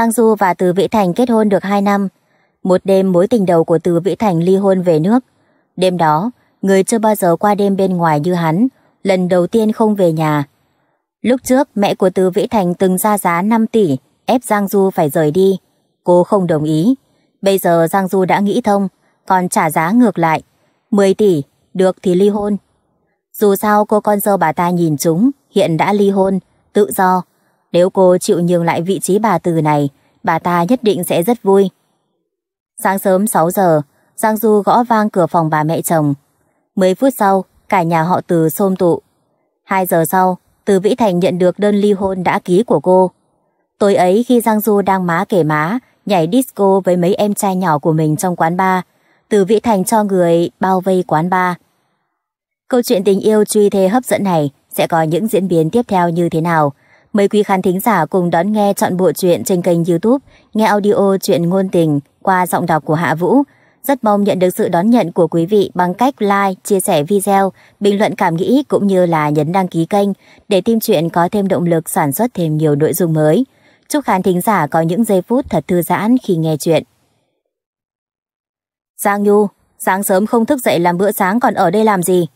Giang Du và Từ Vĩ Thành kết hôn được 2 năm. Một đêm mối tình đầu của Từ Vĩ Thành ly hôn về nước. Đêm đó, người chưa bao giờ qua đêm bên ngoài như hắn, lần đầu tiên không về nhà. Lúc trước, mẹ của Từ Vĩ Thành từng ra giá 5 tỷ, ép Giang Du phải rời đi. Cô không đồng ý. Bây giờ Giang Du đã nghĩ thông, còn trả giá ngược lại. 10 tỷ, được thì ly hôn. Dù sao cô con dâu bà ta nhìn chúng, hiện đã ly hôn, tự do, nếu cô chịu nhường lại vị trí bà Từ này, bà ta nhất định sẽ rất vui. Sáng sớm 6 giờ, Giang Du gõ vang cửa phòng bà mẹ chồng. 10 phút sau, cả nhà họ Từ xôm tụ. 2 giờ sau, Từ Vĩ Thành nhận được đơn ly hôn đã ký của cô. Tối ấy khi Giang Du đang má kể má, nhảy disco với mấy em trai nhỏ của mình trong quán bar, Từ Vĩ Thành cho người bao vây quán bar. Câu chuyện tình yêu truy thê hấp dẫn này sẽ có những diễn biến tiếp theo như thế nào? Mời quý khán thính giả cùng đón nghe chọn bộ truyện trên kênh youtube Nghe audio truyện ngôn tình qua giọng đọc của Hạ Vũ. Rất mong nhận được sự đón nhận của quý vị bằng cách like, chia sẻ video, bình luận cảm nghĩ cũng như là nhấn đăng ký kênh để tim truyện có thêm động lực sản xuất thêm nhiều nội dung mới. Chúc khán thính giả có những giây phút thật thư giãn khi nghe truyện. Giang Nhu, sáng sớm không thức dậy làm bữa sáng còn ở đây làm gì?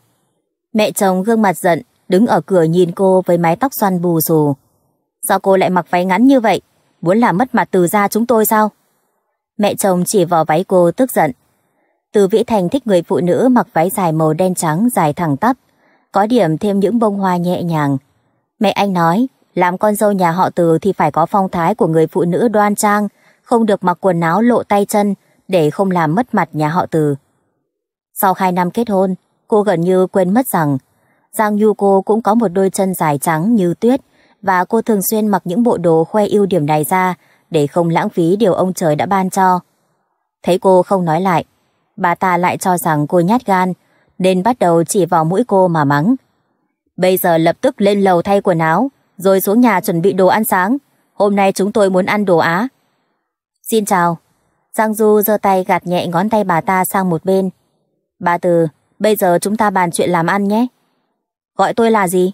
Mẹ chồng gương mặt giận, đứng ở cửa nhìn cô với mái tóc xoăn bù xù. Sao cô lại mặc váy ngắn như vậy? Muốn làm mất mặt từ gia chúng tôi sao? Mẹ chồng chỉ vào váy cô tức giận. Từ Vĩ Thành thích người phụ nữ mặc váy dài màu đen trắng dài thẳng tắp, có điểm thêm những bông hoa nhẹ nhàng. Mẹ anh nói, làm con dâu nhà họ Từ thì phải có phong thái của người phụ nữ đoan trang, không được mặc quần áo lộ tay chân để không làm mất mặt nhà họ Từ. Sau hai năm kết hôn, cô gần như quên mất rằng Giang Nhu cô cũng có một đôi chân dài trắng như tuyết, và cô thường xuyên mặc những bộ đồ khoe ưu điểm này ra để không lãng phí điều ông trời đã ban cho. Thấy cô không nói lại, bà ta lại cho rằng cô nhát gan nên bắt đầu chỉ vào mũi cô mà mắng. Bây giờ lập tức lên lầu thay quần áo rồi xuống nhà chuẩn bị đồ ăn sáng. Hôm nay chúng tôi muốn ăn đồ Á. Xin chào. Giang Du giơ tay gạt nhẹ ngón tay bà ta sang một bên. Bà Từ, bây giờ chúng ta bàn chuyện làm ăn nhé. Gọi tôi là gì?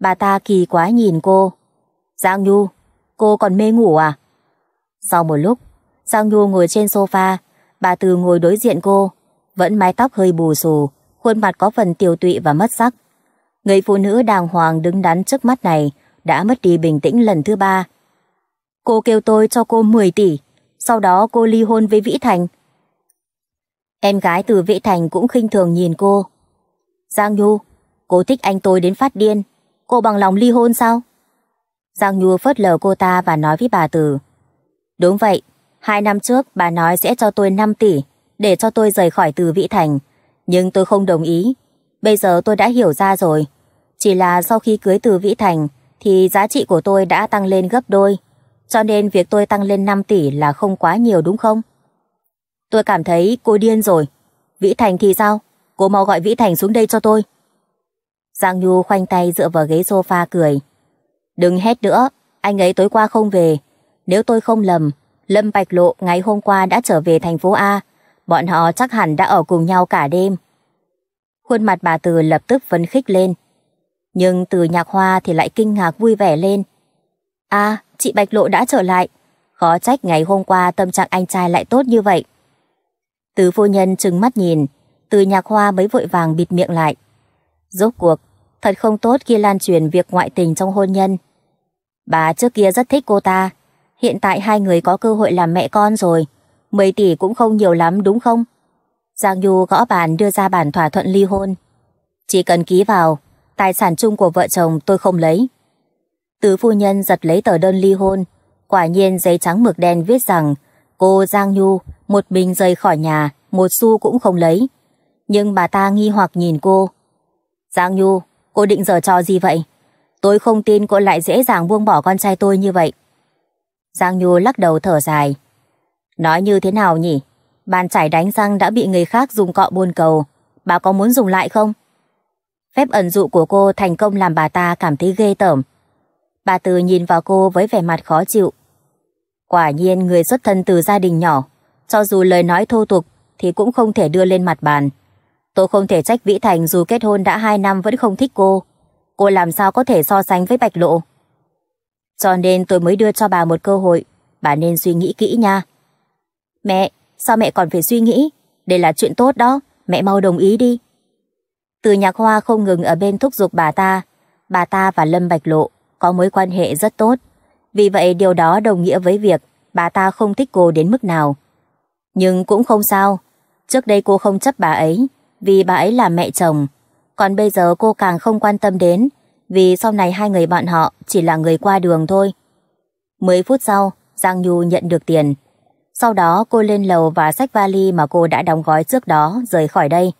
Bà ta kỳ quá nhìn cô. Giang Nhu, cô còn mê ngủ à? Sau một lúc, Giang Nhu ngồi trên sofa, bà Từ ngồi đối diện cô, vẫn mái tóc hơi bù xù, khuôn mặt có phần tiều tụy và mất sắc. Người phụ nữ đàng hoàng đứng đắn trước mắt này đã mất đi bình tĩnh lần thứ ba. Cô kêu tôi cho cô 10 tỷ, sau đó cô ly hôn với Vĩ Thành. Em gái từ Vĩ Thành cũng khinh thường nhìn cô. Giang Nhu, cô thích anh tôi đến phát điên, Cô bằng lòng ly hôn sao? Giang Nhu phớt lờ cô ta và nói với bà Từ. Đúng vậy, hai năm trước bà nói sẽ cho tôi 5 tỷ để cho tôi rời khỏi từ Vĩ Thành. Nhưng tôi không đồng ý. Bây giờ tôi đã hiểu ra rồi. Chỉ là sau khi cưới từ Vĩ Thành thì giá trị của tôi đã tăng lên gấp đôi. Cho nên việc tôi tăng lên 5 tỷ là không quá nhiều đúng không? Tôi cảm thấy cô điên rồi. Vĩ Thành thì sao? Cô mau gọi Vĩ Thành xuống đây cho tôi. Giang Nhu khoanh tay dựa vào ghế sofa cười. Đừng hét nữa, anh ấy tối qua không về. Nếu tôi không lầm, Lâm Bạch Lộ ngày hôm qua đã trở về thành phố A. Bọn họ chắc hẳn đã ở cùng nhau cả đêm. Khuôn mặt bà Từ lập tức phấn khích lên. Nhưng từ nhạc hoa thì lại kinh ngạc vui vẻ lên. À, chị Bạch Lộ đã trở lại. Khó trách ngày hôm qua tâm trạng anh trai lại tốt như vậy. Từ phu nhân trừng mắt nhìn, từ nhạc hoa mới vội vàng bịt miệng lại. Rốt cuộc, Thật không tốt khi lan truyền việc ngoại tình trong hôn nhân. Bà trước kia rất thích cô ta. Hiện tại hai người có cơ hội làm mẹ con rồi. 10 tỷ cũng không nhiều lắm đúng không? Giang Du gõ bàn đưa ra bản thỏa thuận ly hôn. Chỉ cần ký vào, tài sản chung của vợ chồng tôi không lấy. Tứ phu nhân giật lấy tờ đơn ly hôn. Quả nhiên giấy trắng mực đen viết rằng cô Giang Nhu một mình rời khỏi nhà, một xu cũng không lấy. Nhưng bà ta nghi hoặc nhìn cô. Giang Nhu, Cô định giờ trò gì vậy? Tôi không tin cô lại dễ dàng buông bỏ con trai tôi như vậy. Giang Nhu lắc đầu thở dài. Nói như thế nào nhỉ? Bàn chải đánh răng đã bị người khác dùng cọ buôn cầu. Bà có muốn dùng lại không? Phép ẩn dụ của cô thành công làm bà ta cảm thấy ghê tởm. Bà Từ nhìn vào cô với vẻ mặt khó chịu. Quả nhiên người xuất thân từ gia đình nhỏ, cho dù lời nói thô tục thì cũng không thể đưa lên mặt bàn. Tôi không thể trách Vĩ Thành dù kết hôn đã 2 năm vẫn không thích cô. Cô làm sao có thể so sánh với Bạch Lộ? Cho nên tôi mới đưa cho bà một cơ hội. Bà nên suy nghĩ kỹ nha. Mẹ, sao mẹ còn phải suy nghĩ? Đây là chuyện tốt đó, mẹ mau đồng ý đi. Từ nhạc hoa không ngừng ở bên thúc giục bà ta. Bà ta và Lâm Bạch Lộ có mối quan hệ rất tốt. Vì vậy điều đó đồng nghĩa với việc bà ta không thích cô đến mức nào. Nhưng cũng không sao. Trước đây cô không chấp bà ấy vì bà ấy là mẹ chồng. Còn bây giờ cô càng không quan tâm đến, vì sau này hai người bạn họ chỉ là người qua đường thôi. Mười phút sau, Giang Nhu nhận được tiền. Sau đó cô lên lầu và xách vali mà cô đã đóng gói trước đó rời khỏi đây.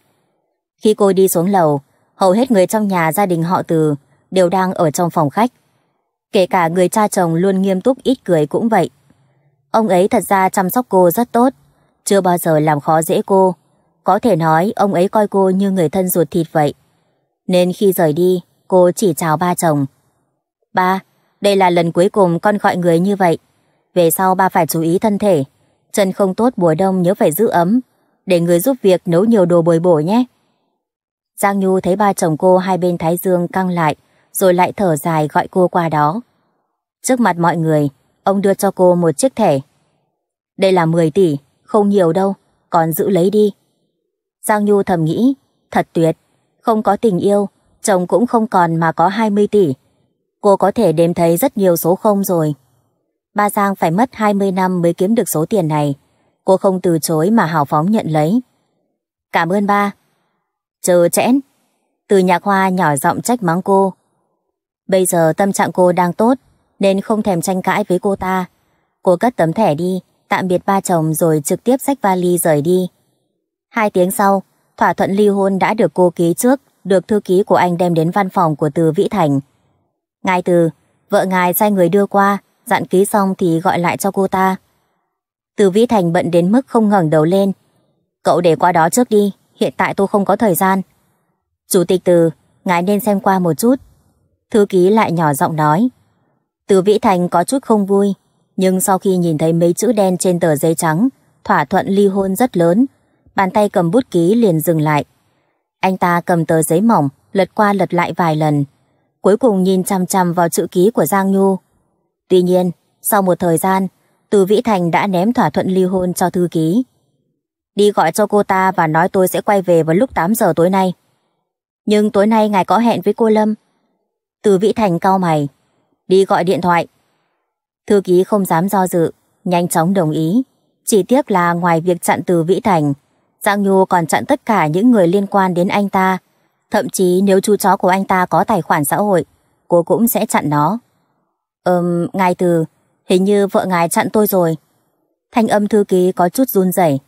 Khi cô đi xuống lầu, hầu hết người trong nhà gia đình họ từ đều đang ở trong phòng khách. Kể cả người cha chồng luôn nghiêm túc ít cười cũng vậy. Ông ấy thật ra chăm sóc cô rất tốt, chưa bao giờ làm khó dễ cô có thể nói ông ấy coi cô như người thân ruột thịt vậy. Nên khi rời đi, cô chỉ chào ba chồng. Ba, đây là lần cuối cùng con gọi người như vậy. Về sau ba phải chú ý thân thể. Chân không tốt mùa đông nhớ phải giữ ấm. Để người giúp việc nấu nhiều đồ bồi bổ nhé. Giang Nhu thấy ba chồng cô hai bên thái dương căng lại, rồi lại thở dài gọi cô qua đó. Trước mặt mọi người, ông đưa cho cô một chiếc thẻ. Đây là 10 tỷ, không nhiều đâu, còn giữ lấy đi. Giang Nhu thầm nghĩ, thật tuyệt, không có tình yêu, chồng cũng không còn mà có 20 tỷ. Cô có thể đếm thấy rất nhiều số không rồi. Ba Giang phải mất 20 năm mới kiếm được số tiền này. Cô không từ chối mà hào phóng nhận lấy. Cảm ơn ba. Chờ chẽn. Từ nhạc hoa nhỏ giọng trách mắng cô. Bây giờ tâm trạng cô đang tốt, nên không thèm tranh cãi với cô ta. Cô cất tấm thẻ đi, tạm biệt ba chồng rồi trực tiếp xách vali rời đi. Hai tiếng sau, thỏa thuận ly hôn đã được cô ký trước, được thư ký của anh đem đến văn phòng của Từ Vĩ Thành. Ngài Từ, vợ ngài sai người đưa qua, dặn ký xong thì gọi lại cho cô ta. Từ Vĩ Thành bận đến mức không ngẩng đầu lên. Cậu để qua đó trước đi, hiện tại tôi không có thời gian. Chủ tịch Từ, ngài nên xem qua một chút. Thư ký lại nhỏ giọng nói. Từ Vĩ Thành có chút không vui, nhưng sau khi nhìn thấy mấy chữ đen trên tờ giấy trắng, thỏa thuận ly hôn rất lớn, bàn tay cầm bút ký liền dừng lại. Anh ta cầm tờ giấy mỏng, lật qua lật lại vài lần. Cuối cùng nhìn chăm chăm vào chữ ký của Giang Nhu. Tuy nhiên, sau một thời gian, Từ Vĩ Thành đã ném thỏa thuận ly hôn cho thư ký. Đi gọi cho cô ta và nói tôi sẽ quay về vào lúc 8 giờ tối nay. Nhưng tối nay ngài có hẹn với cô Lâm. Từ Vĩ Thành cau mày. Đi gọi điện thoại. Thư ký không dám do dự, nhanh chóng đồng ý. Chỉ tiếc là ngoài việc chặn Từ Vĩ Thành, Giang Nhu còn chặn tất cả những người liên quan đến anh ta. Thậm chí nếu chú chó của anh ta có tài khoản xã hội, cô cũng sẽ chặn nó. Ừm, ngài từ, hình như vợ ngài chặn tôi rồi. Thanh âm thư ký có chút run rẩy.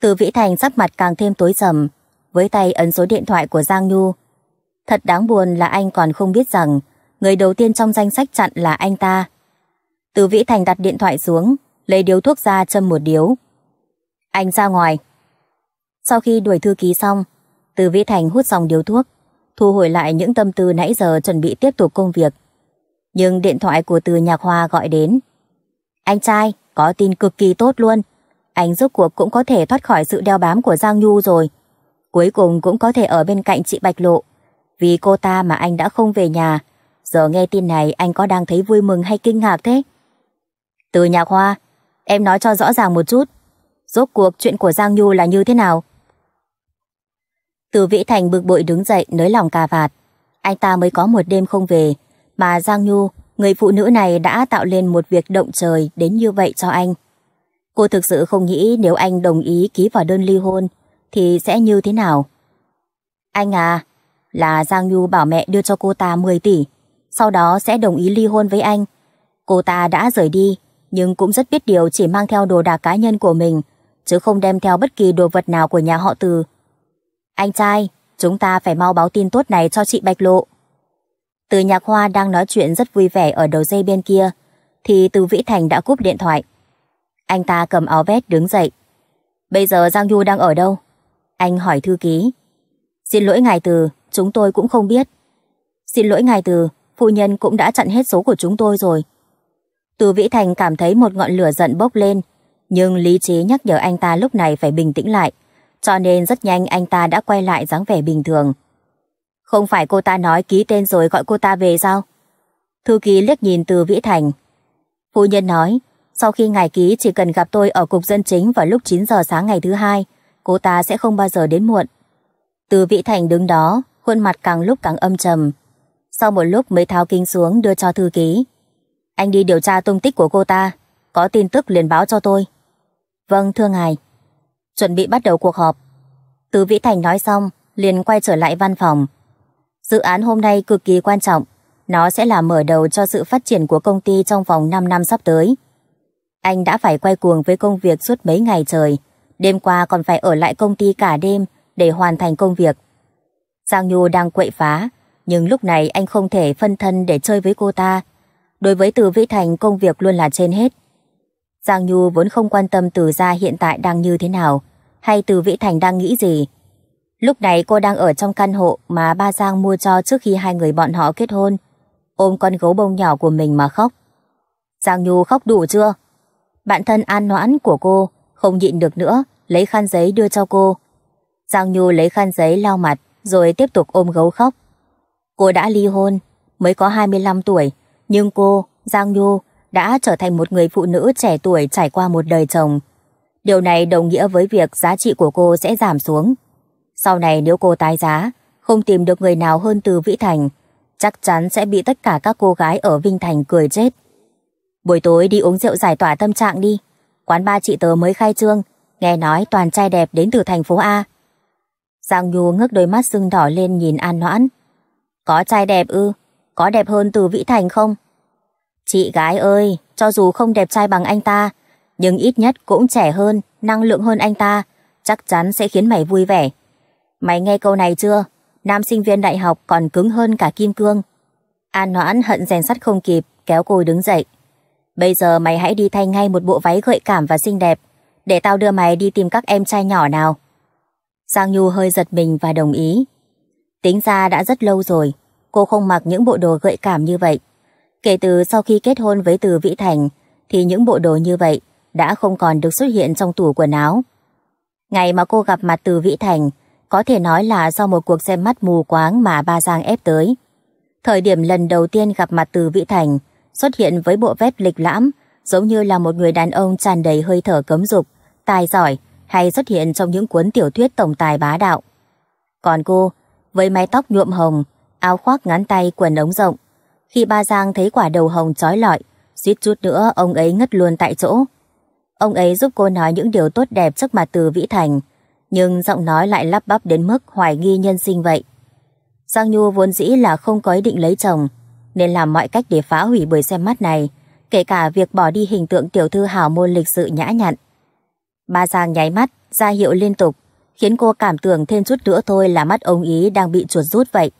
Từ Vĩ Thành sắc mặt càng thêm tối sầm, với tay ấn số điện thoại của Giang Nhu. Thật đáng buồn là anh còn không biết rằng người đầu tiên trong danh sách chặn là anh ta. Từ Vĩ Thành đặt điện thoại xuống, lấy điếu thuốc ra châm một điếu. Anh ra ngoài, sau khi đuổi thư ký xong, Từ Vĩ Thành hút xong điếu thuốc, thu hồi lại những tâm tư nãy giờ chuẩn bị tiếp tục công việc. Nhưng điện thoại của Từ Nhạc Hoa gọi đến. Anh trai, có tin cực kỳ tốt luôn. Anh rốt cuộc cũng có thể thoát khỏi sự đeo bám của Giang Nhu rồi. Cuối cùng cũng có thể ở bên cạnh chị Bạch Lộ. Vì cô ta mà anh đã không về nhà. Giờ nghe tin này anh có đang thấy vui mừng hay kinh ngạc thế? Từ Nhạc Hoa, em nói cho rõ ràng một chút. Rốt cuộc chuyện của Giang Nhu là như thế nào? từ Vĩ Thành bực bội đứng dậy nới lòng cà vạt. Anh ta mới có một đêm không về, mà Giang Nhu, người phụ nữ này đã tạo lên một việc động trời đến như vậy cho anh. Cô thực sự không nghĩ nếu anh đồng ý ký vào đơn ly hôn thì sẽ như thế nào. Anh à, là Giang Nhu bảo mẹ đưa cho cô ta 10 tỷ, sau đó sẽ đồng ý ly hôn với anh. Cô ta đã rời đi, nhưng cũng rất biết điều chỉ mang theo đồ đạc cá nhân của mình, chứ không đem theo bất kỳ đồ vật nào của nhà họ từ anh trai, chúng ta phải mau báo tin tốt này cho chị Bạch Lộ. Từ nhạc hoa đang nói chuyện rất vui vẻ ở đầu dây bên kia, thì từ Vĩ Thành đã cúp điện thoại. Anh ta cầm áo vest đứng dậy. Bây giờ Giang Du đang ở đâu? Anh hỏi thư ký. Xin lỗi ngài từ, chúng tôi cũng không biết. Xin lỗi ngài từ, phu nhân cũng đã chặn hết số của chúng tôi rồi. Từ Vĩ Thành cảm thấy một ngọn lửa giận bốc lên, nhưng lý trí nhắc nhở anh ta lúc này phải bình tĩnh lại cho nên rất nhanh anh ta đã quay lại dáng vẻ bình thường. Không phải cô ta nói ký tên rồi gọi cô ta về sao? Thư ký liếc nhìn từ Vĩ Thành. Phu nhân nói, sau khi ngài ký chỉ cần gặp tôi ở cục dân chính vào lúc 9 giờ sáng ngày thứ hai, cô ta sẽ không bao giờ đến muộn. Từ Vĩ Thành đứng đó, khuôn mặt càng lúc càng âm trầm. Sau một lúc mới tháo kinh xuống đưa cho thư ký. Anh đi điều tra tung tích của cô ta, có tin tức liền báo cho tôi. Vâng, thưa ngài chuẩn bị bắt đầu cuộc họp. Từ Vĩ Thành nói xong, liền quay trở lại văn phòng. Dự án hôm nay cực kỳ quan trọng, nó sẽ là mở đầu cho sự phát triển của công ty trong vòng 5 năm sắp tới. Anh đã phải quay cuồng với công việc suốt mấy ngày trời, đêm qua còn phải ở lại công ty cả đêm để hoàn thành công việc. Giang Nhu đang quậy phá, nhưng lúc này anh không thể phân thân để chơi với cô ta. Đối với Từ Vĩ Thành công việc luôn là trên hết. Giang Nhu vốn không quan tâm từ gia hiện tại đang như thế nào, hay từ Vĩ Thành đang nghĩ gì. Lúc này cô đang ở trong căn hộ mà ba Giang mua cho trước khi hai người bọn họ kết hôn, ôm con gấu bông nhỏ của mình mà khóc. Giang Nhu khóc đủ chưa? Bạn thân an noãn của cô không nhịn được nữa, lấy khăn giấy đưa cho cô. Giang Nhu lấy khăn giấy lau mặt rồi tiếp tục ôm gấu khóc. Cô đã ly hôn, mới có 25 tuổi, nhưng cô, Giang Nhu, đã trở thành một người phụ nữ trẻ tuổi trải qua một đời chồng. Điều này đồng nghĩa với việc giá trị của cô sẽ giảm xuống. Sau này nếu cô tái giá, không tìm được người nào hơn từ Vĩ Thành, chắc chắn sẽ bị tất cả các cô gái ở Vinh Thành cười chết. Buổi tối đi uống rượu giải tỏa tâm trạng đi. Quán ba chị tớ mới khai trương, nghe nói toàn trai đẹp đến từ thành phố A. Giang Nhu ngước đôi mắt sưng đỏ lên nhìn An Noãn. Có trai đẹp ư? Có đẹp hơn từ Vĩ Thành không? Chị gái ơi, cho dù không đẹp trai bằng anh ta, nhưng ít nhất cũng trẻ hơn, năng lượng hơn anh ta, chắc chắn sẽ khiến mày vui vẻ. Mày nghe câu này chưa? Nam sinh viên đại học còn cứng hơn cả kim cương. An Noãn hận rèn sắt không kịp, kéo cô đứng dậy. Bây giờ mày hãy đi thay ngay một bộ váy gợi cảm và xinh đẹp, để tao đưa mày đi tìm các em trai nhỏ nào. Giang Nhu hơi giật mình và đồng ý. Tính ra đã rất lâu rồi, cô không mặc những bộ đồ gợi cảm như vậy. Kể từ sau khi kết hôn với Từ Vĩ Thành thì những bộ đồ như vậy đã không còn được xuất hiện trong tủ quần áo. Ngày mà cô gặp mặt Từ Vĩ Thành có thể nói là do một cuộc xem mắt mù quáng mà Ba Giang ép tới. Thời điểm lần đầu tiên gặp mặt Từ Vĩ Thành xuất hiện với bộ vest lịch lãm giống như là một người đàn ông tràn đầy hơi thở cấm dục, tài giỏi hay xuất hiện trong những cuốn tiểu thuyết tổng tài bá đạo. Còn cô, với mái tóc nhuộm hồng, áo khoác ngắn tay quần ống rộng, khi ba Giang thấy quả đầu hồng trói lọi, suýt chút nữa ông ấy ngất luôn tại chỗ. Ông ấy giúp cô nói những điều tốt đẹp trước mặt từ Vĩ Thành, nhưng giọng nói lại lắp bắp đến mức hoài nghi nhân sinh vậy. Giang Nhu vốn dĩ là không có ý định lấy chồng, nên làm mọi cách để phá hủy buổi xem mắt này, kể cả việc bỏ đi hình tượng tiểu thư hào môn lịch sự nhã nhặn. Ba Giang nháy mắt, ra hiệu liên tục, khiến cô cảm tưởng thêm chút nữa thôi là mắt ông ý đang bị chuột rút vậy.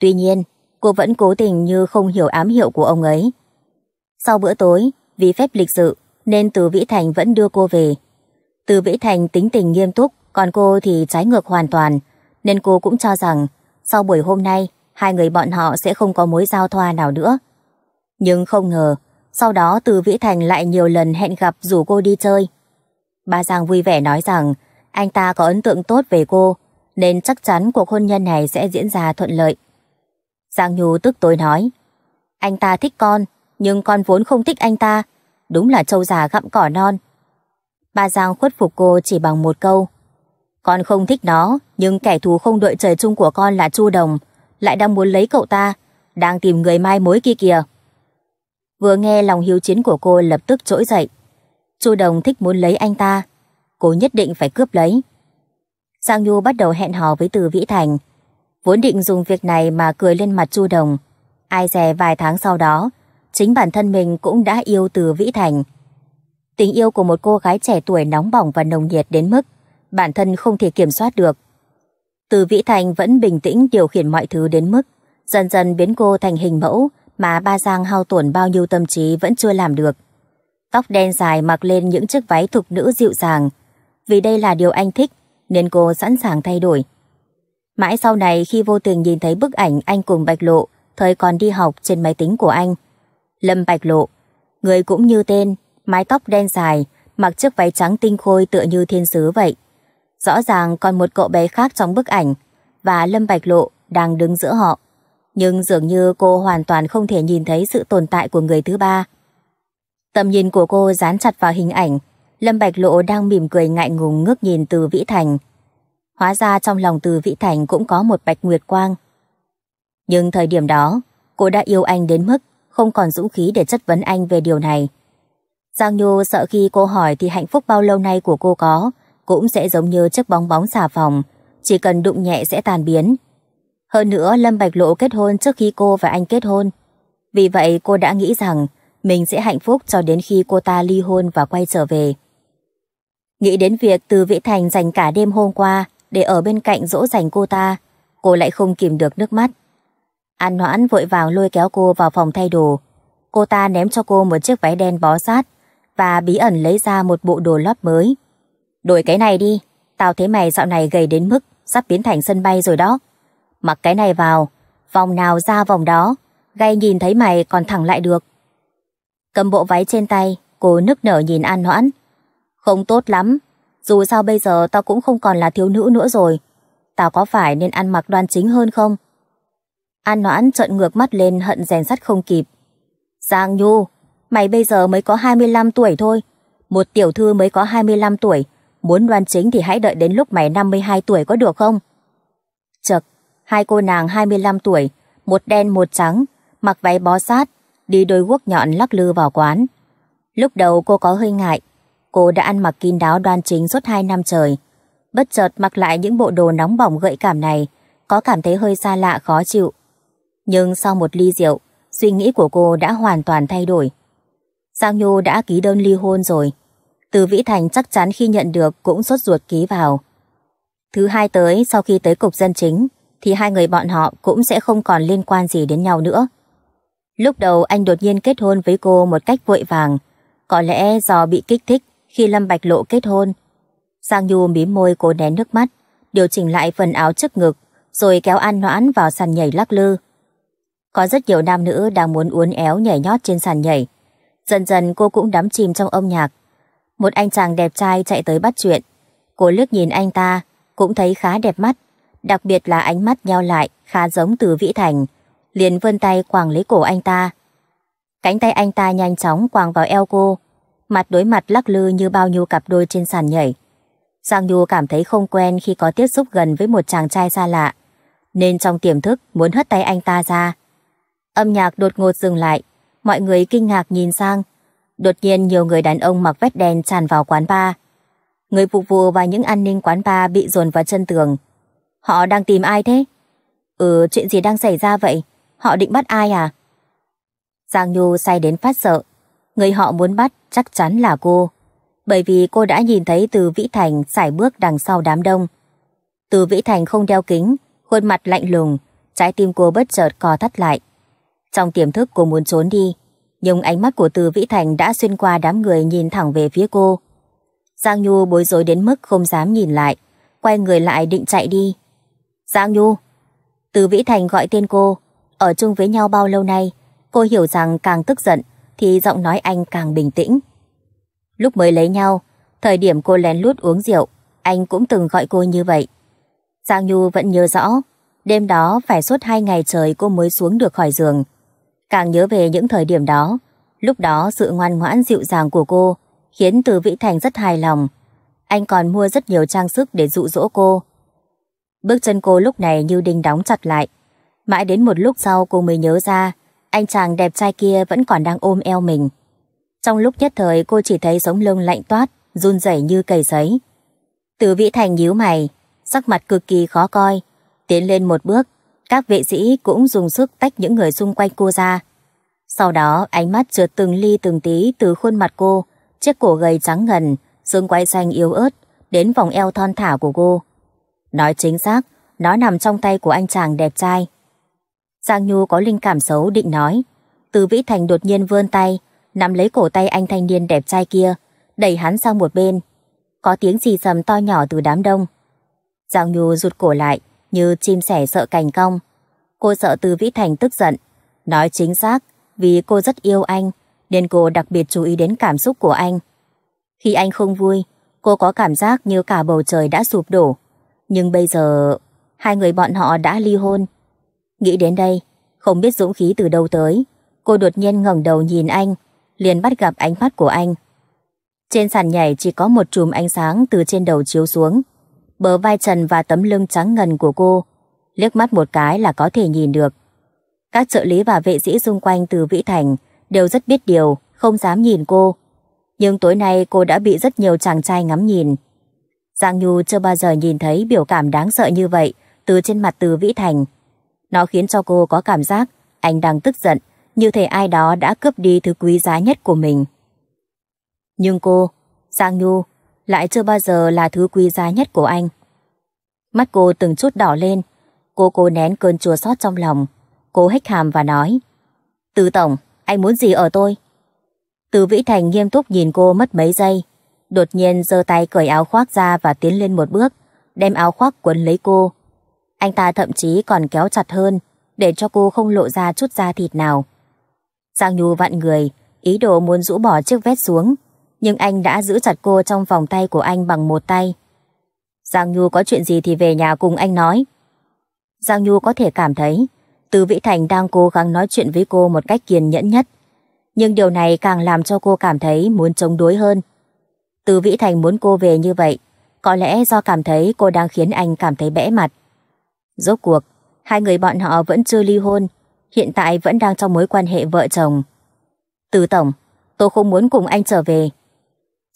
Tuy nhiên, cô vẫn cố tình như không hiểu ám hiệu của ông ấy. Sau bữa tối, vì phép lịch sự, nên Từ Vĩ Thành vẫn đưa cô về. Từ Vĩ Thành tính tình nghiêm túc, còn cô thì trái ngược hoàn toàn, nên cô cũng cho rằng sau buổi hôm nay, hai người bọn họ sẽ không có mối giao thoa nào nữa. Nhưng không ngờ, sau đó Từ Vĩ Thành lại nhiều lần hẹn gặp rủ cô đi chơi. bà Giang vui vẻ nói rằng anh ta có ấn tượng tốt về cô, nên chắc chắn cuộc hôn nhân này sẽ diễn ra thuận lợi. Giang Nhu tức tối nói. Anh ta thích con, nhưng con vốn không thích anh ta. Đúng là trâu già gặm cỏ non. Ba Giang khuất phục cô chỉ bằng một câu. Con không thích nó, nhưng kẻ thù không đội trời chung của con là Chu Đồng, lại đang muốn lấy cậu ta, đang tìm người mai mối kia kìa. Vừa nghe lòng hiếu chiến của cô lập tức trỗi dậy. Chu Đồng thích muốn lấy anh ta, cô nhất định phải cướp lấy. Giang Nhu bắt đầu hẹn hò với Từ Vĩ Thành, Vốn định dùng việc này mà cười lên mặt Chu Đồng. Ai dè vài tháng sau đó, chính bản thân mình cũng đã yêu từ Vĩ Thành. Tình yêu của một cô gái trẻ tuổi nóng bỏng và nồng nhiệt đến mức bản thân không thể kiểm soát được. Từ Vĩ Thành vẫn bình tĩnh điều khiển mọi thứ đến mức dần dần biến cô thành hình mẫu mà ba Giang hao tổn bao nhiêu tâm trí vẫn chưa làm được. Tóc đen dài mặc lên những chiếc váy thục nữ dịu dàng. Vì đây là điều anh thích nên cô sẵn sàng thay đổi. Mãi sau này khi vô tình nhìn thấy bức ảnh anh cùng Bạch Lộ, thời còn đi học trên máy tính của anh. Lâm Bạch Lộ, người cũng như tên, mái tóc đen dài, mặc chiếc váy trắng tinh khôi tựa như thiên sứ vậy. Rõ ràng còn một cậu bé khác trong bức ảnh, và Lâm Bạch Lộ đang đứng giữa họ. Nhưng dường như cô hoàn toàn không thể nhìn thấy sự tồn tại của người thứ ba. Tầm nhìn của cô dán chặt vào hình ảnh, Lâm Bạch Lộ đang mỉm cười ngại ngùng ngước nhìn từ Vĩ Thành. Hóa ra trong lòng từ Vĩ Thành cũng có một bạch nguyệt quang. Nhưng thời điểm đó, cô đã yêu anh đến mức không còn dũng khí để chất vấn anh về điều này. Giang Nhu sợ khi cô hỏi thì hạnh phúc bao lâu nay của cô có cũng sẽ giống như chiếc bóng bóng xà phòng, chỉ cần đụng nhẹ sẽ tàn biến. Hơn nữa Lâm Bạch Lộ kết hôn trước khi cô và anh kết hôn. Vì vậy cô đã nghĩ rằng mình sẽ hạnh phúc cho đến khi cô ta ly hôn và quay trở về. Nghĩ đến việc Từ Vĩ Thành dành cả đêm hôm qua để ở bên cạnh dỗ dành cô ta, cô lại không kìm được nước mắt. An hoãn vội vàng lôi kéo cô vào phòng thay đồ. Cô ta ném cho cô một chiếc váy đen bó sát và bí ẩn lấy ra một bộ đồ lót mới. Đổi cái này đi, tao thấy mày dạo này gầy đến mức sắp biến thành sân bay rồi đó. Mặc cái này vào, vòng nào ra vòng đó, gay nhìn thấy mày còn thẳng lại được. Cầm bộ váy trên tay, cô nức nở nhìn An hoãn, Không tốt lắm, dù sao bây giờ tao cũng không còn là thiếu nữ nữa rồi. Tao có phải nên ăn mặc đoan chính hơn không? An Noãn trợn ngược mắt lên hận rèn sắt không kịp. Giang Nhu, mày bây giờ mới có 25 tuổi thôi. Một tiểu thư mới có 25 tuổi. Muốn đoan chính thì hãy đợi đến lúc mày 52 tuổi có được không? Chật, hai cô nàng 25 tuổi, một đen một trắng, mặc váy bó sát, đi đôi guốc nhọn lắc lư vào quán. Lúc đầu cô có hơi ngại, Cô đã ăn mặc kín đáo đoan chính suốt 2 năm trời. Bất chợt mặc lại những bộ đồ nóng bỏng gợi cảm này, có cảm thấy hơi xa lạ khó chịu. Nhưng sau một ly rượu, suy nghĩ của cô đã hoàn toàn thay đổi. Giang Nhu đã ký đơn ly hôn rồi. Từ Vĩ Thành chắc chắn khi nhận được cũng sốt ruột ký vào. Thứ hai tới, sau khi tới cục dân chính, thì hai người bọn họ cũng sẽ không còn liên quan gì đến nhau nữa. Lúc đầu anh đột nhiên kết hôn với cô một cách vội vàng, có lẽ do bị kích thích khi Lâm Bạch Lộ kết hôn. Giang Nhu mím môi cố nén nước mắt, điều chỉnh lại phần áo trước ngực, rồi kéo An Noãn vào sàn nhảy lắc lư. Có rất nhiều nam nữ đang muốn uốn éo nhảy nhót trên sàn nhảy. Dần dần cô cũng đắm chìm trong âm nhạc. Một anh chàng đẹp trai chạy tới bắt chuyện. Cô lướt nhìn anh ta, cũng thấy khá đẹp mắt. Đặc biệt là ánh mắt nheo lại, khá giống từ Vĩ Thành. Liền vươn tay quàng lấy cổ anh ta. Cánh tay anh ta nhanh chóng quàng vào eo cô, mặt đối mặt lắc lư như bao nhiêu cặp đôi trên sàn nhảy. Giang Nhu cảm thấy không quen khi có tiếp xúc gần với một chàng trai xa lạ, nên trong tiềm thức muốn hất tay anh ta ra. Âm nhạc đột ngột dừng lại, mọi người kinh ngạc nhìn sang. Đột nhiên nhiều người đàn ông mặc vest đen tràn vào quán bar. Người phục vụ và những an ninh quán bar bị dồn vào chân tường. Họ đang tìm ai thế? Ừ, chuyện gì đang xảy ra vậy? Họ định bắt ai à? Giang Nhu say đến phát sợ, Người họ muốn bắt chắc chắn là cô. Bởi vì cô đã nhìn thấy từ Vĩ Thành xảy bước đằng sau đám đông. Từ Vĩ Thành không đeo kính, khuôn mặt lạnh lùng, trái tim cô bất chợt co thắt lại. Trong tiềm thức cô muốn trốn đi, nhưng ánh mắt của Từ Vĩ Thành đã xuyên qua đám người nhìn thẳng về phía cô. Giang Nhu bối rối đến mức không dám nhìn lại, quay người lại định chạy đi. Giang Nhu! Từ Vĩ Thành gọi tên cô, ở chung với nhau bao lâu nay, cô hiểu rằng càng tức giận thì giọng nói anh càng bình tĩnh. Lúc mới lấy nhau, thời điểm cô lén lút uống rượu, anh cũng từng gọi cô như vậy. Giang Nhu vẫn nhớ rõ, đêm đó phải suốt hai ngày trời cô mới xuống được khỏi giường. Càng nhớ về những thời điểm đó, lúc đó sự ngoan ngoãn dịu dàng của cô khiến Từ Vĩ Thành rất hài lòng. Anh còn mua rất nhiều trang sức để dụ dỗ cô. Bước chân cô lúc này như đinh đóng chặt lại. Mãi đến một lúc sau cô mới nhớ ra anh chàng đẹp trai kia vẫn còn đang ôm eo mình. Trong lúc nhất thời cô chỉ thấy sống lưng lạnh toát, run rẩy như cầy giấy. Từ Vĩ Thành nhíu mày, sắc mặt cực kỳ khó coi. Tiến lên một bước, các vệ sĩ cũng dùng sức tách những người xung quanh cô ra. Sau đó ánh mắt trượt từng ly từng tí từ khuôn mặt cô, chiếc cổ gầy trắng ngần, xương quai xanh yếu ớt, đến vòng eo thon thả của cô. Nói chính xác, nó nằm trong tay của anh chàng đẹp trai. Giang Nhu có linh cảm xấu định nói. Từ Vĩ Thành đột nhiên vươn tay, nắm lấy cổ tay anh thanh niên đẹp trai kia, đẩy hắn sang một bên. Có tiếng xì xầm to nhỏ từ đám đông. Giang Nhu rụt cổ lại, như chim sẻ sợ cành cong. Cô sợ Từ Vĩ Thành tức giận. Nói chính xác, vì cô rất yêu anh, nên cô đặc biệt chú ý đến cảm xúc của anh. Khi anh không vui, cô có cảm giác như cả bầu trời đã sụp đổ. Nhưng bây giờ, hai người bọn họ đã ly hôn. Nghĩ đến đây, không biết dũng khí từ đâu tới, cô đột nhiên ngẩng đầu nhìn anh, liền bắt gặp ánh mắt của anh. Trên sàn nhảy chỉ có một chùm ánh sáng từ trên đầu chiếu xuống, bờ vai trần và tấm lưng trắng ngần của cô, liếc mắt một cái là có thể nhìn được. Các trợ lý và vệ sĩ xung quanh từ Vĩ Thành đều rất biết điều, không dám nhìn cô. Nhưng tối nay cô đã bị rất nhiều chàng trai ngắm nhìn. Giang Nhu chưa bao giờ nhìn thấy biểu cảm đáng sợ như vậy từ trên mặt từ Vĩ Thành. Nó khiến cho cô có cảm giác anh đang tức giận, như thể ai đó đã cướp đi thứ quý giá nhất của mình. Nhưng cô, Giang Nhu, lại chưa bao giờ là thứ quý giá nhất của anh. Mắt cô từng chút đỏ lên, cô cố nén cơn chua xót trong lòng. Cô hách hàm và nói, Từ Tổng, anh muốn gì ở tôi? Từ Vĩ Thành nghiêm túc nhìn cô mất mấy giây, đột nhiên giơ tay cởi áo khoác ra và tiến lên một bước, đem áo khoác quấn lấy cô, anh ta thậm chí còn kéo chặt hơn, để cho cô không lộ ra chút da thịt nào. Giang Nhu vặn người, ý đồ muốn rũ bỏ chiếc vét xuống, nhưng anh đã giữ chặt cô trong vòng tay của anh bằng một tay. Giang Nhu có chuyện gì thì về nhà cùng anh nói. Giang Nhu có thể cảm thấy Từ Vĩ Thành đang cố gắng nói chuyện với cô một cách kiên nhẫn nhất. Nhưng điều này càng làm cho cô cảm thấy muốn chống đối hơn. Từ Vĩ Thành muốn cô về như vậy, có lẽ do cảm thấy cô đang khiến anh cảm thấy bẽ mặt. Rốt cuộc, hai người bọn họ vẫn chưa ly hôn, hiện tại vẫn đang trong mối quan hệ vợ chồng. Từ tổng, tôi không muốn cùng anh trở về.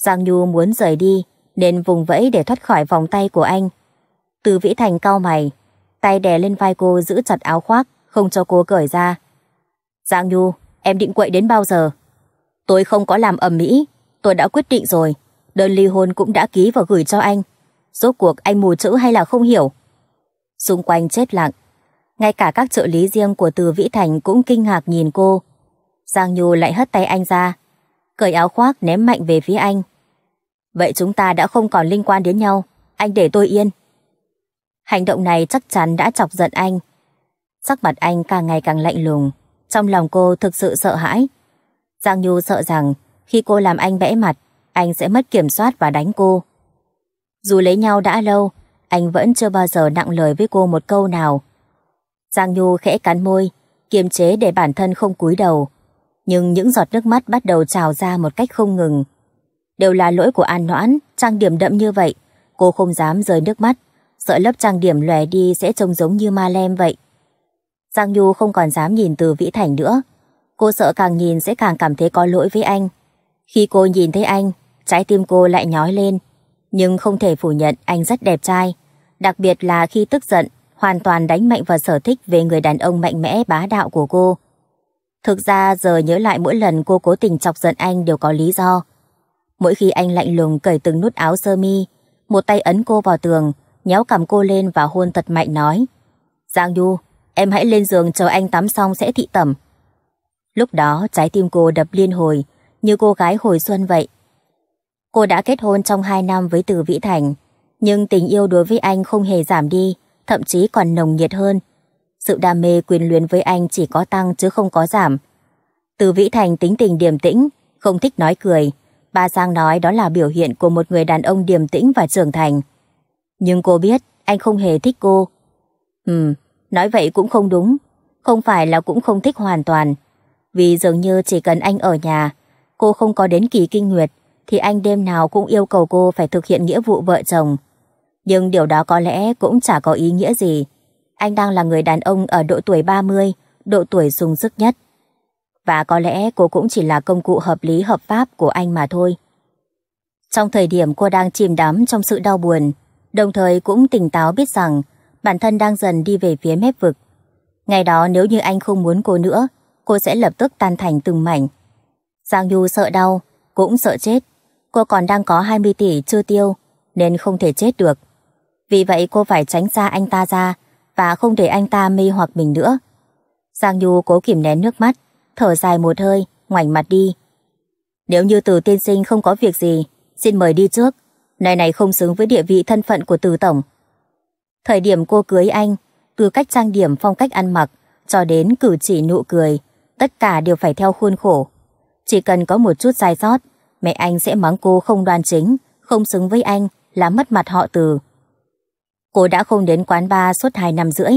Giang Nhu muốn rời đi, nên vùng vẫy để thoát khỏi vòng tay của anh. Từ Vĩ Thành cao mày, tay đè lên vai cô giữ chặt áo khoác, không cho cô cởi ra. Giang Nhu, em định quậy đến bao giờ? Tôi không có làm ầm mỹ, tôi đã quyết định rồi. Đơn ly hôn cũng đã ký và gửi cho anh. Rốt cuộc anh mù chữ hay là không hiểu? Xung quanh chết lặng. Ngay cả các trợ lý riêng của Từ Vĩ Thành cũng kinh ngạc nhìn cô. Giang Nhu lại hất tay anh ra. Cởi áo khoác ném mạnh về phía anh. Vậy chúng ta đã không còn liên quan đến nhau. Anh để tôi yên. Hành động này chắc chắn đã chọc giận anh. Sắc mặt anh càng ngày càng lạnh lùng. Trong lòng cô thực sự sợ hãi. Giang Nhu sợ rằng khi cô làm anh bẽ mặt, anh sẽ mất kiểm soát và đánh cô. Dù lấy nhau đã lâu, anh vẫn chưa bao giờ nặng lời với cô một câu nào. Giang Nhu khẽ cắn môi, kiềm chế để bản thân không cúi đầu. Nhưng những giọt nước mắt bắt đầu trào ra một cách không ngừng. Đều là lỗi của An Noãn, trang điểm đậm như vậy. Cô không dám rơi nước mắt, sợ lớp trang điểm lòe đi sẽ trông giống như ma lem vậy. Giang Nhu không còn dám nhìn từ Vĩ Thành nữa. Cô sợ càng nhìn sẽ càng cảm thấy có lỗi với anh. Khi cô nhìn thấy anh, trái tim cô lại nhói lên. Nhưng không thể phủ nhận anh rất đẹp trai đặc biệt là khi tức giận, hoàn toàn đánh mạnh vào sở thích về người đàn ông mạnh mẽ bá đạo của cô. Thực ra giờ nhớ lại mỗi lần cô cố tình chọc giận anh đều có lý do. Mỗi khi anh lạnh lùng cởi từng nút áo sơ mi, một tay ấn cô vào tường, nhéo cầm cô lên và hôn thật mạnh nói. Giang du em hãy lên giường chờ anh tắm xong sẽ thị tẩm. Lúc đó trái tim cô đập liên hồi, như cô gái hồi xuân vậy. Cô đã kết hôn trong 2 năm với Từ Vĩ Thành, nhưng tình yêu đối với anh không hề giảm đi, thậm chí còn nồng nhiệt hơn. Sự đam mê quyền luyến với anh chỉ có tăng chứ không có giảm. Từ Vĩ Thành tính tình điềm tĩnh, không thích nói cười. Ba Giang nói đó là biểu hiện của một người đàn ông điềm tĩnh và trưởng thành. Nhưng cô biết anh không hề thích cô. Ừ, nói vậy cũng không đúng. Không phải là cũng không thích hoàn toàn. Vì dường như chỉ cần anh ở nhà, cô không có đến kỳ kinh nguyệt, thì anh đêm nào cũng yêu cầu cô phải thực hiện nghĩa vụ vợ chồng. Nhưng điều đó có lẽ cũng chả có ý nghĩa gì. Anh đang là người đàn ông ở độ tuổi 30, độ tuổi dùng sức nhất. Và có lẽ cô cũng chỉ là công cụ hợp lý hợp pháp của anh mà thôi. Trong thời điểm cô đang chìm đắm trong sự đau buồn, đồng thời cũng tỉnh táo biết rằng bản thân đang dần đi về phía mép vực. Ngày đó nếu như anh không muốn cô nữa, cô sẽ lập tức tan thành từng mảnh. Giang Nhu sợ đau, cũng sợ chết. Cô còn đang có 20 tỷ chưa tiêu, nên không thể chết được. Vì vậy cô phải tránh xa anh ta ra và không để anh ta mê hoặc mình nữa. Giang Nhu cố kìm nén nước mắt, thở dài một hơi, ngoảnh mặt đi. Nếu như từ tiên sinh không có việc gì, xin mời đi trước. Nơi này không xứng với địa vị thân phận của từ tổng. Thời điểm cô cưới anh, từ cách trang điểm phong cách ăn mặc, cho đến cử chỉ nụ cười, tất cả đều phải theo khuôn khổ. Chỉ cần có một chút sai sót, mẹ anh sẽ mắng cô không đoan chính, không xứng với anh, là mất mặt họ từ. Cô đã không đến quán ba suốt hai năm rưỡi.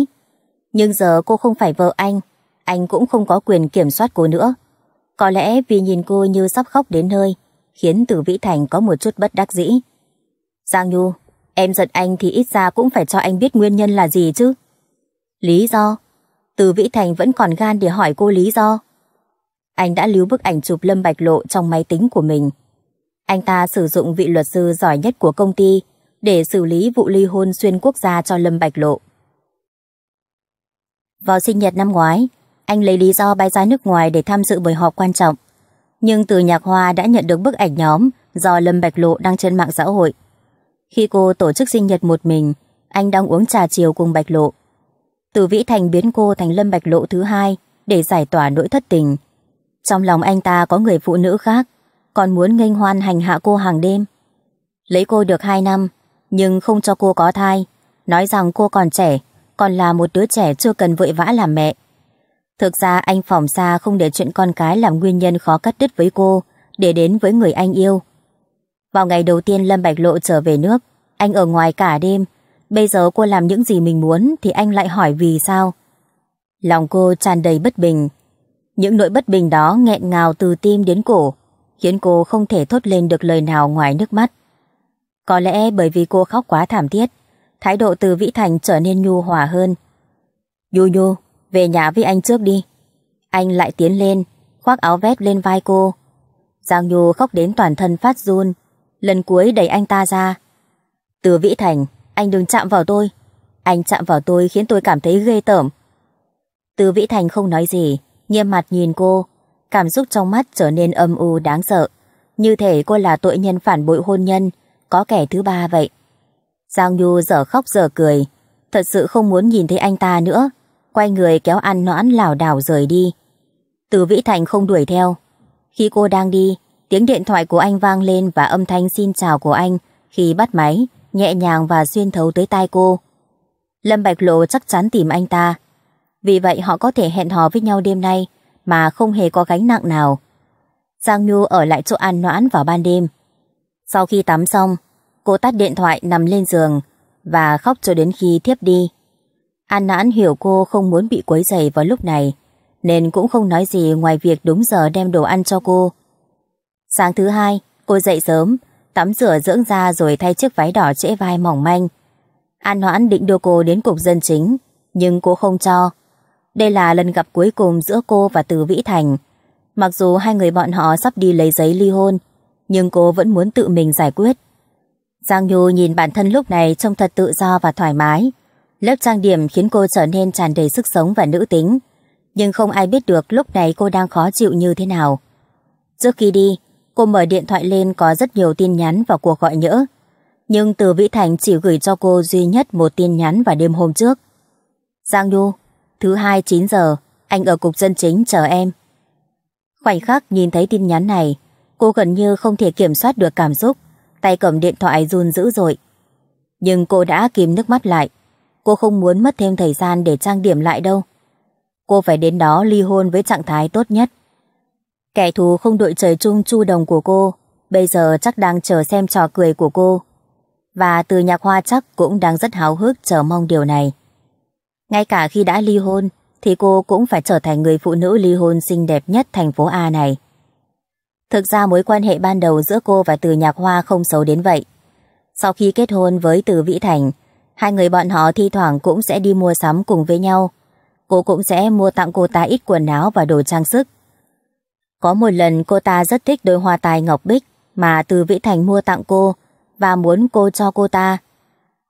Nhưng giờ cô không phải vợ anh, anh cũng không có quyền kiểm soát cô nữa. Có lẽ vì nhìn cô như sắp khóc đến nơi, khiến Từ Vĩ Thành có một chút bất đắc dĩ. Giang Nhu, em giận anh thì ít ra cũng phải cho anh biết nguyên nhân là gì chứ. Lý do? Từ Vĩ Thành vẫn còn gan để hỏi cô lý do. Anh đã lưu bức ảnh chụp Lâm Bạch Lộ trong máy tính của mình. Anh ta sử dụng vị luật sư giỏi nhất của công ty để xử lý vụ ly hôn xuyên quốc gia cho Lâm Bạch Lộ. Vào sinh nhật năm ngoái, anh lấy lý do bay ra nước ngoài để tham dự buổi họp quan trọng. Nhưng từ nhạc hoa đã nhận được bức ảnh nhóm do Lâm Bạch Lộ đăng trên mạng xã hội. Khi cô tổ chức sinh nhật một mình, anh đang uống trà chiều cùng Bạch Lộ. Từ Vĩ Thành biến cô thành Lâm Bạch Lộ thứ hai để giải tỏa nỗi thất tình. Trong lòng anh ta có người phụ nữ khác, còn muốn nghênh hoan hành hạ cô hàng đêm. Lấy cô được 2 năm, nhưng không cho cô có thai, nói rằng cô còn trẻ, còn là một đứa trẻ chưa cần vội vã làm mẹ. Thực ra anh phòng xa không để chuyện con cái làm nguyên nhân khó cắt đứt với cô, để đến với người anh yêu. Vào ngày đầu tiên Lâm Bạch Lộ trở về nước, anh ở ngoài cả đêm, bây giờ cô làm những gì mình muốn thì anh lại hỏi vì sao. Lòng cô tràn đầy bất bình. Những nỗi bất bình đó nghẹn ngào từ tim đến cổ, khiến cô không thể thốt lên được lời nào ngoài nước mắt. Có lẽ bởi vì cô khóc quá thảm thiết, thái độ từ Vĩ Thành trở nên nhu hòa hơn. Nhu nhu, về nhà với anh trước đi. Anh lại tiến lên, khoác áo vét lên vai cô. Giang Nhu khóc đến toàn thân phát run, lần cuối đẩy anh ta ra. Từ Vĩ Thành, anh đừng chạm vào tôi. Anh chạm vào tôi khiến tôi cảm thấy ghê tởm. Từ Vĩ Thành không nói gì, nghiêm mặt nhìn cô, cảm xúc trong mắt trở nên âm u đáng sợ. Như thể cô là tội nhân phản bội hôn nhân, có kẻ thứ ba vậy. Giang Nhu giờ khóc giờ cười, thật sự không muốn nhìn thấy anh ta nữa, quay người kéo ăn noãn lảo đảo rời đi. Từ Vĩ Thành không đuổi theo. Khi cô đang đi, tiếng điện thoại của anh vang lên và âm thanh xin chào của anh khi bắt máy, nhẹ nhàng và xuyên thấu tới tai cô. Lâm Bạch Lộ chắc chắn tìm anh ta. Vì vậy họ có thể hẹn hò với nhau đêm nay mà không hề có gánh nặng nào. Giang Nhu ở lại chỗ an noãn vào ban đêm. Sau khi tắm xong, cô tắt điện thoại nằm lên giường và khóc cho đến khi thiếp đi. An nãn hiểu cô không muốn bị quấy rầy vào lúc này, nên cũng không nói gì ngoài việc đúng giờ đem đồ ăn cho cô. Sáng thứ hai, cô dậy sớm, tắm rửa dưỡng da rồi thay chiếc váy đỏ trễ vai mỏng manh. An Hoãn định đưa cô đến cục dân chính, nhưng cô không cho. Đây là lần gặp cuối cùng giữa cô và Từ Vĩ Thành. Mặc dù hai người bọn họ sắp đi lấy giấy ly hôn, nhưng cô vẫn muốn tự mình giải quyết. Giang Nhu nhìn bản thân lúc này trông thật tự do và thoải mái. Lớp trang điểm khiến cô trở nên tràn đầy sức sống và nữ tính. Nhưng không ai biết được lúc này cô đang khó chịu như thế nào. Trước khi đi, cô mở điện thoại lên có rất nhiều tin nhắn và cuộc gọi nhỡ. Nhưng từ Vĩ Thành chỉ gửi cho cô duy nhất một tin nhắn vào đêm hôm trước. Giang Nhu, thứ hai 9 giờ, anh ở cục dân chính chờ em. Khoảnh khắc nhìn thấy tin nhắn này, Cô gần như không thể kiểm soát được cảm xúc, tay cầm điện thoại run dữ dội. Nhưng cô đã kìm nước mắt lại. Cô không muốn mất thêm thời gian để trang điểm lại đâu. Cô phải đến đó ly hôn với trạng thái tốt nhất. Kẻ thù không đội trời chung chu đồng của cô, bây giờ chắc đang chờ xem trò cười của cô. Và từ nhạc hoa chắc cũng đang rất háo hức chờ mong điều này. Ngay cả khi đã ly hôn, thì cô cũng phải trở thành người phụ nữ ly hôn xinh đẹp nhất thành phố A này. Thực ra mối quan hệ ban đầu giữa cô và Từ Nhạc Hoa không xấu đến vậy. Sau khi kết hôn với Từ Vĩ Thành, hai người bọn họ thi thoảng cũng sẽ đi mua sắm cùng với nhau. Cô cũng sẽ mua tặng cô ta ít quần áo và đồ trang sức. Có một lần cô ta rất thích đôi hoa tai ngọc bích mà Từ Vĩ Thành mua tặng cô và muốn cô cho cô ta.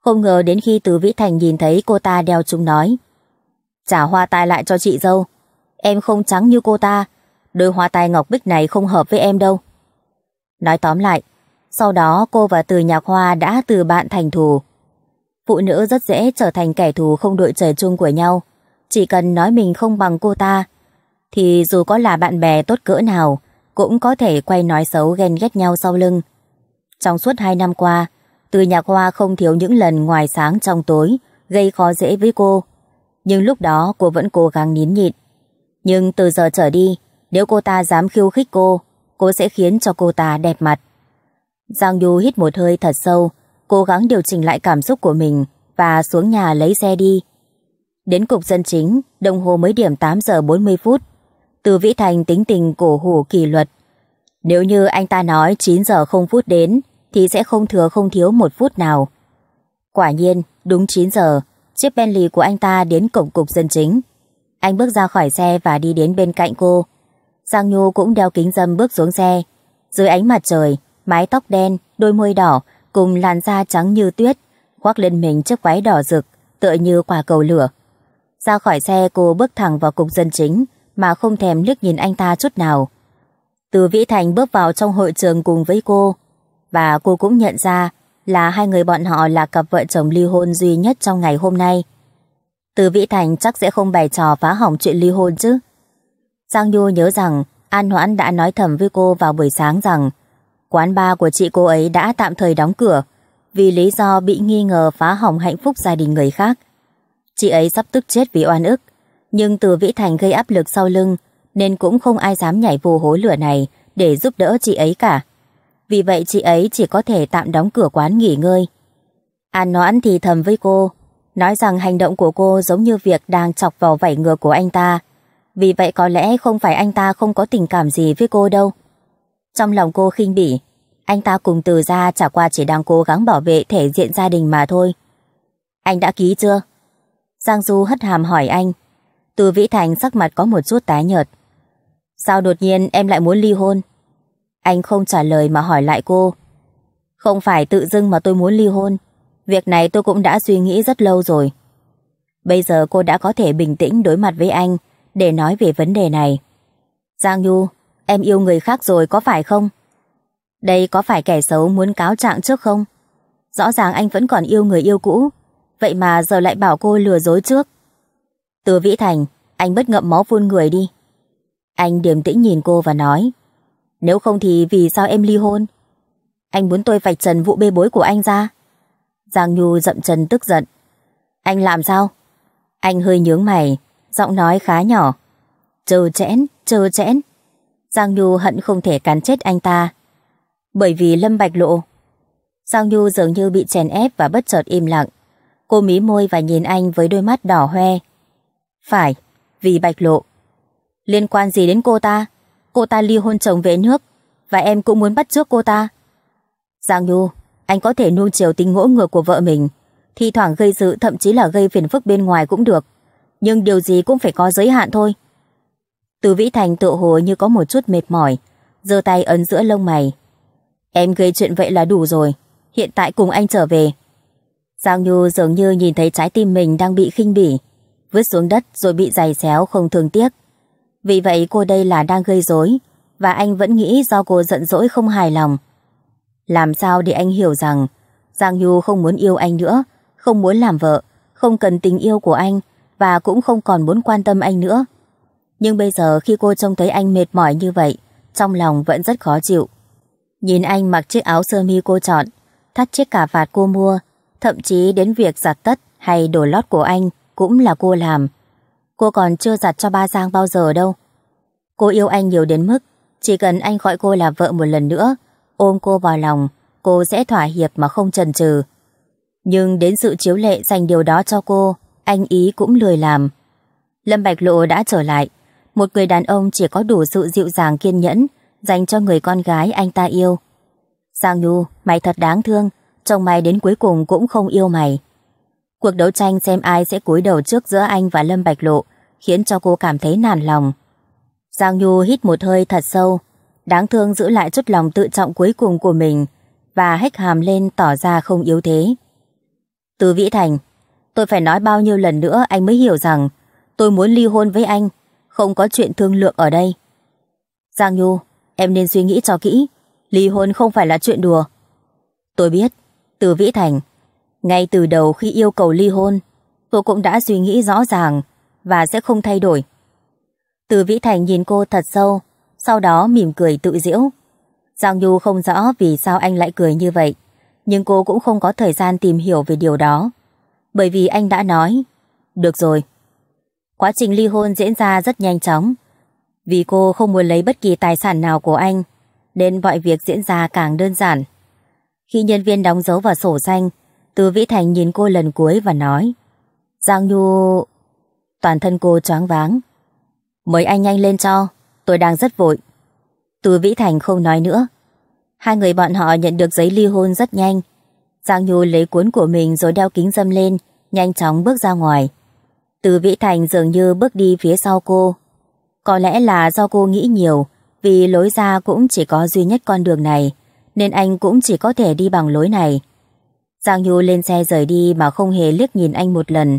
Không ngờ đến khi Từ Vĩ Thành nhìn thấy cô ta đeo chúng nói Trả hoa tai lại cho chị dâu Em không trắng như cô ta đôi hoa tai ngọc bích này không hợp với em đâu. Nói tóm lại, sau đó cô và từ nhạc hoa đã từ bạn thành thù. Phụ nữ rất dễ trở thành kẻ thù không đội trời chung của nhau. Chỉ cần nói mình không bằng cô ta, thì dù có là bạn bè tốt cỡ nào, cũng có thể quay nói xấu ghen ghét nhau sau lưng. Trong suốt hai năm qua, từ nhạc hoa không thiếu những lần ngoài sáng trong tối, gây khó dễ với cô. Nhưng lúc đó cô vẫn cố gắng nín nhịn. Nhưng từ giờ trở đi, nếu cô ta dám khiêu khích cô, cô sẽ khiến cho cô ta đẹp mặt. Giang Nhu hít một hơi thật sâu, cố gắng điều chỉnh lại cảm xúc của mình và xuống nhà lấy xe đi. Đến cục dân chính, đồng hồ mới điểm 8 giờ 40 phút. Từ Vĩ Thành tính tình cổ hủ kỷ luật. Nếu như anh ta nói 9 giờ 0 phút đến, thì sẽ không thừa không thiếu một phút nào. Quả nhiên, đúng 9 giờ, chiếc Bentley của anh ta đến cổng cục dân chính. Anh bước ra khỏi xe và đi đến bên cạnh cô, Giang Nhu cũng đeo kính dâm bước xuống xe. Dưới ánh mặt trời, mái tóc đen, đôi môi đỏ cùng làn da trắng như tuyết, khoác lên mình chiếc váy đỏ rực, tựa như quả cầu lửa. Ra khỏi xe cô bước thẳng vào cục dân chính mà không thèm liếc nhìn anh ta chút nào. Từ Vĩ Thành bước vào trong hội trường cùng với cô và cô cũng nhận ra là hai người bọn họ là cặp vợ chồng ly hôn duy nhất trong ngày hôm nay. Từ Vĩ Thành chắc sẽ không bày trò phá hỏng chuyện ly hôn chứ. Giang Nhu nhớ rằng An Hoãn đã nói thầm với cô vào buổi sáng rằng quán ba của chị cô ấy đã tạm thời đóng cửa vì lý do bị nghi ngờ phá hỏng hạnh phúc gia đình người khác. Chị ấy sắp tức chết vì oan ức, nhưng từ Vĩ Thành gây áp lực sau lưng nên cũng không ai dám nhảy vô hố lửa này để giúp đỡ chị ấy cả. Vì vậy chị ấy chỉ có thể tạm đóng cửa quán nghỉ ngơi. An Noãn thì thầm với cô, nói rằng hành động của cô giống như việc đang chọc vào vảy ngược của anh ta vì vậy có lẽ không phải anh ta không có tình cảm gì với cô đâu. Trong lòng cô khinh bỉ, anh ta cùng từ ra chả qua chỉ đang cố gắng bảo vệ thể diện gia đình mà thôi. Anh đã ký chưa? Giang Du hất hàm hỏi anh. Từ Vĩ Thành sắc mặt có một chút tái nhợt. Sao đột nhiên em lại muốn ly hôn? Anh không trả lời mà hỏi lại cô. Không phải tự dưng mà tôi muốn ly hôn. Việc này tôi cũng đã suy nghĩ rất lâu rồi. Bây giờ cô đã có thể bình tĩnh đối mặt với anh để nói về vấn đề này. Giang Nhu, em yêu người khác rồi có phải không? Đây có phải kẻ xấu muốn cáo trạng trước không? Rõ ràng anh vẫn còn yêu người yêu cũ, vậy mà giờ lại bảo cô lừa dối trước. Từ Vĩ Thành, anh bất ngậm máu phun người đi. Anh điềm tĩnh nhìn cô và nói, nếu không thì vì sao em ly hôn? Anh muốn tôi vạch trần vụ bê bối của anh ra. Giang Nhu dậm chân tức giận. Anh làm sao? Anh hơi nhướng mày, giọng nói khá nhỏ. Trừ chẽn, trừ chẽn. Giang Nhu hận không thể cắn chết anh ta. Bởi vì Lâm Bạch Lộ. Giang Nhu dường như bị chèn ép và bất chợt im lặng. Cô mí môi và nhìn anh với đôi mắt đỏ hoe. Phải, vì Bạch Lộ. Liên quan gì đến cô ta? Cô ta ly hôn chồng về nước và em cũng muốn bắt trước cô ta. Giang Nhu, anh có thể nuông chiều tính ngỗ ngược của vợ mình, thi thoảng gây sự thậm chí là gây phiền phức bên ngoài cũng được nhưng điều gì cũng phải có giới hạn thôi. Từ Vĩ Thành tự hồ như có một chút mệt mỏi, giơ tay ấn giữa lông mày. Em gây chuyện vậy là đủ rồi, hiện tại cùng anh trở về. Giang Nhu dường như nhìn thấy trái tim mình đang bị khinh bỉ, vứt xuống đất rồi bị giày xéo không thương tiếc. Vì vậy cô đây là đang gây rối và anh vẫn nghĩ do cô giận dỗi không hài lòng. Làm sao để anh hiểu rằng Giang Nhu không muốn yêu anh nữa, không muốn làm vợ, không cần tình yêu của anh, và cũng không còn muốn quan tâm anh nữa. Nhưng bây giờ khi cô trông thấy anh mệt mỏi như vậy, trong lòng vẫn rất khó chịu. Nhìn anh mặc chiếc áo sơ mi cô chọn, thắt chiếc cà vạt cô mua, thậm chí đến việc giặt tất hay đổ lót của anh cũng là cô làm. Cô còn chưa giặt cho ba Giang bao giờ đâu. Cô yêu anh nhiều đến mức chỉ cần anh gọi cô là vợ một lần nữa, ôm cô vào lòng, cô sẽ thỏa hiệp mà không chần chừ. Nhưng đến sự chiếu lệ dành điều đó cho cô anh ý cũng lười làm. Lâm Bạch Lộ đã trở lại, một người đàn ông chỉ có đủ sự dịu dàng kiên nhẫn dành cho người con gái anh ta yêu. Giang Nhu, mày thật đáng thương, chồng mày đến cuối cùng cũng không yêu mày. Cuộc đấu tranh xem ai sẽ cúi đầu trước giữa anh và Lâm Bạch Lộ khiến cho cô cảm thấy nản lòng. Giang Nhu hít một hơi thật sâu, đáng thương giữ lại chút lòng tự trọng cuối cùng của mình và hét hàm lên tỏ ra không yếu thế. Từ Vĩ Thành, Tôi phải nói bao nhiêu lần nữa anh mới hiểu rằng tôi muốn ly hôn với anh, không có chuyện thương lượng ở đây. Giang Nhu, em nên suy nghĩ cho kỹ, ly hôn không phải là chuyện đùa. Tôi biết, từ Vĩ Thành, ngay từ đầu khi yêu cầu ly hôn, tôi cũng đã suy nghĩ rõ ràng và sẽ không thay đổi. Từ Vĩ Thành nhìn cô thật sâu, sau đó mỉm cười tự giễu. Giang Nhu không rõ vì sao anh lại cười như vậy, nhưng cô cũng không có thời gian tìm hiểu về điều đó bởi vì anh đã nói. Được rồi. Quá trình ly hôn diễn ra rất nhanh chóng. Vì cô không muốn lấy bất kỳ tài sản nào của anh, nên mọi việc diễn ra càng đơn giản. Khi nhân viên đóng dấu vào sổ xanh, Từ Vĩ Thành nhìn cô lần cuối và nói Giang Nhu... Toàn thân cô choáng váng. mời anh nhanh lên cho, tôi đang rất vội. Từ Vĩ Thành không nói nữa. Hai người bọn họ nhận được giấy ly hôn rất nhanh, Giang Nhu lấy cuốn của mình rồi đeo kính dâm lên, nhanh chóng bước ra ngoài. Từ Vĩ Thành dường như bước đi phía sau cô. Có lẽ là do cô nghĩ nhiều, vì lối ra cũng chỉ có duy nhất con đường này, nên anh cũng chỉ có thể đi bằng lối này. Giang Nhu lên xe rời đi mà không hề liếc nhìn anh một lần.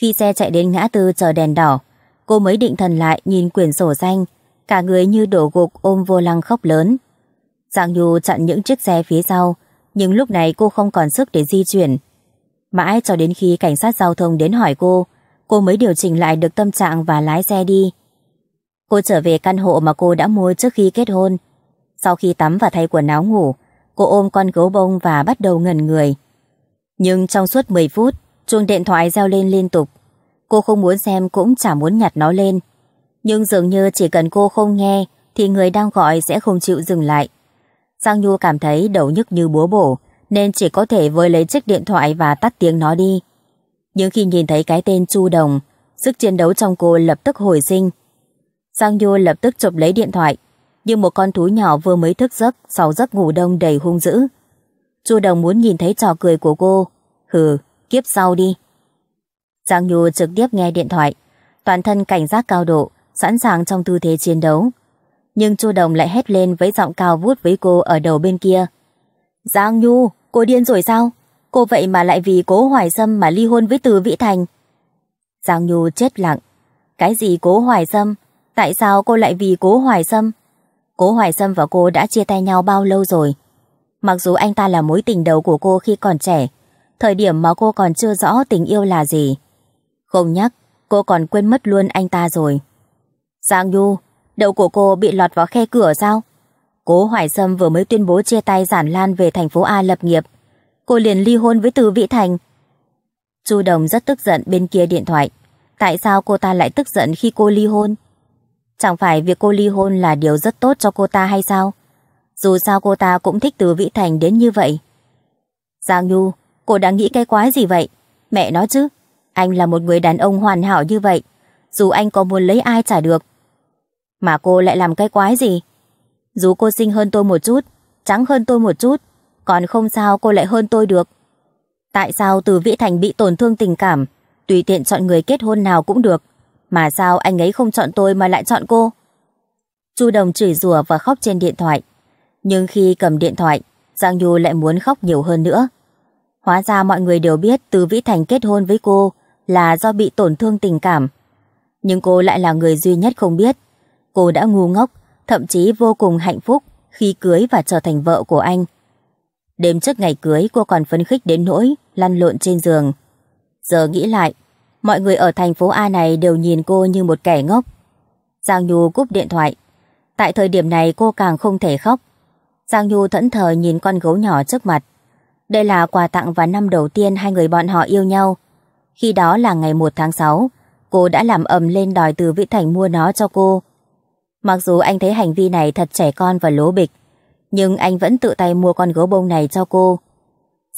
Khi xe chạy đến ngã tư chờ đèn đỏ, cô mới định thần lại nhìn quyển sổ danh, cả người như đổ gục ôm vô lăng khóc lớn. Giang Nhu chặn những chiếc xe phía sau, nhưng lúc này cô không còn sức để di chuyển. Mãi cho đến khi cảnh sát giao thông đến hỏi cô, cô mới điều chỉnh lại được tâm trạng và lái xe đi. Cô trở về căn hộ mà cô đã mua trước khi kết hôn. Sau khi tắm và thay quần áo ngủ, cô ôm con gấu bông và bắt đầu ngần người. Nhưng trong suốt 10 phút, chuông điện thoại reo lên liên tục. Cô không muốn xem cũng chả muốn nhặt nó lên. Nhưng dường như chỉ cần cô không nghe thì người đang gọi sẽ không chịu dừng lại. Giang Nhu cảm thấy đầu nhức như búa bổ, nên chỉ có thể với lấy chiếc điện thoại và tắt tiếng nó đi. Nhưng khi nhìn thấy cái tên Chu Đồng, sức chiến đấu trong cô lập tức hồi sinh. Giang Nhu lập tức chụp lấy điện thoại, như một con thú nhỏ vừa mới thức giấc sau giấc ngủ đông đầy hung dữ. Chu Đồng muốn nhìn thấy trò cười của cô, hừ, kiếp sau đi. Giang Nhu trực tiếp nghe điện thoại, toàn thân cảnh giác cao độ, sẵn sàng trong tư thế chiến đấu, nhưng chu đồng lại hét lên với giọng cao vút với cô ở đầu bên kia giang nhu cô điên rồi sao cô vậy mà lại vì cố hoài sâm mà ly hôn với từ vĩ thành giang nhu chết lặng cái gì cố hoài sâm tại sao cô lại vì cố hoài sâm cố hoài sâm và cô đã chia tay nhau bao lâu rồi mặc dù anh ta là mối tình đầu của cô khi còn trẻ thời điểm mà cô còn chưa rõ tình yêu là gì không nhắc cô còn quên mất luôn anh ta rồi Giang Nhu, Đậu của cô bị lọt vào khe cửa sao? Cố Hoài Sâm vừa mới tuyên bố chia tay Giản Lan về thành phố A lập nghiệp. Cô liền ly hôn với Từ Vĩ Thành. Chu Đồng rất tức giận bên kia điện thoại. Tại sao cô ta lại tức giận khi cô ly hôn? Chẳng phải việc cô ly hôn là điều rất tốt cho cô ta hay sao? Dù sao cô ta cũng thích Từ Vĩ Thành đến như vậy. Giang Nhu, cô đang nghĩ cái quái gì vậy? Mẹ nói chứ, anh là một người đàn ông hoàn hảo như vậy. Dù anh có muốn lấy ai trả được, mà cô lại làm cái quái gì? Dù cô xinh hơn tôi một chút, trắng hơn tôi một chút, còn không sao cô lại hơn tôi được. Tại sao từ Vĩ Thành bị tổn thương tình cảm, tùy tiện chọn người kết hôn nào cũng được, mà sao anh ấy không chọn tôi mà lại chọn cô? Chu Đồng chửi rủa và khóc trên điện thoại. Nhưng khi cầm điện thoại, Giang Nhu lại muốn khóc nhiều hơn nữa. Hóa ra mọi người đều biết Từ Vĩ Thành kết hôn với cô là do bị tổn thương tình cảm. Nhưng cô lại là người duy nhất không biết cô đã ngu ngốc, thậm chí vô cùng hạnh phúc khi cưới và trở thành vợ của anh. Đêm trước ngày cưới cô còn phấn khích đến nỗi lăn lộn trên giường. Giờ nghĩ lại, mọi người ở thành phố A này đều nhìn cô như một kẻ ngốc. Giang Nhu cúp điện thoại. Tại thời điểm này cô càng không thể khóc. Giang Nhu thẫn thờ nhìn con gấu nhỏ trước mặt. Đây là quà tặng vào năm đầu tiên hai người bọn họ yêu nhau. Khi đó là ngày 1 tháng 6, cô đã làm ầm lên đòi từ Vĩ Thành mua nó cho cô Mặc dù anh thấy hành vi này thật trẻ con và lố bịch, nhưng anh vẫn tự tay mua con gấu bông này cho cô.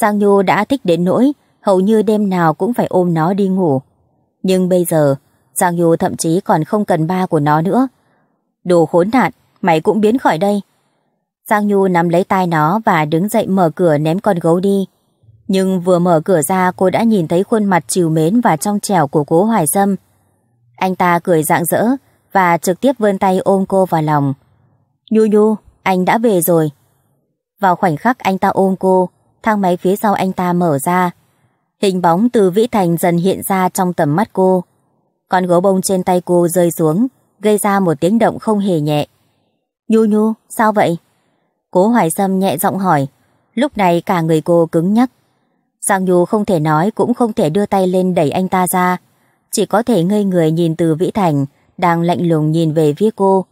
Giang Nhu đã thích đến nỗi hầu như đêm nào cũng phải ôm nó đi ngủ. Nhưng bây giờ, Giang Nhu thậm chí còn không cần ba của nó nữa. Đồ khốn nạn, mày cũng biến khỏi đây. Giang Nhu nắm lấy tay nó và đứng dậy mở cửa ném con gấu đi. Nhưng vừa mở cửa ra cô đã nhìn thấy khuôn mặt chiều mến và trong trẻo của cố Hoài Sâm. Anh ta cười rạng rỡ, và trực tiếp vươn tay ôm cô vào lòng. Nhu nhu, anh đã về rồi. Vào khoảnh khắc anh ta ôm cô, thang máy phía sau anh ta mở ra. Hình bóng từ Vĩ Thành dần hiện ra trong tầm mắt cô. Con gấu bông trên tay cô rơi xuống, gây ra một tiếng động không hề nhẹ. Nhu nhu, sao vậy? Cố Hoài Sâm nhẹ giọng hỏi. Lúc này cả người cô cứng nhắc. Giang Nhu không thể nói cũng không thể đưa tay lên đẩy anh ta ra. Chỉ có thể ngây người nhìn từ Vĩ Thành, đang lạnh lùng nhìn về phía cô.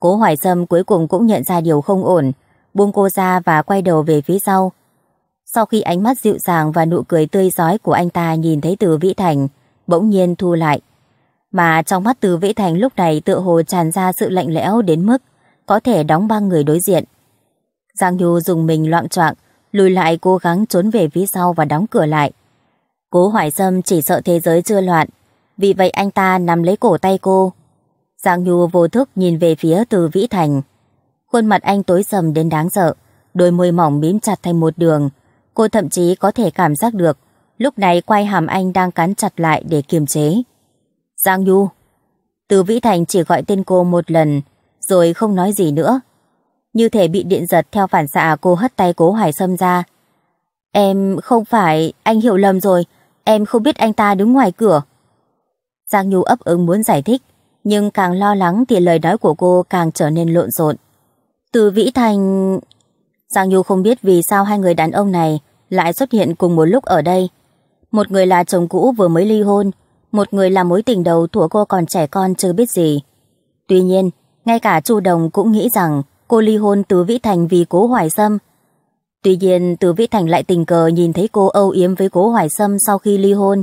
Cố Hoài Sâm cuối cùng cũng nhận ra điều không ổn, buông cô ra và quay đầu về phía sau. Sau khi ánh mắt dịu dàng và nụ cười tươi giói của anh ta nhìn thấy Từ Vĩ Thành, bỗng nhiên thu lại. Mà trong mắt Từ Vĩ Thành lúc này tựa hồ tràn ra sự lạnh lẽo đến mức có thể đóng băng người đối diện. Giang Nhu dùng mình loạn choạng, lùi lại cố gắng trốn về phía sau và đóng cửa lại. Cố Hoài Sâm chỉ sợ thế giới chưa loạn, vì vậy anh ta nắm lấy cổ tay cô. Giang Nhu vô thức nhìn về phía từ Vĩ Thành. Khuôn mặt anh tối sầm đến đáng sợ, đôi môi mỏng mím chặt thành một đường. Cô thậm chí có thể cảm giác được, lúc này quay hàm anh đang cắn chặt lại để kiềm chế. Giang Nhu. Từ Vĩ Thành chỉ gọi tên cô một lần, rồi không nói gì nữa. Như thể bị điện giật theo phản xạ cô hất tay cố hoài Sâm ra. Em không phải, anh hiểu lầm rồi, em không biết anh ta đứng ngoài cửa. Giang Nhu ấp ứng muốn giải thích, nhưng càng lo lắng thì lời nói của cô càng trở nên lộn xộn. Từ Vĩ Thành... Giang Nhu không biết vì sao hai người đàn ông này lại xuất hiện cùng một lúc ở đây. Một người là chồng cũ vừa mới ly hôn, một người là mối tình đầu thủa cô còn trẻ con chưa biết gì. Tuy nhiên, ngay cả Chu Đồng cũng nghĩ rằng cô ly hôn Từ Vĩ Thành vì cố hoài sâm. Tuy nhiên, Từ Vĩ Thành lại tình cờ nhìn thấy cô âu yếm với cố hoài sâm sau khi ly hôn.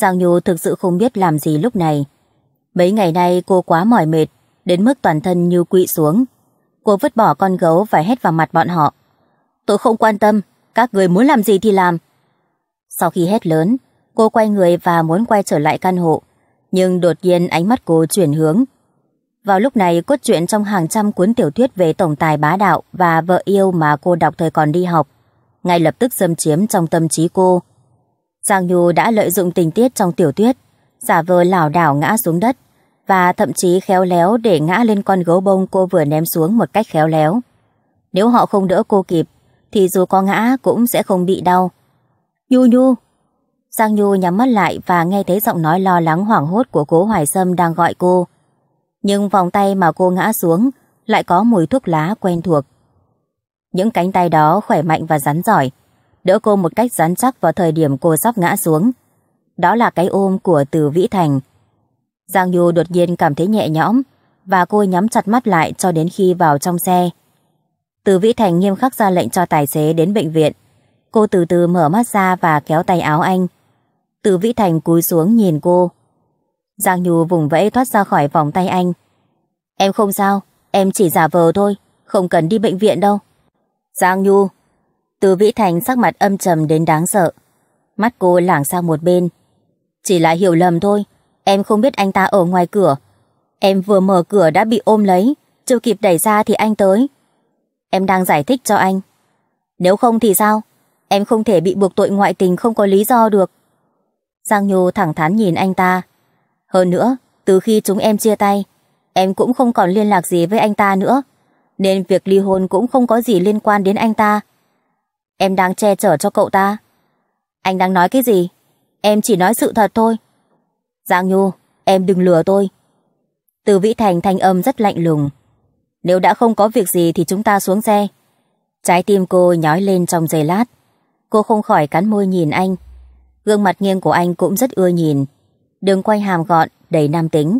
Giang Nhu thực sự không biết làm gì lúc này. Mấy ngày nay cô quá mỏi mệt, đến mức toàn thân như quỵ xuống. Cô vứt bỏ con gấu và hét vào mặt bọn họ. Tôi không quan tâm, các người muốn làm gì thì làm. Sau khi hét lớn, cô quay người và muốn quay trở lại căn hộ. Nhưng đột nhiên ánh mắt cô chuyển hướng. Vào lúc này, cốt truyện trong hàng trăm cuốn tiểu thuyết về tổng tài bá đạo và vợ yêu mà cô đọc thời còn đi học ngay lập tức xâm chiếm trong tâm trí cô, Giang Nhu đã lợi dụng tình tiết trong tiểu tuyết, giả vờ lảo đảo ngã xuống đất và thậm chí khéo léo để ngã lên con gấu bông cô vừa ném xuống một cách khéo léo. Nếu họ không đỡ cô kịp, thì dù có ngã cũng sẽ không bị đau. Nhu Nhu! Giang Nhu nhắm mắt lại và nghe thấy giọng nói lo lắng hoảng hốt của cố Hoài Sâm đang gọi cô. Nhưng vòng tay mà cô ngã xuống lại có mùi thuốc lá quen thuộc. Những cánh tay đó khỏe mạnh và rắn giỏi, đỡ cô một cách rắn chắc vào thời điểm cô sắp ngã xuống. Đó là cái ôm của Từ Vĩ Thành. Giang Nhu đột nhiên cảm thấy nhẹ nhõm và cô nhắm chặt mắt lại cho đến khi vào trong xe. Từ Vĩ Thành nghiêm khắc ra lệnh cho tài xế đến bệnh viện. Cô từ từ mở mắt ra và kéo tay áo anh. Từ Vĩ Thành cúi xuống nhìn cô. Giang Nhu vùng vẫy thoát ra khỏi vòng tay anh. Em không sao, em chỉ giả vờ thôi, không cần đi bệnh viện đâu. Giang Nhu, từ Vĩ Thành sắc mặt âm trầm đến đáng sợ. Mắt cô lảng sang một bên. Chỉ là hiểu lầm thôi, em không biết anh ta ở ngoài cửa. Em vừa mở cửa đã bị ôm lấy, chưa kịp đẩy ra thì anh tới. Em đang giải thích cho anh. Nếu không thì sao? Em không thể bị buộc tội ngoại tình không có lý do được. Giang Nhu thẳng thắn nhìn anh ta. Hơn nữa, từ khi chúng em chia tay, em cũng không còn liên lạc gì với anh ta nữa. Nên việc ly hôn cũng không có gì liên quan đến anh ta. Em đang che chở cho cậu ta. Anh đang nói cái gì? Em chỉ nói sự thật thôi. Giang Nhu, em đừng lừa tôi. Từ Vĩ Thành thanh âm rất lạnh lùng. Nếu đã không có việc gì thì chúng ta xuống xe. Trái tim cô nhói lên trong giây lát. Cô không khỏi cắn môi nhìn anh. Gương mặt nghiêng của anh cũng rất ưa nhìn. Đường quay hàm gọn, đầy nam tính.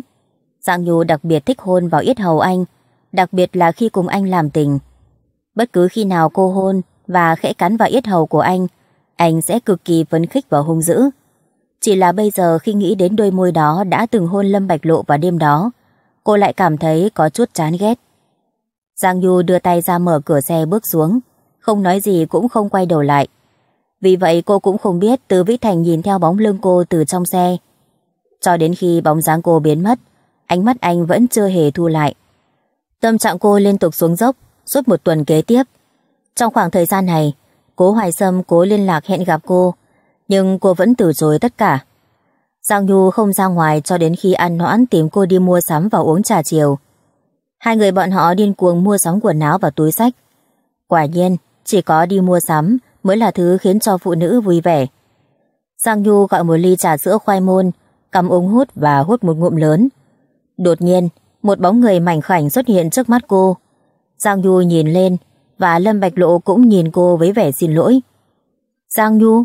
Giang Nhu đặc biệt thích hôn vào yết hầu anh, đặc biệt là khi cùng anh làm tình. Bất cứ khi nào cô hôn, và khẽ cắn vào yết hầu của anh, anh sẽ cực kỳ phấn khích và hung dữ. Chỉ là bây giờ khi nghĩ đến đôi môi đó đã từng hôn Lâm Bạch Lộ vào đêm đó, cô lại cảm thấy có chút chán ghét. Giang Du đưa tay ra mở cửa xe bước xuống, không nói gì cũng không quay đầu lại. Vì vậy cô cũng không biết Từ Vĩ Thành nhìn theo bóng lưng cô từ trong xe. Cho đến khi bóng dáng cô biến mất, ánh mắt anh vẫn chưa hề thu lại. Tâm trạng cô liên tục xuống dốc, suốt một tuần kế tiếp, trong khoảng thời gian này, cố Hoài Sâm cố liên lạc hẹn gặp cô, nhưng cô vẫn từ chối tất cả. Giang Nhu không ra ngoài cho đến khi An Hoãn tìm cô đi mua sắm và uống trà chiều. Hai người bọn họ điên cuồng mua sắm quần áo và túi sách. Quả nhiên, chỉ có đi mua sắm mới là thứ khiến cho phụ nữ vui vẻ. Giang Nhu gọi một ly trà sữa khoai môn, cầm ống hút và hút một ngụm lớn. Đột nhiên, một bóng người mảnh khảnh xuất hiện trước mắt cô. Giang Nhu nhìn lên và Lâm Bạch Lộ cũng nhìn cô với vẻ xin lỗi. Giang Nhu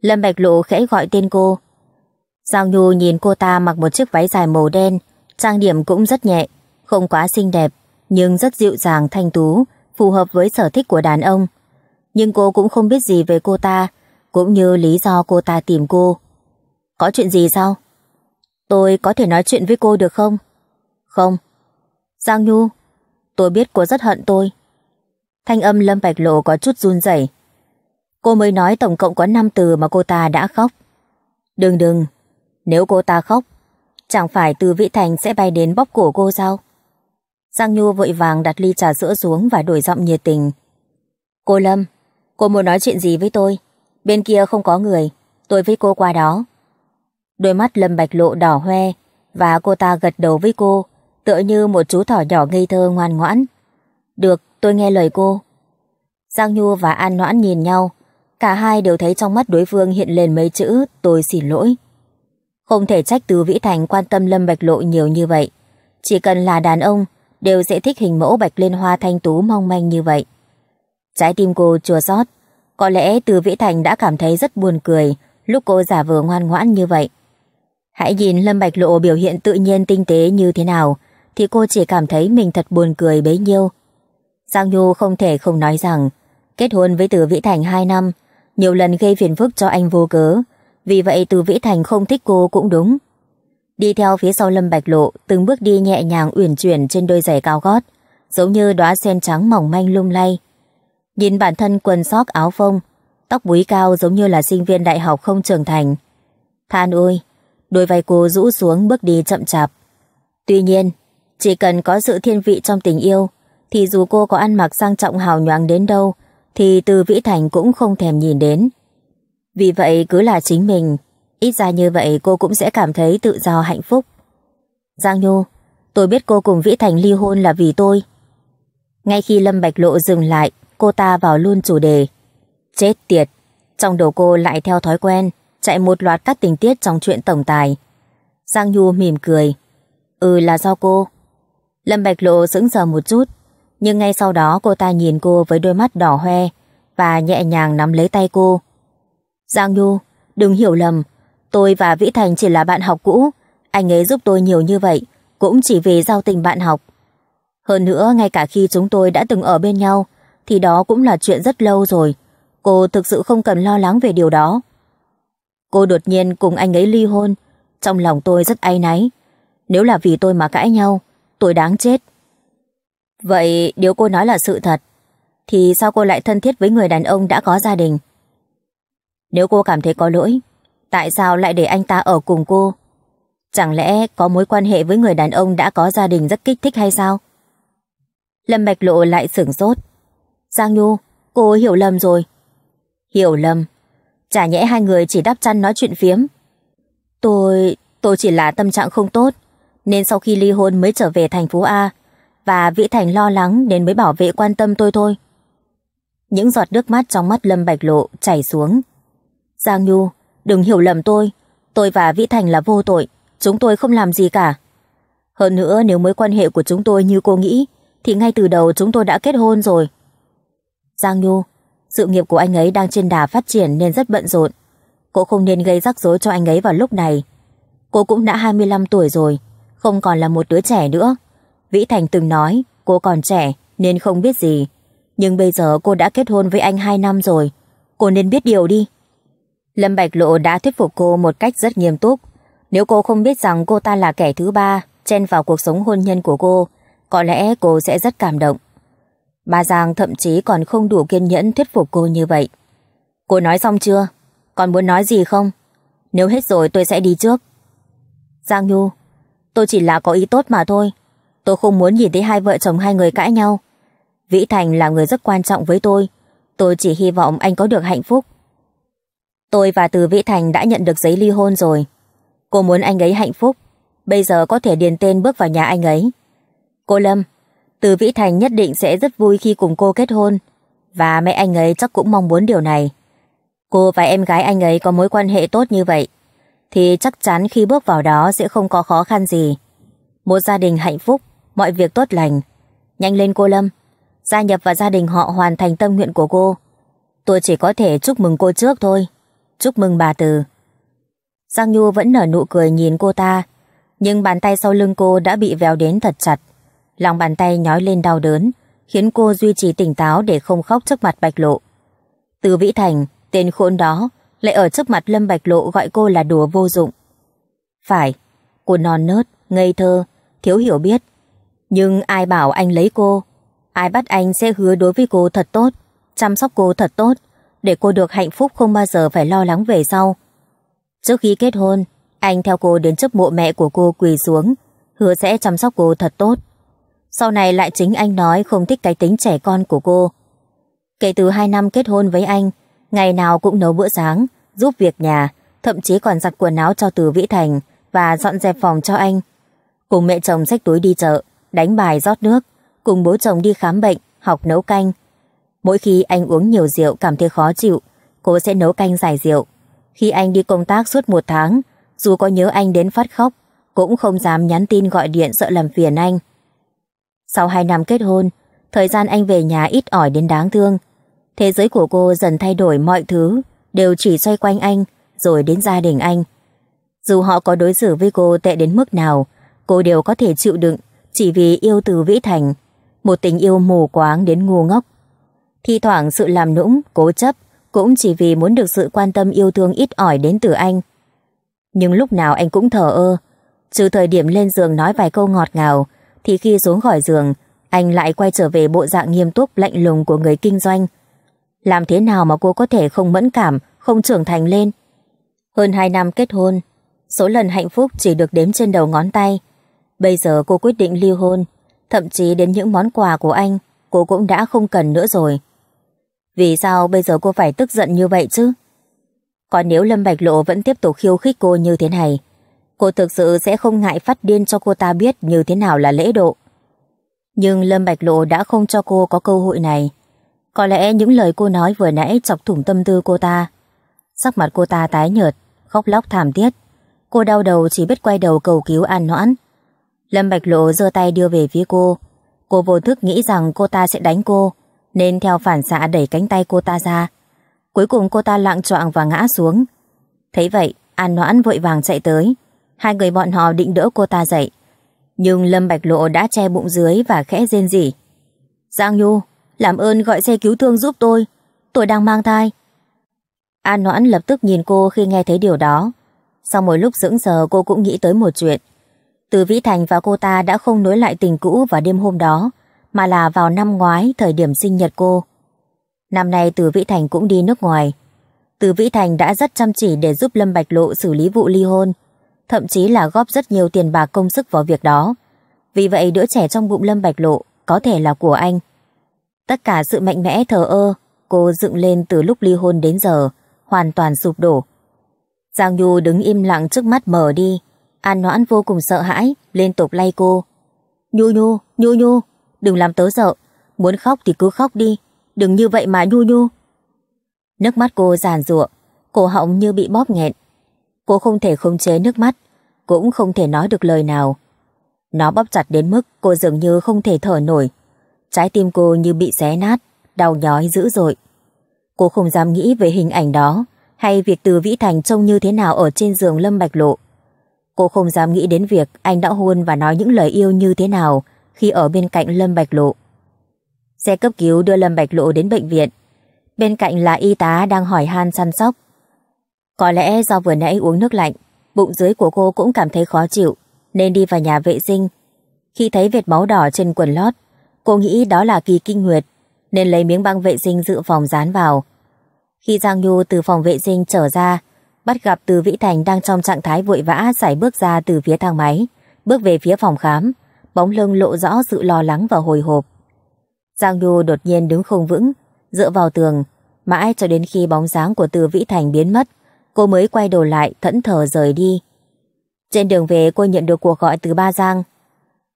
Lâm Bạch Lộ khẽ gọi tên cô. Giang Nhu nhìn cô ta mặc một chiếc váy dài màu đen, trang điểm cũng rất nhẹ, không quá xinh đẹp, nhưng rất dịu dàng thanh tú, phù hợp với sở thích của đàn ông. Nhưng cô cũng không biết gì về cô ta, cũng như lý do cô ta tìm cô. Có chuyện gì sao? Tôi có thể nói chuyện với cô được không? Không. Giang Nhu, tôi biết cô rất hận tôi, Thanh âm Lâm Bạch Lộ có chút run rẩy. Cô mới nói tổng cộng có 5 từ mà cô ta đã khóc. Đừng đừng, nếu cô ta khóc, chẳng phải Từ Vĩ Thành sẽ bay đến bóp cổ cô sao? Giang Nhu vội vàng đặt ly trà sữa xuống và đổi giọng nhiệt tình. Cô Lâm, cô muốn nói chuyện gì với tôi? Bên kia không có người, tôi với cô qua đó. Đôi mắt Lâm Bạch Lộ đỏ hoe và cô ta gật đầu với cô, tựa như một chú thỏ nhỏ ngây thơ ngoan ngoãn. Được, Tôi nghe lời cô. Giang Nhu và An Noãn nhìn nhau. Cả hai đều thấy trong mắt đối phương hiện lên mấy chữ tôi xin lỗi. Không thể trách Từ Vĩ Thành quan tâm Lâm Bạch Lộ nhiều như vậy. Chỉ cần là đàn ông, đều sẽ thích hình mẫu Bạch Liên Hoa thanh tú mong manh như vậy. Trái tim cô chùa rót Có lẽ Từ Vĩ Thành đã cảm thấy rất buồn cười lúc cô giả vờ ngoan ngoãn như vậy. Hãy nhìn Lâm Bạch Lộ biểu hiện tự nhiên tinh tế như thế nào thì cô chỉ cảm thấy mình thật buồn cười bấy nhiêu. Giang Nhu không thể không nói rằng kết hôn với Từ Vĩ Thành 2 năm, nhiều lần gây phiền phức cho anh vô cớ, vì vậy Từ Vĩ Thành không thích cô cũng đúng. Đi theo phía sau Lâm Bạch Lộ, từng bước đi nhẹ nhàng uyển chuyển trên đôi giày cao gót, giống như đóa sen trắng mỏng manh lung lay. Nhìn bản thân quần sóc áo phông, tóc búi cao giống như là sinh viên đại học không trưởng thành. Than ôi, đôi vai cô rũ xuống bước đi chậm chạp. Tuy nhiên, chỉ cần có sự thiên vị trong tình yêu, thì dù cô có ăn mặc sang trọng hào nhoáng đến đâu, thì từ Vĩ Thành cũng không thèm nhìn đến. Vì vậy cứ là chính mình, ít ra như vậy cô cũng sẽ cảm thấy tự do hạnh phúc. Giang Nhô, tôi biết cô cùng Vĩ Thành ly hôn là vì tôi. Ngay khi Lâm Bạch Lộ dừng lại, cô ta vào luôn chủ đề. Chết tiệt, trong đầu cô lại theo thói quen, chạy một loạt các tình tiết trong chuyện tổng tài. Giang Nhu mỉm cười. Ừ là do cô. Lâm Bạch Lộ sững sờ một chút, nhưng ngay sau đó cô ta nhìn cô với đôi mắt đỏ hoe và nhẹ nhàng nắm lấy tay cô. Giang Nhu, đừng hiểu lầm. Tôi và Vĩ Thành chỉ là bạn học cũ. Anh ấy giúp tôi nhiều như vậy, cũng chỉ vì giao tình bạn học. Hơn nữa, ngay cả khi chúng tôi đã từng ở bên nhau, thì đó cũng là chuyện rất lâu rồi. Cô thực sự không cần lo lắng về điều đó. Cô đột nhiên cùng anh ấy ly hôn. Trong lòng tôi rất ai náy. Nếu là vì tôi mà cãi nhau, tôi đáng chết. Vậy nếu cô nói là sự thật, thì sao cô lại thân thiết với người đàn ông đã có gia đình? Nếu cô cảm thấy có lỗi, tại sao lại để anh ta ở cùng cô? Chẳng lẽ có mối quan hệ với người đàn ông đã có gia đình rất kích thích hay sao? Lâm Bạch Lộ lại sửng sốt. Giang Nhu, cô hiểu lầm rồi. Hiểu lầm? Chả nhẽ hai người chỉ đắp chăn nói chuyện phiếm. Tôi... tôi chỉ là tâm trạng không tốt, nên sau khi ly hôn mới trở về thành phố A và Vĩ Thành lo lắng nên mới bảo vệ quan tâm tôi thôi. Những giọt nước mắt trong mắt Lâm Bạch Lộ chảy xuống. Giang Nhu, đừng hiểu lầm tôi. Tôi và Vĩ Thành là vô tội, chúng tôi không làm gì cả. Hơn nữa nếu mối quan hệ của chúng tôi như cô nghĩ, thì ngay từ đầu chúng tôi đã kết hôn rồi. Giang Nhu, sự nghiệp của anh ấy đang trên đà phát triển nên rất bận rộn. Cô không nên gây rắc rối cho anh ấy vào lúc này. Cô cũng đã 25 tuổi rồi, không còn là một đứa trẻ nữa. Vĩ Thành từng nói cô còn trẻ nên không biết gì. Nhưng bây giờ cô đã kết hôn với anh 2 năm rồi. Cô nên biết điều đi. Lâm Bạch Lộ đã thuyết phục cô một cách rất nghiêm túc. Nếu cô không biết rằng cô ta là kẻ thứ ba chen vào cuộc sống hôn nhân của cô, có lẽ cô sẽ rất cảm động. Bà Giang thậm chí còn không đủ kiên nhẫn thuyết phục cô như vậy. Cô nói xong chưa? Còn muốn nói gì không? Nếu hết rồi tôi sẽ đi trước. Giang Nhu, tôi chỉ là có ý tốt mà thôi. Tôi không muốn nhìn thấy hai vợ chồng hai người cãi nhau. Vĩ Thành là người rất quan trọng với tôi. Tôi chỉ hy vọng anh có được hạnh phúc. Tôi và Từ Vĩ Thành đã nhận được giấy ly hôn rồi. Cô muốn anh ấy hạnh phúc. Bây giờ có thể điền tên bước vào nhà anh ấy. Cô Lâm, Từ Vĩ Thành nhất định sẽ rất vui khi cùng cô kết hôn. Và mẹ anh ấy chắc cũng mong muốn điều này. Cô và em gái anh ấy có mối quan hệ tốt như vậy. Thì chắc chắn khi bước vào đó sẽ không có khó khăn gì. Một gia đình hạnh phúc mọi việc tốt lành. Nhanh lên cô Lâm, gia nhập vào gia đình họ hoàn thành tâm nguyện của cô. Tôi chỉ có thể chúc mừng cô trước thôi. Chúc mừng bà Từ. Giang Nhu vẫn nở nụ cười nhìn cô ta, nhưng bàn tay sau lưng cô đã bị véo đến thật chặt. Lòng bàn tay nhói lên đau đớn, khiến cô duy trì tỉnh táo để không khóc trước mặt Bạch Lộ. Từ Vĩ Thành, tên khốn đó, lại ở trước mặt Lâm Bạch Lộ gọi cô là đùa vô dụng. Phải, cô non nớt, ngây thơ, thiếu hiểu biết, nhưng ai bảo anh lấy cô, ai bắt anh sẽ hứa đối với cô thật tốt, chăm sóc cô thật tốt, để cô được hạnh phúc không bao giờ phải lo lắng về sau. Trước khi kết hôn, anh theo cô đến trước mộ mẹ của cô quỳ xuống, hứa sẽ chăm sóc cô thật tốt. Sau này lại chính anh nói không thích cái tính trẻ con của cô. Kể từ 2 năm kết hôn với anh, ngày nào cũng nấu bữa sáng, giúp việc nhà, thậm chí còn giặt quần áo cho Từ Vĩ Thành và dọn dẹp phòng cho anh. Cùng mẹ chồng xách túi đi chợ, đánh bài rót nước, cùng bố chồng đi khám bệnh, học nấu canh. Mỗi khi anh uống nhiều rượu cảm thấy khó chịu, cô sẽ nấu canh giải rượu. Khi anh đi công tác suốt một tháng, dù có nhớ anh đến phát khóc, cũng không dám nhắn tin gọi điện sợ làm phiền anh. Sau hai năm kết hôn, thời gian anh về nhà ít ỏi đến đáng thương. Thế giới của cô dần thay đổi mọi thứ, đều chỉ xoay quanh anh, rồi đến gia đình anh. Dù họ có đối xử với cô tệ đến mức nào, cô đều có thể chịu đựng chỉ vì yêu từ Vĩ Thành, một tình yêu mù quáng đến ngu ngốc. Thi thoảng sự làm nũng, cố chấp, cũng chỉ vì muốn được sự quan tâm yêu thương ít ỏi đến từ anh. Nhưng lúc nào anh cũng thờ ơ, trừ thời điểm lên giường nói vài câu ngọt ngào, thì khi xuống khỏi giường, anh lại quay trở về bộ dạng nghiêm túc lạnh lùng của người kinh doanh. Làm thế nào mà cô có thể không mẫn cảm, không trưởng thành lên? Hơn 2 năm kết hôn, số lần hạnh phúc chỉ được đếm trên đầu ngón tay, Bây giờ cô quyết định ly hôn, thậm chí đến những món quà của anh cô cũng đã không cần nữa rồi. Vì sao bây giờ cô phải tức giận như vậy chứ? Còn nếu Lâm Bạch Lộ vẫn tiếp tục khiêu khích cô như thế này, cô thực sự sẽ không ngại phát điên cho cô ta biết như thế nào là lễ độ. Nhưng Lâm Bạch Lộ đã không cho cô có cơ hội này. Có lẽ những lời cô nói vừa nãy chọc thủng tâm tư cô ta. Sắc mặt cô ta tái nhợt, khóc lóc thảm thiết. Cô đau đầu chỉ biết quay đầu cầu cứu an noãn. Lâm Bạch Lộ giơ tay đưa về phía cô. Cô vô thức nghĩ rằng cô ta sẽ đánh cô, nên theo phản xạ đẩy cánh tay cô ta ra. Cuối cùng cô ta lạng choạng và ngã xuống. Thấy vậy, An Noãn vội vàng chạy tới. Hai người bọn họ định đỡ cô ta dậy. Nhưng Lâm Bạch Lộ đã che bụng dưới và khẽ rên rỉ. Giang Nhu, làm ơn gọi xe cứu thương giúp tôi. Tôi đang mang thai. An Noãn lập tức nhìn cô khi nghe thấy điều đó. Sau một lúc sững sờ cô cũng nghĩ tới một chuyện. Từ Vĩ Thành và cô ta đã không nối lại tình cũ vào đêm hôm đó, mà là vào năm ngoái thời điểm sinh nhật cô. Năm nay Từ Vĩ Thành cũng đi nước ngoài. Từ Vĩ Thành đã rất chăm chỉ để giúp Lâm Bạch Lộ xử lý vụ ly hôn, thậm chí là góp rất nhiều tiền bạc công sức vào việc đó. Vì vậy đứa trẻ trong bụng Lâm Bạch Lộ có thể là của anh. Tất cả sự mạnh mẽ thờ ơ, cô dựng lên từ lúc ly hôn đến giờ, hoàn toàn sụp đổ. Giang Nhu đứng im lặng trước mắt mở đi, An Noãn vô cùng sợ hãi, liên tục lay cô. Nhu nhu, nhu nhu, đừng làm tớ sợ. Muốn khóc thì cứ khóc đi, đừng như vậy mà nhu nhu. Nước mắt cô giàn ruộng, cổ họng như bị bóp nghẹn. Cô không thể khống chế nước mắt, cũng không thể nói được lời nào. Nó bóp chặt đến mức cô dường như không thể thở nổi. Trái tim cô như bị xé nát, đau nhói dữ dội. Cô không dám nghĩ về hình ảnh đó, hay việc từ Vĩ Thành trông như thế nào ở trên giường Lâm Bạch Lộ. Cô không dám nghĩ đến việc anh đã hôn và nói những lời yêu như thế nào khi ở bên cạnh Lâm Bạch Lộ. Xe cấp cứu đưa Lâm Bạch Lộ đến bệnh viện. Bên cạnh là y tá đang hỏi han săn sóc. Có lẽ do vừa nãy uống nước lạnh, bụng dưới của cô cũng cảm thấy khó chịu, nên đi vào nhà vệ sinh. Khi thấy vệt máu đỏ trên quần lót, cô nghĩ đó là kỳ kinh nguyệt, nên lấy miếng băng vệ sinh dự phòng dán vào. Khi Giang Nhu từ phòng vệ sinh trở ra, bắt gặp Từ Vĩ Thành đang trong trạng thái vội vã xảy bước ra từ phía thang máy, bước về phía phòng khám, bóng lưng lộ rõ sự lo lắng và hồi hộp. Giang Nhu đột nhiên đứng không vững, dựa vào tường, mãi cho đến khi bóng dáng của Từ Vĩ Thành biến mất, cô mới quay đầu lại thẫn thờ rời đi. Trên đường về cô nhận được cuộc gọi từ ba Giang.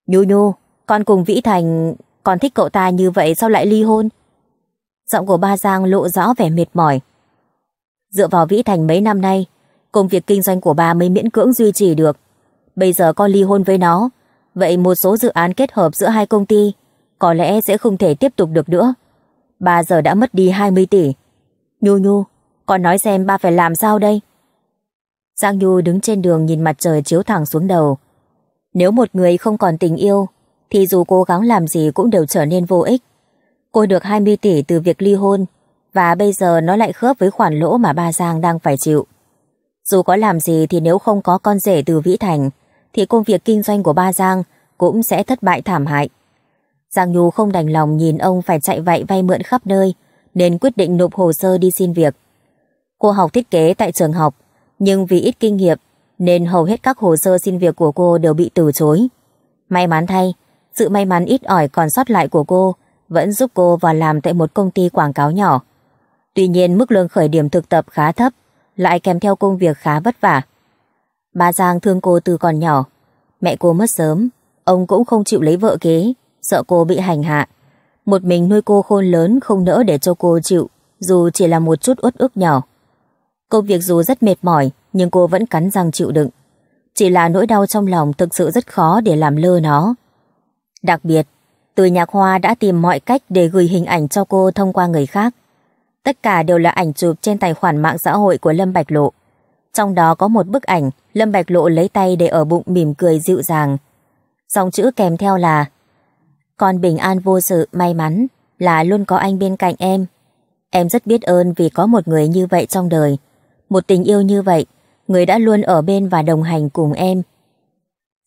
Nhu Nhu, con cùng Vĩ Thành, con thích cậu ta như vậy sao lại ly hôn? Giọng của ba Giang lộ rõ vẻ mệt mỏi, Dựa vào Vĩ Thành mấy năm nay, công việc kinh doanh của bà mới miễn cưỡng duy trì được. Bây giờ con ly hôn với nó, vậy một số dự án kết hợp giữa hai công ty có lẽ sẽ không thể tiếp tục được nữa. Bà giờ đã mất đi 20 tỷ. Nhu Nhu, con nói xem ba phải làm sao đây? Giang Nhu đứng trên đường nhìn mặt trời chiếu thẳng xuống đầu. Nếu một người không còn tình yêu, thì dù cố gắng làm gì cũng đều trở nên vô ích. Cô được 20 tỷ từ việc ly hôn, và bây giờ nó lại khớp với khoản lỗ mà ba Giang đang phải chịu. Dù có làm gì thì nếu không có con rể từ Vĩ Thành, thì công việc kinh doanh của ba Giang cũng sẽ thất bại thảm hại. Giang Nhu không đành lòng nhìn ông phải chạy vậy vay mượn khắp nơi, nên quyết định nộp hồ sơ đi xin việc. Cô học thiết kế tại trường học, nhưng vì ít kinh nghiệm nên hầu hết các hồ sơ xin việc của cô đều bị từ chối. May mắn thay, sự may mắn ít ỏi còn sót lại của cô vẫn giúp cô vào làm tại một công ty quảng cáo nhỏ. Tuy nhiên mức lương khởi điểm thực tập khá thấp, lại kèm theo công việc khá vất vả. Bà Giang thương cô từ còn nhỏ, mẹ cô mất sớm, ông cũng không chịu lấy vợ kế, sợ cô bị hành hạ. Một mình nuôi cô khôn lớn không nỡ để cho cô chịu, dù chỉ là một chút uất ức nhỏ. Công việc dù rất mệt mỏi, nhưng cô vẫn cắn răng chịu đựng. Chỉ là nỗi đau trong lòng thực sự rất khó để làm lơ nó. Đặc biệt, từ nhạc hoa đã tìm mọi cách để gửi hình ảnh cho cô thông qua người khác. Tất cả đều là ảnh chụp trên tài khoản mạng xã hội của Lâm Bạch Lộ. Trong đó có một bức ảnh Lâm Bạch Lộ lấy tay để ở bụng mỉm cười dịu dàng. Dòng chữ kèm theo là Con bình an vô sự, may mắn là luôn có anh bên cạnh em. Em rất biết ơn vì có một người như vậy trong đời. Một tình yêu như vậy, người đã luôn ở bên và đồng hành cùng em.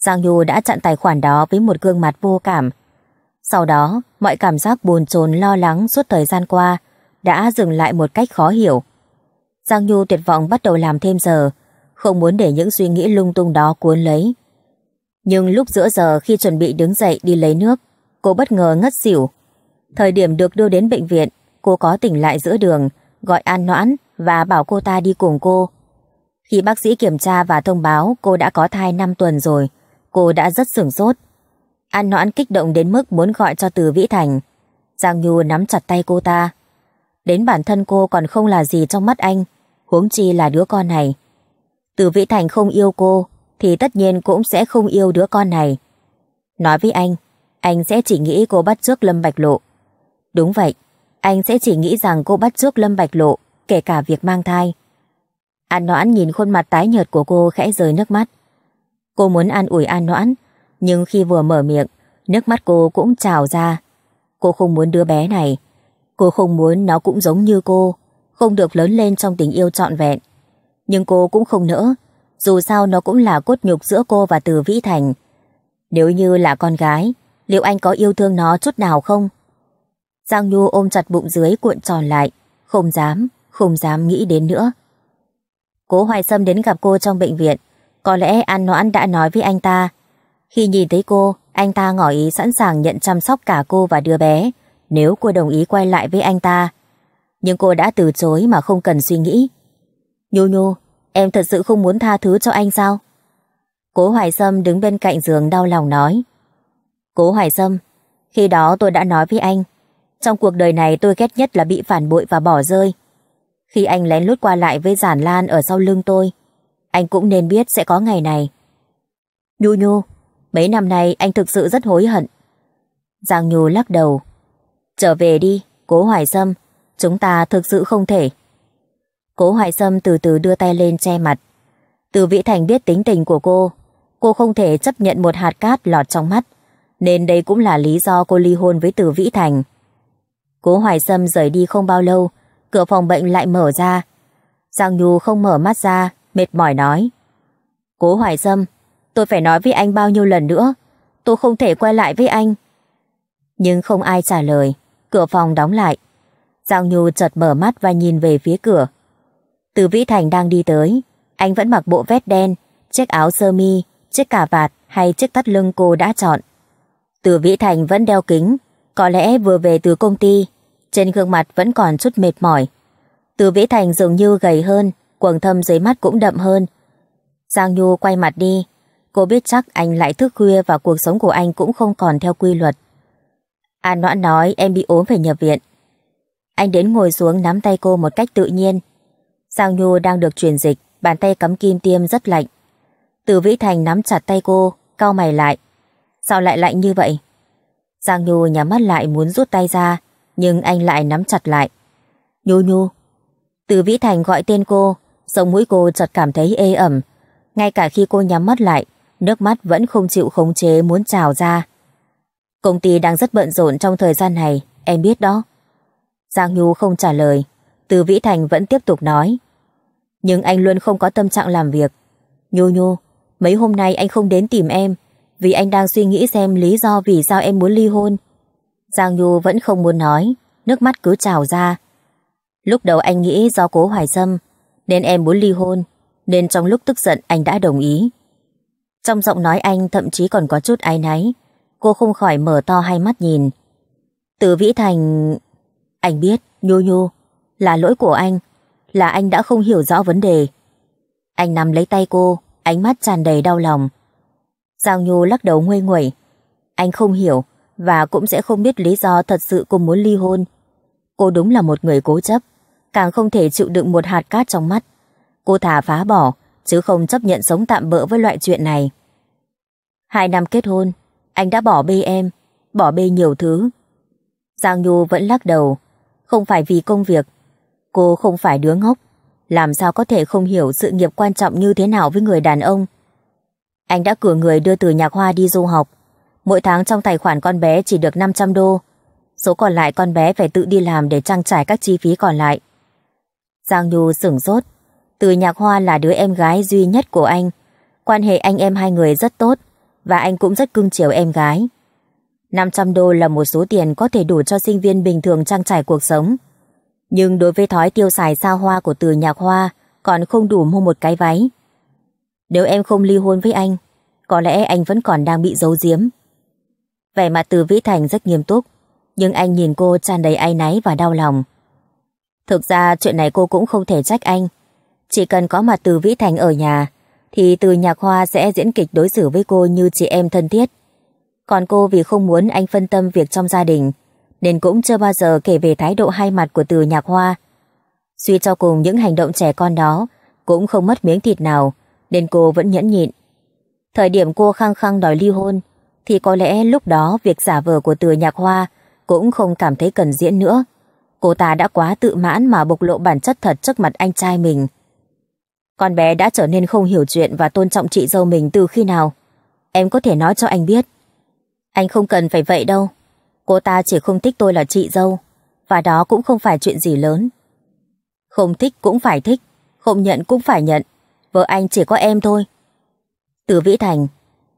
Giang Nhu đã chặn tài khoản đó với một gương mặt vô cảm. Sau đó, mọi cảm giác buồn chồn lo lắng suốt thời gian qua đã dừng lại một cách khó hiểu. Giang Nhu tuyệt vọng bắt đầu làm thêm giờ, không muốn để những suy nghĩ lung tung đó cuốn lấy. Nhưng lúc giữa giờ khi chuẩn bị đứng dậy đi lấy nước, cô bất ngờ ngất xỉu. Thời điểm được đưa đến bệnh viện, cô có tỉnh lại giữa đường, gọi An Noãn và bảo cô ta đi cùng cô. Khi bác sĩ kiểm tra và thông báo cô đã có thai 5 tuần rồi, cô đã rất sửng sốt. An Noãn kích động đến mức muốn gọi cho Từ Vĩ Thành. Giang Nhu nắm chặt tay cô ta đến bản thân cô còn không là gì trong mắt anh, huống chi là đứa con này. Từ Vĩ Thành không yêu cô, thì tất nhiên cũng sẽ không yêu đứa con này. Nói với anh, anh sẽ chỉ nghĩ cô bắt trước Lâm Bạch Lộ. Đúng vậy, anh sẽ chỉ nghĩ rằng cô bắt trước Lâm Bạch Lộ, kể cả việc mang thai. An Noãn nhìn khuôn mặt tái nhợt của cô khẽ rơi nước mắt. Cô muốn an ủi An Noãn, nhưng khi vừa mở miệng, nước mắt cô cũng trào ra. Cô không muốn đứa bé này Cô không muốn nó cũng giống như cô, không được lớn lên trong tình yêu trọn vẹn. Nhưng cô cũng không nỡ, dù sao nó cũng là cốt nhục giữa cô và Từ Vĩ Thành. Nếu như là con gái, liệu anh có yêu thương nó chút nào không? Giang Nhu ôm chặt bụng dưới cuộn tròn lại, không dám, không dám nghĩ đến nữa. Cố Hoài Sâm đến gặp cô trong bệnh viện, có lẽ An Noãn đã nói với anh ta. Khi nhìn thấy cô, anh ta ngỏ ý sẵn sàng nhận chăm sóc cả cô và đứa bé, nếu cô đồng ý quay lại với anh ta. Nhưng cô đã từ chối mà không cần suy nghĩ. Nhu nhu, em thật sự không muốn tha thứ cho anh sao? Cố Hoài Sâm đứng bên cạnh giường đau lòng nói. Cố Hoài Sâm, khi đó tôi đã nói với anh, trong cuộc đời này tôi ghét nhất là bị phản bội và bỏ rơi. Khi anh lén lút qua lại với giản lan ở sau lưng tôi, anh cũng nên biết sẽ có ngày này. Nhu nhu, mấy năm nay anh thực sự rất hối hận. Giang Nhu lắc đầu, Trở về đi, cố hoài sâm, chúng ta thực sự không thể. Cố hoài sâm từ từ đưa tay lên che mặt. Từ Vĩ Thành biết tính tình của cô, cô không thể chấp nhận một hạt cát lọt trong mắt, nên đây cũng là lý do cô ly hôn với Từ Vĩ Thành. Cố hoài sâm rời đi không bao lâu, cửa phòng bệnh lại mở ra. Giang Nhu không mở mắt ra, mệt mỏi nói. Cố hoài sâm, tôi phải nói với anh bao nhiêu lần nữa, tôi không thể quay lại với anh. Nhưng không ai trả lời cửa phòng đóng lại. Giang Nhu chợt mở mắt và nhìn về phía cửa. Từ Vĩ Thành đang đi tới, anh vẫn mặc bộ vest đen, chiếc áo sơ mi, chiếc cà vạt hay chiếc thắt lưng cô đã chọn. Từ Vĩ Thành vẫn đeo kính, có lẽ vừa về từ công ty, trên gương mặt vẫn còn chút mệt mỏi. Từ Vĩ Thành dường như gầy hơn, quầng thâm dưới mắt cũng đậm hơn. Giang Nhu quay mặt đi, cô biết chắc anh lại thức khuya và cuộc sống của anh cũng không còn theo quy luật. An Noãn nói em bị ốm phải nhập viện. Anh đến ngồi xuống nắm tay cô một cách tự nhiên. Giang Nhu đang được truyền dịch, bàn tay cắm kim tiêm rất lạnh. Từ Vĩ Thành nắm chặt tay cô, cau mày lại. Sao lại lạnh như vậy? Giang Nhu nhắm mắt lại muốn rút tay ra, nhưng anh lại nắm chặt lại. Nhu Nhu. Từ Vĩ Thành gọi tên cô, sống mũi cô chợt cảm thấy ê ẩm. Ngay cả khi cô nhắm mắt lại, nước mắt vẫn không chịu khống chế muốn trào ra. Công ty đang rất bận rộn trong thời gian này, em biết đó. Giang Nhu không trả lời, từ Vĩ Thành vẫn tiếp tục nói. Nhưng anh luôn không có tâm trạng làm việc. Nhu Nhu, mấy hôm nay anh không đến tìm em, vì anh đang suy nghĩ xem lý do vì sao em muốn ly hôn. Giang Nhu vẫn không muốn nói, nước mắt cứ trào ra. Lúc đầu anh nghĩ do cố hoài dâm, nên em muốn ly hôn, nên trong lúc tức giận anh đã đồng ý. Trong giọng nói anh thậm chí còn có chút ai náy, Cô không khỏi mở to hai mắt nhìn. Từ Vĩ Thành... Anh biết, nhu nhu là lỗi của anh, là anh đã không hiểu rõ vấn đề. Anh nắm lấy tay cô, ánh mắt tràn đầy đau lòng. Giang Nhu lắc đầu nguê nguẩy. Anh không hiểu và cũng sẽ không biết lý do thật sự cô muốn ly hôn. Cô đúng là một người cố chấp, càng không thể chịu đựng một hạt cát trong mắt. Cô thả phá bỏ, chứ không chấp nhận sống tạm bỡ với loại chuyện này. Hai năm kết hôn, anh đã bỏ bê em, bỏ bê nhiều thứ. Giang Nhu vẫn lắc đầu, không phải vì công việc. Cô không phải đứa ngốc, làm sao có thể không hiểu sự nghiệp quan trọng như thế nào với người đàn ông. Anh đã cử người đưa từ nhạc hoa đi du học, mỗi tháng trong tài khoản con bé chỉ được 500 đô. Số còn lại con bé phải tự đi làm để trang trải các chi phí còn lại. Giang Nhu sửng sốt, từ nhạc hoa là đứa em gái duy nhất của anh. Quan hệ anh em hai người rất tốt, và anh cũng rất cưng chiều em gái. 500 đô là một số tiền có thể đủ cho sinh viên bình thường trang trải cuộc sống. Nhưng đối với thói tiêu xài xa hoa của từ nhạc hoa còn không đủ mua một cái váy. Nếu em không ly hôn với anh, có lẽ anh vẫn còn đang bị giấu giếm. Vẻ mặt từ Vĩ Thành rất nghiêm túc, nhưng anh nhìn cô tràn đầy ai náy và đau lòng. Thực ra chuyện này cô cũng không thể trách anh. Chỉ cần có mặt từ Vĩ Thành ở nhà thì từ nhạc hoa sẽ diễn kịch đối xử với cô như chị em thân thiết. Còn cô vì không muốn anh phân tâm việc trong gia đình, nên cũng chưa bao giờ kể về thái độ hai mặt của từ nhạc hoa. Suy cho cùng những hành động trẻ con đó cũng không mất miếng thịt nào, nên cô vẫn nhẫn nhịn. Thời điểm cô khăng khăng đòi ly hôn, thì có lẽ lúc đó việc giả vờ của từ nhạc hoa cũng không cảm thấy cần diễn nữa. Cô ta đã quá tự mãn mà bộc lộ bản chất thật trước mặt anh trai mình. Con bé đã trở nên không hiểu chuyện và tôn trọng chị dâu mình từ khi nào. Em có thể nói cho anh biết. Anh không cần phải vậy đâu. Cô ta chỉ không thích tôi là chị dâu. Và đó cũng không phải chuyện gì lớn. Không thích cũng phải thích. Không nhận cũng phải nhận. Vợ anh chỉ có em thôi. Từ Vĩ Thành.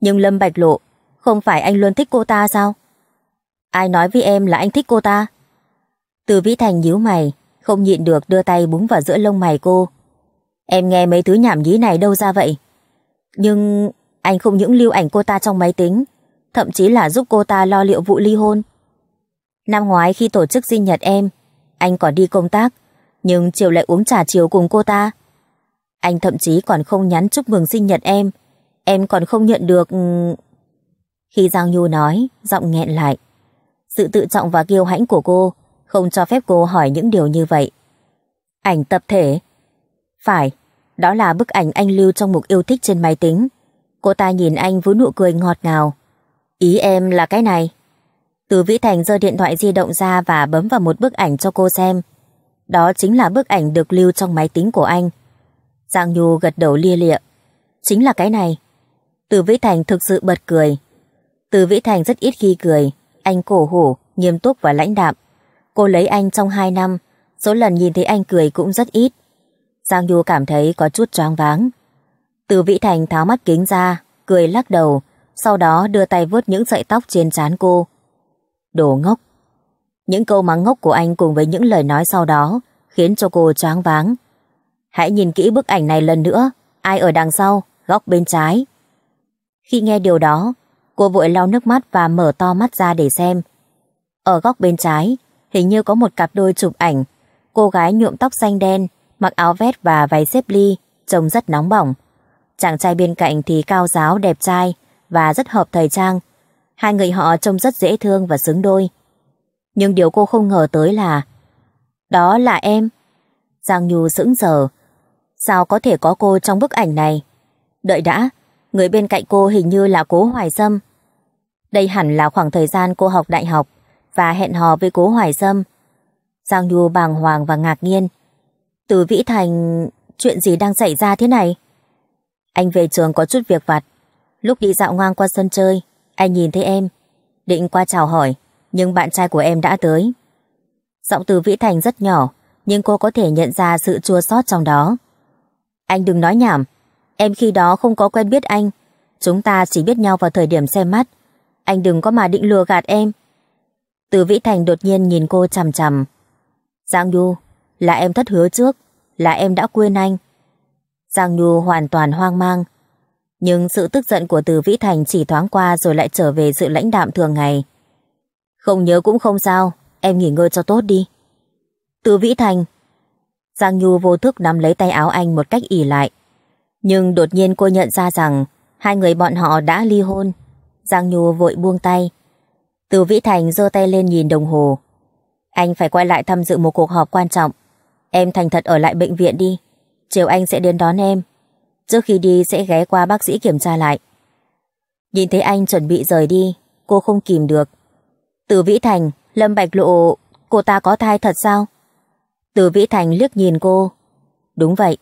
Nhưng Lâm Bạch Lộ, không phải anh luôn thích cô ta sao? Ai nói với em là anh thích cô ta? Từ Vĩ Thành nhíu mày, không nhịn được đưa tay búng vào giữa lông mày cô, Em nghe mấy thứ nhảm nhí này đâu ra vậy? Nhưng anh không những lưu ảnh cô ta trong máy tính, thậm chí là giúp cô ta lo liệu vụ ly hôn. Năm ngoái khi tổ chức sinh nhật em, anh còn đi công tác, nhưng chiều lại uống trà chiều cùng cô ta. Anh thậm chí còn không nhắn chúc mừng sinh nhật em, em còn không nhận được... Ừ. Khi Giang Nhu nói, giọng nghẹn lại. Sự tự trọng và kiêu hãnh của cô không cho phép cô hỏi những điều như vậy. Ảnh tập thể? Phải, đó là bức ảnh anh lưu trong mục yêu thích trên máy tính. Cô ta nhìn anh với nụ cười ngọt ngào. Ý em là cái này. Từ Vĩ Thành giơ điện thoại di động ra và bấm vào một bức ảnh cho cô xem. Đó chính là bức ảnh được lưu trong máy tính của anh. Giang Nhu gật đầu lia lịa. Chính là cái này. Từ Vĩ Thành thực sự bật cười. Từ Vĩ Thành rất ít khi cười. Anh cổ hủ, nghiêm túc và lãnh đạm. Cô lấy anh trong 2 năm. Số lần nhìn thấy anh cười cũng rất ít. Giang Du cảm thấy có chút choáng váng. Từ Vĩ Thành tháo mắt kính ra, cười lắc đầu, sau đó đưa tay vuốt những sợi tóc trên trán cô. Đồ ngốc! Những câu mắng ngốc của anh cùng với những lời nói sau đó khiến cho cô choáng váng. Hãy nhìn kỹ bức ảnh này lần nữa, ai ở đằng sau, góc bên trái. Khi nghe điều đó, cô vội lau nước mắt và mở to mắt ra để xem. Ở góc bên trái, hình như có một cặp đôi chụp ảnh, cô gái nhuộm tóc xanh đen mặc áo vest và váy xếp ly, trông rất nóng bỏng. Chàng trai bên cạnh thì cao giáo, đẹp trai và rất hợp thời trang. Hai người họ trông rất dễ thương và xứng đôi. Nhưng điều cô không ngờ tới là Đó là em. Giang Nhu sững sờ. Sao có thể có cô trong bức ảnh này? Đợi đã, người bên cạnh cô hình như là cố Hoài Sâm. Đây hẳn là khoảng thời gian cô học đại học và hẹn hò với cố Hoài Sâm. Giang Nhu bàng hoàng và ngạc nhiên. Từ Vĩ Thành, chuyện gì đang xảy ra thế này? Anh về trường có chút việc vặt. Lúc đi dạo ngang qua sân chơi, anh nhìn thấy em. Định qua chào hỏi, nhưng bạn trai của em đã tới. Giọng từ Vĩ Thành rất nhỏ, nhưng cô có thể nhận ra sự chua xót trong đó. Anh đừng nói nhảm, em khi đó không có quen biết anh. Chúng ta chỉ biết nhau vào thời điểm xem mắt. Anh đừng có mà định lừa gạt em. Từ Vĩ Thành đột nhiên nhìn cô chằm chằm. Giang Du, là em thất hứa trước, là em đã quên anh. Giang Nhu hoàn toàn hoang mang. Nhưng sự tức giận của Từ Vĩ Thành chỉ thoáng qua rồi lại trở về sự lãnh đạm thường ngày. Không nhớ cũng không sao, em nghỉ ngơi cho tốt đi. Từ Vĩ Thành Giang Nhu vô thức nắm lấy tay áo anh một cách ỉ lại. Nhưng đột nhiên cô nhận ra rằng hai người bọn họ đã ly hôn. Giang Nhu vội buông tay. Từ Vĩ Thành giơ tay lên nhìn đồng hồ. Anh phải quay lại tham dự một cuộc họp quan trọng. Em thành thật ở lại bệnh viện đi. Chiều anh sẽ đến đón em. Trước khi đi sẽ ghé qua bác sĩ kiểm tra lại. Nhìn thấy anh chuẩn bị rời đi, cô không kìm được. Từ Vĩ Thành, Lâm Bạch Lộ, cô ta có thai thật sao? Từ Vĩ Thành liếc nhìn cô. Đúng vậy.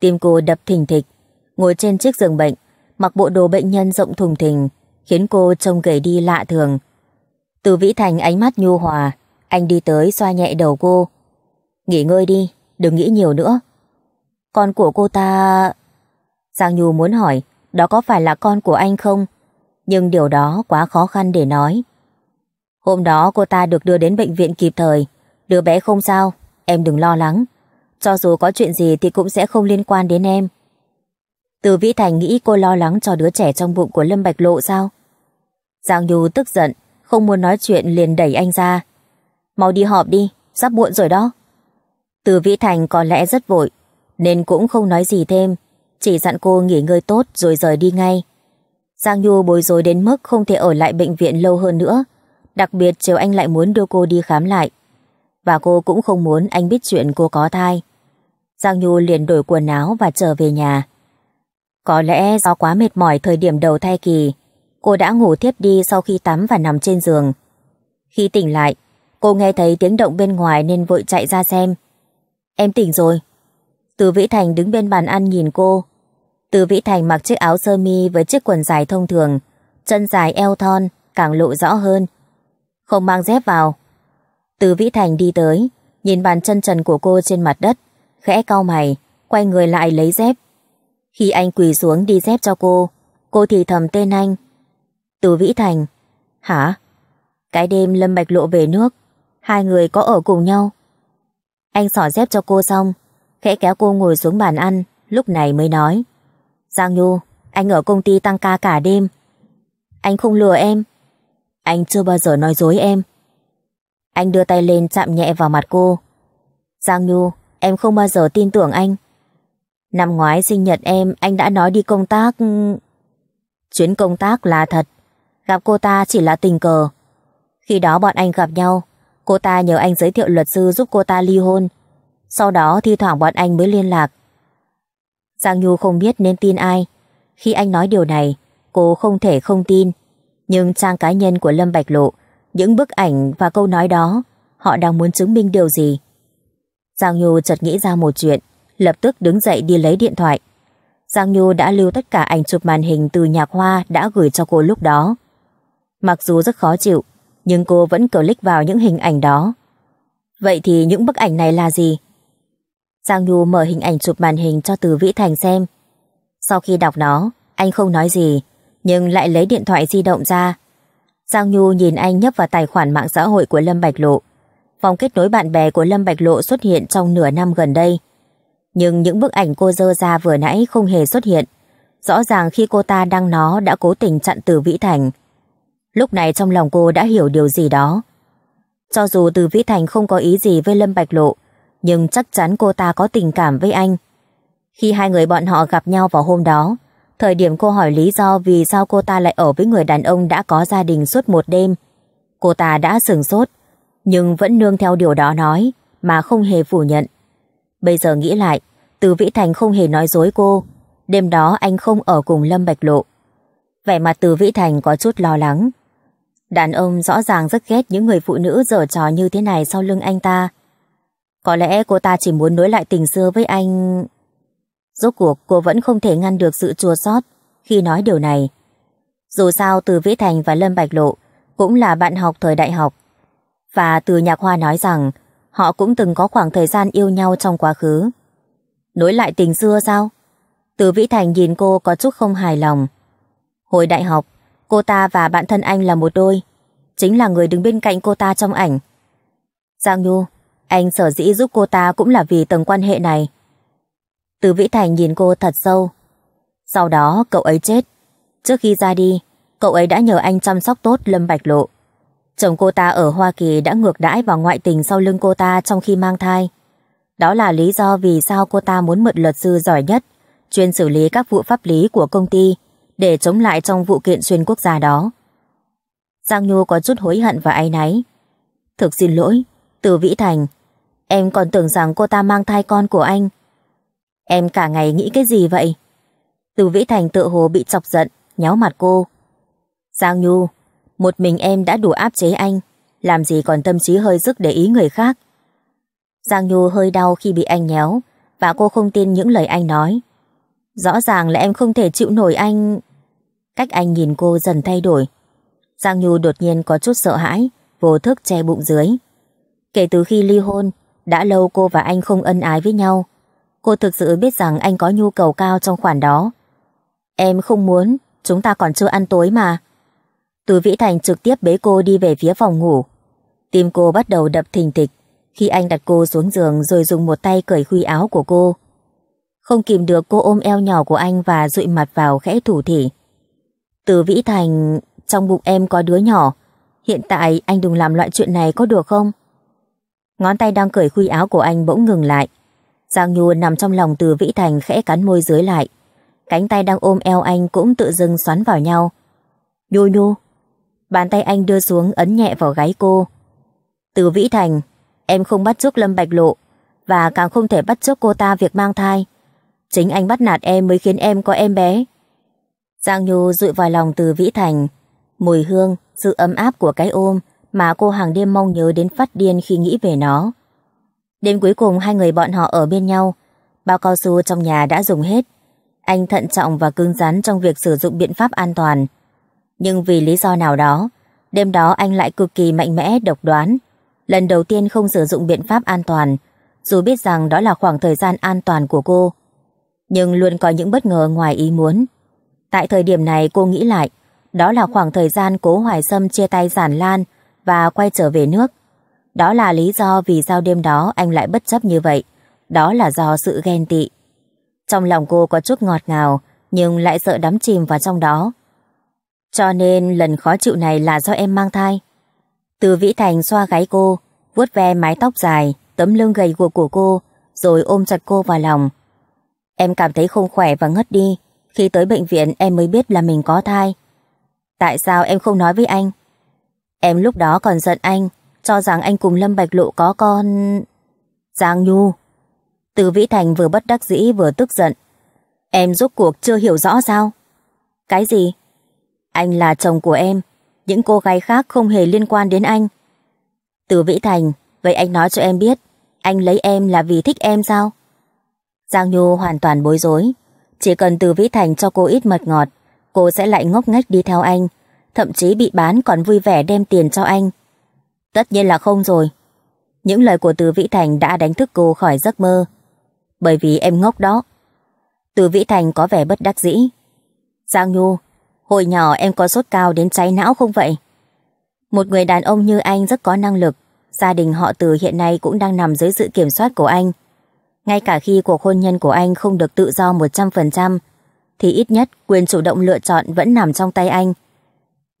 Tim cô đập thình thịch, ngồi trên chiếc giường bệnh, mặc bộ đồ bệnh nhân rộng thùng thình, khiến cô trông gầy đi lạ thường. Từ Vĩ Thành ánh mắt nhu hòa, anh đi tới xoa nhẹ đầu cô, Nghỉ ngơi đi, đừng nghĩ nhiều nữa. Con của cô ta... Giang Nhu muốn hỏi, đó có phải là con của anh không? Nhưng điều đó quá khó khăn để nói. Hôm đó cô ta được đưa đến bệnh viện kịp thời. Đứa bé không sao, em đừng lo lắng. Cho dù có chuyện gì thì cũng sẽ không liên quan đến em. Từ Vĩ Thành nghĩ cô lo lắng cho đứa trẻ trong bụng của Lâm Bạch Lộ sao? Giang Nhu tức giận, không muốn nói chuyện liền đẩy anh ra. Mau đi họp đi, sắp muộn rồi đó. Từ Vĩ Thành có lẽ rất vội, nên cũng không nói gì thêm, chỉ dặn cô nghỉ ngơi tốt rồi rời đi ngay. Giang Nhu bối rối đến mức không thể ở lại bệnh viện lâu hơn nữa, đặc biệt chiều anh lại muốn đưa cô đi khám lại. Và cô cũng không muốn anh biết chuyện cô có thai. Giang Nhu liền đổi quần áo và trở về nhà. Có lẽ do quá mệt mỏi thời điểm đầu thai kỳ, cô đã ngủ thiếp đi sau khi tắm và nằm trên giường. Khi tỉnh lại, cô nghe thấy tiếng động bên ngoài nên vội chạy ra xem. Em tỉnh rồi. Từ Vĩ Thành đứng bên bàn ăn nhìn cô. Từ Vĩ Thành mặc chiếc áo sơ mi với chiếc quần dài thông thường, chân dài eo thon, càng lộ rõ hơn. Không mang dép vào. Từ Vĩ Thành đi tới, nhìn bàn chân trần của cô trên mặt đất, khẽ cau mày, quay người lại lấy dép. Khi anh quỳ xuống đi dép cho cô, cô thì thầm tên anh. Từ Vĩ Thành. Hả? Cái đêm Lâm Bạch Lộ về nước, hai người có ở cùng nhau. Anh xỏ dép cho cô xong, khẽ kéo cô ngồi xuống bàn ăn, lúc này mới nói. Giang Nhu, anh ở công ty tăng ca cả đêm. Anh không lừa em. Anh chưa bao giờ nói dối em. Anh đưa tay lên chạm nhẹ vào mặt cô. Giang Nhu, em không bao giờ tin tưởng anh. Năm ngoái sinh nhật em, anh đã nói đi công tác... Ừ, chuyến công tác là thật. Gặp cô ta chỉ là tình cờ. Khi đó bọn anh gặp nhau, Cô ta nhờ anh giới thiệu luật sư giúp cô ta ly hôn. Sau đó thi thoảng bọn anh mới liên lạc. Giang Nhu không biết nên tin ai. Khi anh nói điều này, cô không thể không tin. Nhưng trang cá nhân của Lâm Bạch Lộ, những bức ảnh và câu nói đó, họ đang muốn chứng minh điều gì? Giang Nhu chợt nghĩ ra một chuyện, lập tức đứng dậy đi lấy điện thoại. Giang Nhu đã lưu tất cả ảnh chụp màn hình từ nhạc hoa đã gửi cho cô lúc đó. Mặc dù rất khó chịu, nhưng cô vẫn click vào những hình ảnh đó. Vậy thì những bức ảnh này là gì? Giang Nhu mở hình ảnh chụp màn hình cho Từ Vĩ Thành xem. Sau khi đọc nó, anh không nói gì, nhưng lại lấy điện thoại di động ra. Giang Nhu nhìn anh nhấp vào tài khoản mạng xã hội của Lâm Bạch Lộ. vòng kết nối bạn bè của Lâm Bạch Lộ xuất hiện trong nửa năm gần đây. Nhưng những bức ảnh cô dơ ra vừa nãy không hề xuất hiện. Rõ ràng khi cô ta đăng nó đã cố tình chặn Từ Vĩ Thành Lúc này trong lòng cô đã hiểu điều gì đó. Cho dù từ Vĩ Thành không có ý gì với Lâm Bạch Lộ, nhưng chắc chắn cô ta có tình cảm với anh. Khi hai người bọn họ gặp nhau vào hôm đó, thời điểm cô hỏi lý do vì sao cô ta lại ở với người đàn ông đã có gia đình suốt một đêm, cô ta đã sừng sốt, nhưng vẫn nương theo điều đó nói mà không hề phủ nhận. Bây giờ nghĩ lại, từ Vĩ Thành không hề nói dối cô, đêm đó anh không ở cùng Lâm Bạch Lộ. Vẻ mặt từ Vĩ Thành có chút lo lắng, Đàn ông rõ ràng rất ghét những người phụ nữ dở trò như thế này sau lưng anh ta. Có lẽ cô ta chỉ muốn nối lại tình xưa với anh... Rốt cuộc cô vẫn không thể ngăn được sự chua xót khi nói điều này. Dù sao từ Vĩ Thành và Lâm Bạch Lộ cũng là bạn học thời đại học. Và từ nhạc hoa nói rằng họ cũng từng có khoảng thời gian yêu nhau trong quá khứ. Nối lại tình xưa sao? Từ Vĩ Thành nhìn cô có chút không hài lòng. Hồi đại học, Cô ta và bạn thân anh là một đôi. Chính là người đứng bên cạnh cô ta trong ảnh. Giang Nhu, anh sở dĩ giúp cô ta cũng là vì tầng quan hệ này. Từ Vĩ Thành nhìn cô thật sâu. Sau đó cậu ấy chết. Trước khi ra đi, cậu ấy đã nhờ anh chăm sóc tốt Lâm Bạch Lộ. Chồng cô ta ở Hoa Kỳ đã ngược đãi vào ngoại tình sau lưng cô ta trong khi mang thai. Đó là lý do vì sao cô ta muốn mượn luật sư giỏi nhất, chuyên xử lý các vụ pháp lý của công ty để chống lại trong vụ kiện xuyên quốc gia đó. Giang Nhu có chút hối hận và áy náy. Thực xin lỗi, từ Vĩ Thành, em còn tưởng rằng cô ta mang thai con của anh. Em cả ngày nghĩ cái gì vậy? Từ Vĩ Thành tự hồ bị chọc giận, nhéo mặt cô. Giang Nhu, một mình em đã đủ áp chế anh, làm gì còn tâm trí hơi dứt để ý người khác. Giang Nhu hơi đau khi bị anh nhéo, và cô không tin những lời anh nói. Rõ ràng là em không thể chịu nổi anh... Cách anh nhìn cô dần thay đổi. Giang Nhu đột nhiên có chút sợ hãi, vô thức che bụng dưới. Kể từ khi ly hôn, đã lâu cô và anh không ân ái với nhau. Cô thực sự biết rằng anh có nhu cầu cao trong khoản đó. Em không muốn, chúng ta còn chưa ăn tối mà. Từ Vĩ Thành trực tiếp bế cô đi về phía phòng ngủ. Tim cô bắt đầu đập thình thịch khi anh đặt cô xuống giường rồi dùng một tay cởi khuy áo của cô. Không kìm được cô ôm eo nhỏ của anh và dụi mặt vào khẽ thủ thỉ. Từ Vĩ Thành, trong bụng em có đứa nhỏ. Hiện tại anh đừng làm loại chuyện này có được không? Ngón tay đang cởi khuy áo của anh bỗng ngừng lại. Giang Nhu nằm trong lòng Từ Vĩ Thành khẽ cắn môi dưới lại. Cánh tay đang ôm eo anh cũng tự dưng xoắn vào nhau. Nhu nhu. Bàn tay anh đưa xuống ấn nhẹ vào gáy cô. Từ Vĩ Thành, em không bắt chước Lâm Bạch Lộ và càng không thể bắt chước cô ta việc mang thai. Chính anh bắt nạt em mới khiến em có em bé. Giang Nhu dụi vào lòng từ Vĩ Thành. Mùi hương, sự ấm áp của cái ôm mà cô hàng đêm mong nhớ đến phát điên khi nghĩ về nó. Đêm cuối cùng hai người bọn họ ở bên nhau. Bao cao su trong nhà đã dùng hết. Anh thận trọng và cứng rắn trong việc sử dụng biện pháp an toàn. Nhưng vì lý do nào đó, đêm đó anh lại cực kỳ mạnh mẽ, độc đoán. Lần đầu tiên không sử dụng biện pháp an toàn, dù biết rằng đó là khoảng thời gian an toàn của cô. Nhưng luôn có những bất ngờ ngoài ý muốn. Tại thời điểm này cô nghĩ lại, đó là khoảng thời gian cố Hoài Sâm chia tay giản lan và quay trở về nước. Đó là lý do vì sao đêm đó anh lại bất chấp như vậy. Đó là do sự ghen tị. Trong lòng cô có chút ngọt ngào, nhưng lại sợ đắm chìm vào trong đó. Cho nên lần khó chịu này là do em mang thai. Từ Vĩ Thành xoa gáy cô, vuốt ve mái tóc dài, tấm lưng gầy guộc của cô, rồi ôm chặt cô vào lòng. Em cảm thấy không khỏe và ngất đi. Khi tới bệnh viện em mới biết là mình có thai. Tại sao em không nói với anh? Em lúc đó còn giận anh, cho rằng anh cùng Lâm Bạch Lộ có con... Giang Nhu. Từ Vĩ Thành vừa bất đắc dĩ vừa tức giận. Em rốt cuộc chưa hiểu rõ sao? Cái gì? Anh là chồng của em, những cô gái khác không hề liên quan đến anh. Từ Vĩ Thành, vậy anh nói cho em biết, anh lấy em là vì thích em sao? Giang Nhu hoàn toàn bối rối. Chỉ cần từ Vĩ Thành cho cô ít mật ngọt, cô sẽ lại ngốc nghếch đi theo anh, thậm chí bị bán còn vui vẻ đem tiền cho anh. Tất nhiên là không rồi. Những lời của Từ Vĩ Thành đã đánh thức cô khỏi giấc mơ. Bởi vì em ngốc đó. Từ Vĩ Thành có vẻ bất đắc dĩ. Giang Nhu, hồi nhỏ em có sốt cao đến cháy não không vậy? Một người đàn ông như anh rất có năng lực. Gia đình họ Từ hiện nay cũng đang nằm dưới sự kiểm soát của anh. Ngay cả khi cuộc hôn nhân của anh không được tự do 100%, thì ít nhất quyền chủ động lựa chọn vẫn nằm trong tay anh.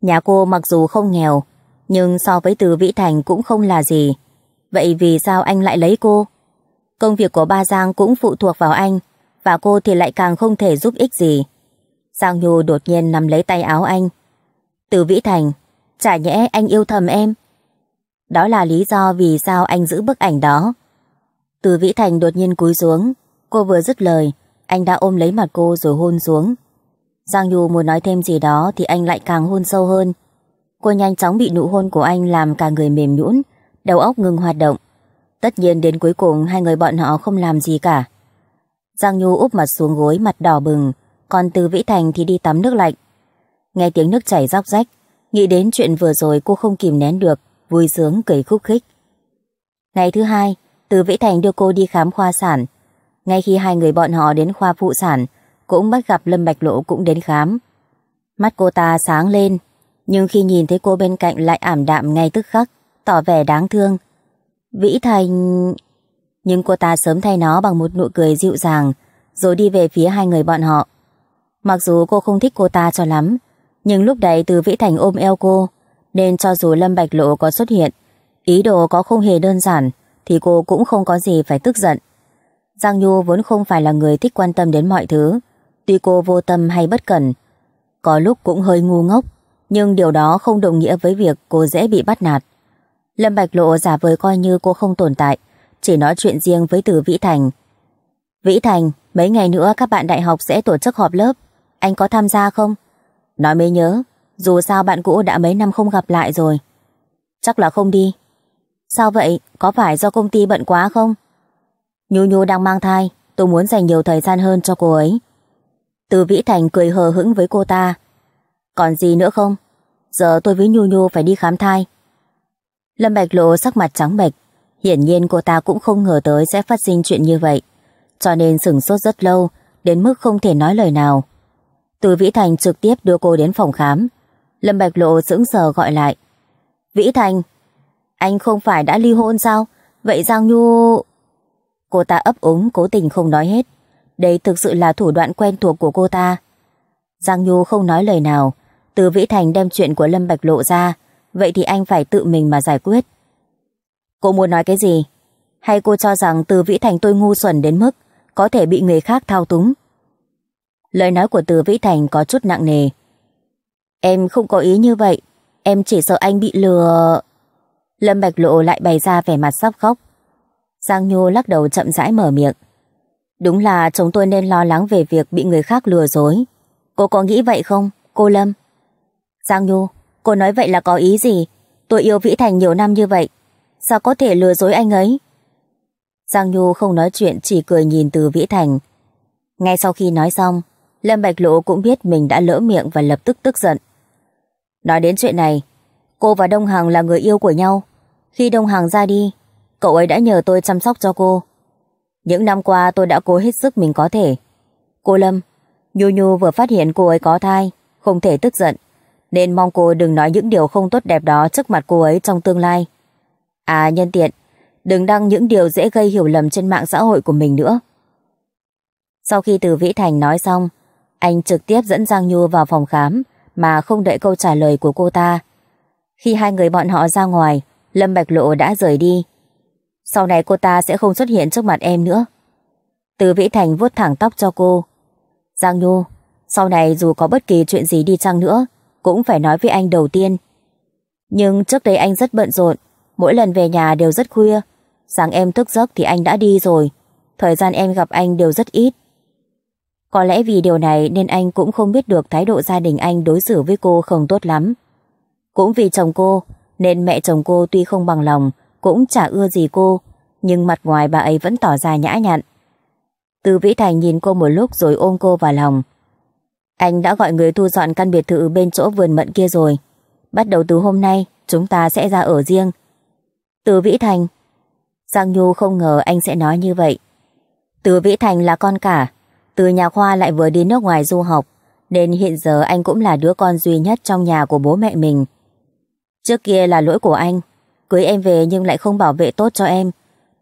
Nhà cô mặc dù không nghèo, nhưng so với từ Vĩ Thành cũng không là gì. Vậy vì sao anh lại lấy cô? Công việc của ba Giang cũng phụ thuộc vào anh, và cô thì lại càng không thể giúp ích gì. Giang Nhu đột nhiên nắm lấy tay áo anh. Từ Vĩ Thành, chả nhẽ anh yêu thầm em. Đó là lý do vì sao anh giữ bức ảnh đó. Từ Vĩ Thành đột nhiên cúi xuống, cô vừa dứt lời, anh đã ôm lấy mặt cô rồi hôn xuống. Giang Nhu muốn nói thêm gì đó thì anh lại càng hôn sâu hơn. Cô nhanh chóng bị nụ hôn của anh làm cả người mềm nhũn, đầu óc ngừng hoạt động. Tất nhiên đến cuối cùng hai người bọn họ không làm gì cả. Giang Nhu úp mặt xuống gối mặt đỏ bừng, còn từ Vĩ Thành thì đi tắm nước lạnh. Nghe tiếng nước chảy róc rách, nghĩ đến chuyện vừa rồi cô không kìm nén được, vui sướng cười khúc khích. Ngày thứ hai, từ Vĩ Thành đưa cô đi khám khoa sản. Ngay khi hai người bọn họ đến khoa phụ sản, cũng bắt gặp Lâm Bạch Lộ cũng đến khám. Mắt cô ta sáng lên, nhưng khi nhìn thấy cô bên cạnh lại ảm đạm ngay tức khắc, tỏ vẻ đáng thương. Vĩ Thành... Nhưng cô ta sớm thay nó bằng một nụ cười dịu dàng, rồi đi về phía hai người bọn họ. Mặc dù cô không thích cô ta cho lắm, nhưng lúc đấy từ Vĩ Thành ôm eo cô, nên cho dù Lâm Bạch Lộ có xuất hiện, ý đồ có không hề đơn giản, thì cô cũng không có gì phải tức giận. Giang Nhu vốn không phải là người thích quan tâm đến mọi thứ, tuy cô vô tâm hay bất cẩn, có lúc cũng hơi ngu ngốc, nhưng điều đó không đồng nghĩa với việc cô dễ bị bắt nạt. Lâm Bạch Lộ giả vờ coi như cô không tồn tại, chỉ nói chuyện riêng với Từ Vĩ Thành. Vĩ Thành, mấy ngày nữa các bạn đại học sẽ tổ chức họp lớp, anh có tham gia không? Nói mới nhớ, dù sao bạn cũ đã mấy năm không gặp lại rồi. Chắc là không đi, Sao vậy? Có phải do công ty bận quá không? Nhu Nhu đang mang thai, tôi muốn dành nhiều thời gian hơn cho cô ấy. Từ Vĩ Thành cười hờ hững với cô ta. Còn gì nữa không? Giờ tôi với Nhu Nhu phải đi khám thai. Lâm Bạch Lộ sắc mặt trắng bệch, hiển nhiên cô ta cũng không ngờ tới sẽ phát sinh chuyện như vậy, cho nên sửng sốt rất lâu, đến mức không thể nói lời nào. Từ Vĩ Thành trực tiếp đưa cô đến phòng khám, Lâm Bạch Lộ sững sờ gọi lại. Vĩ Thành, anh không phải đã ly hôn sao? Vậy Giang Nhu... Cô ta ấp úng cố tình không nói hết. Đây thực sự là thủ đoạn quen thuộc của cô ta. Giang Nhu không nói lời nào. Từ Vĩ Thành đem chuyện của Lâm Bạch lộ ra. Vậy thì anh phải tự mình mà giải quyết. Cô muốn nói cái gì? Hay cô cho rằng Từ Vĩ Thành tôi ngu xuẩn đến mức có thể bị người khác thao túng? Lời nói của Từ Vĩ Thành có chút nặng nề. Em không có ý như vậy. Em chỉ sợ anh bị lừa... Lâm Bạch Lộ lại bày ra vẻ mặt sắp khóc. Giang Nhu lắc đầu chậm rãi mở miệng. Đúng là chúng tôi nên lo lắng về việc bị người khác lừa dối. Cô có nghĩ vậy không, cô Lâm? Giang Nhu, cô nói vậy là có ý gì? Tôi yêu Vĩ Thành nhiều năm như vậy. Sao có thể lừa dối anh ấy? Giang Nhu không nói chuyện chỉ cười nhìn từ Vĩ Thành. Ngay sau khi nói xong, Lâm Bạch Lộ cũng biết mình đã lỡ miệng và lập tức tức giận. Nói đến chuyện này, cô và Đông Hằng là người yêu của nhau. Khi Đông Hàng ra đi, cậu ấy đã nhờ tôi chăm sóc cho cô. Những năm qua tôi đã cố hết sức mình có thể. Cô Lâm, Nhu Nhu vừa phát hiện cô ấy có thai, không thể tức giận, nên mong cô đừng nói những điều không tốt đẹp đó trước mặt cô ấy trong tương lai. À nhân tiện, đừng đăng những điều dễ gây hiểu lầm trên mạng xã hội của mình nữa. Sau khi từ Vĩ Thành nói xong, anh trực tiếp dẫn Giang Nhu vào phòng khám mà không đợi câu trả lời của cô ta. Khi hai người bọn họ ra ngoài, Lâm Bạch Lộ đã rời đi. Sau này cô ta sẽ không xuất hiện trước mặt em nữa. Từ Vĩ Thành vuốt thẳng tóc cho cô. Giang Nhu, sau này dù có bất kỳ chuyện gì đi chăng nữa, cũng phải nói với anh đầu tiên. Nhưng trước đây anh rất bận rộn, mỗi lần về nhà đều rất khuya. Sáng em thức giấc thì anh đã đi rồi, thời gian em gặp anh đều rất ít. Có lẽ vì điều này nên anh cũng không biết được thái độ gia đình anh đối xử với cô không tốt lắm. Cũng vì chồng cô, nên mẹ chồng cô tuy không bằng lòng, cũng chả ưa gì cô, nhưng mặt ngoài bà ấy vẫn tỏ ra nhã nhặn. Từ Vĩ Thành nhìn cô một lúc rồi ôm cô vào lòng. Anh đã gọi người thu dọn căn biệt thự bên chỗ vườn mận kia rồi. Bắt đầu từ hôm nay, chúng ta sẽ ra ở riêng. Từ Vĩ Thành Giang Nhu không ngờ anh sẽ nói như vậy. Từ Vĩ Thành là con cả, từ nhà khoa lại vừa đi nước ngoài du học, nên hiện giờ anh cũng là đứa con duy nhất trong nhà của bố mẹ mình. Trước kia là lỗi của anh, cưới em về nhưng lại không bảo vệ tốt cho em,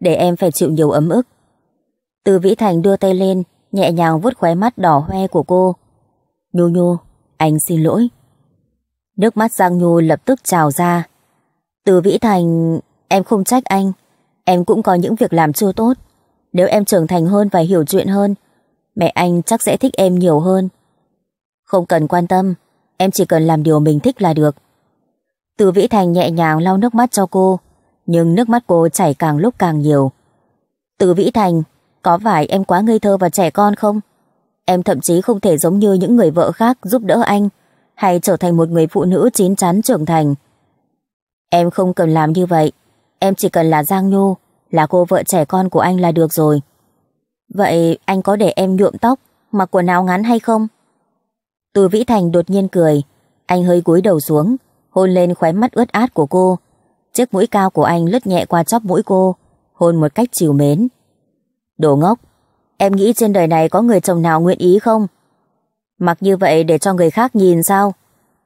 để em phải chịu nhiều ấm ức. Từ Vĩ Thành đưa tay lên, nhẹ nhàng vuốt khóe mắt đỏ hoe của cô. Nhu nhu, anh xin lỗi. Nước mắt Giang Nhu lập tức trào ra. Từ Vĩ Thành, em không trách anh, em cũng có những việc làm chưa tốt. Nếu em trưởng thành hơn và hiểu chuyện hơn, mẹ anh chắc sẽ thích em nhiều hơn. Không cần quan tâm, em chỉ cần làm điều mình thích là được. Từ Vĩ Thành nhẹ nhàng lau nước mắt cho cô, nhưng nước mắt cô chảy càng lúc càng nhiều. Từ Vĩ Thành, có phải em quá ngây thơ và trẻ con không? Em thậm chí không thể giống như những người vợ khác giúp đỡ anh, hay trở thành một người phụ nữ chín chắn trưởng thành. Em không cần làm như vậy, em chỉ cần là Giang Nhô, là cô vợ trẻ con của anh là được rồi. Vậy anh có để em nhuộm tóc, mặc quần áo ngắn hay không? Từ Vĩ Thành đột nhiên cười, anh hơi cúi đầu xuống, hôn lên khóe mắt ướt át của cô. Chiếc mũi cao của anh lướt nhẹ qua chóp mũi cô, hôn một cách chiều mến. Đồ ngốc, em nghĩ trên đời này có người chồng nào nguyện ý không? Mặc như vậy để cho người khác nhìn sao?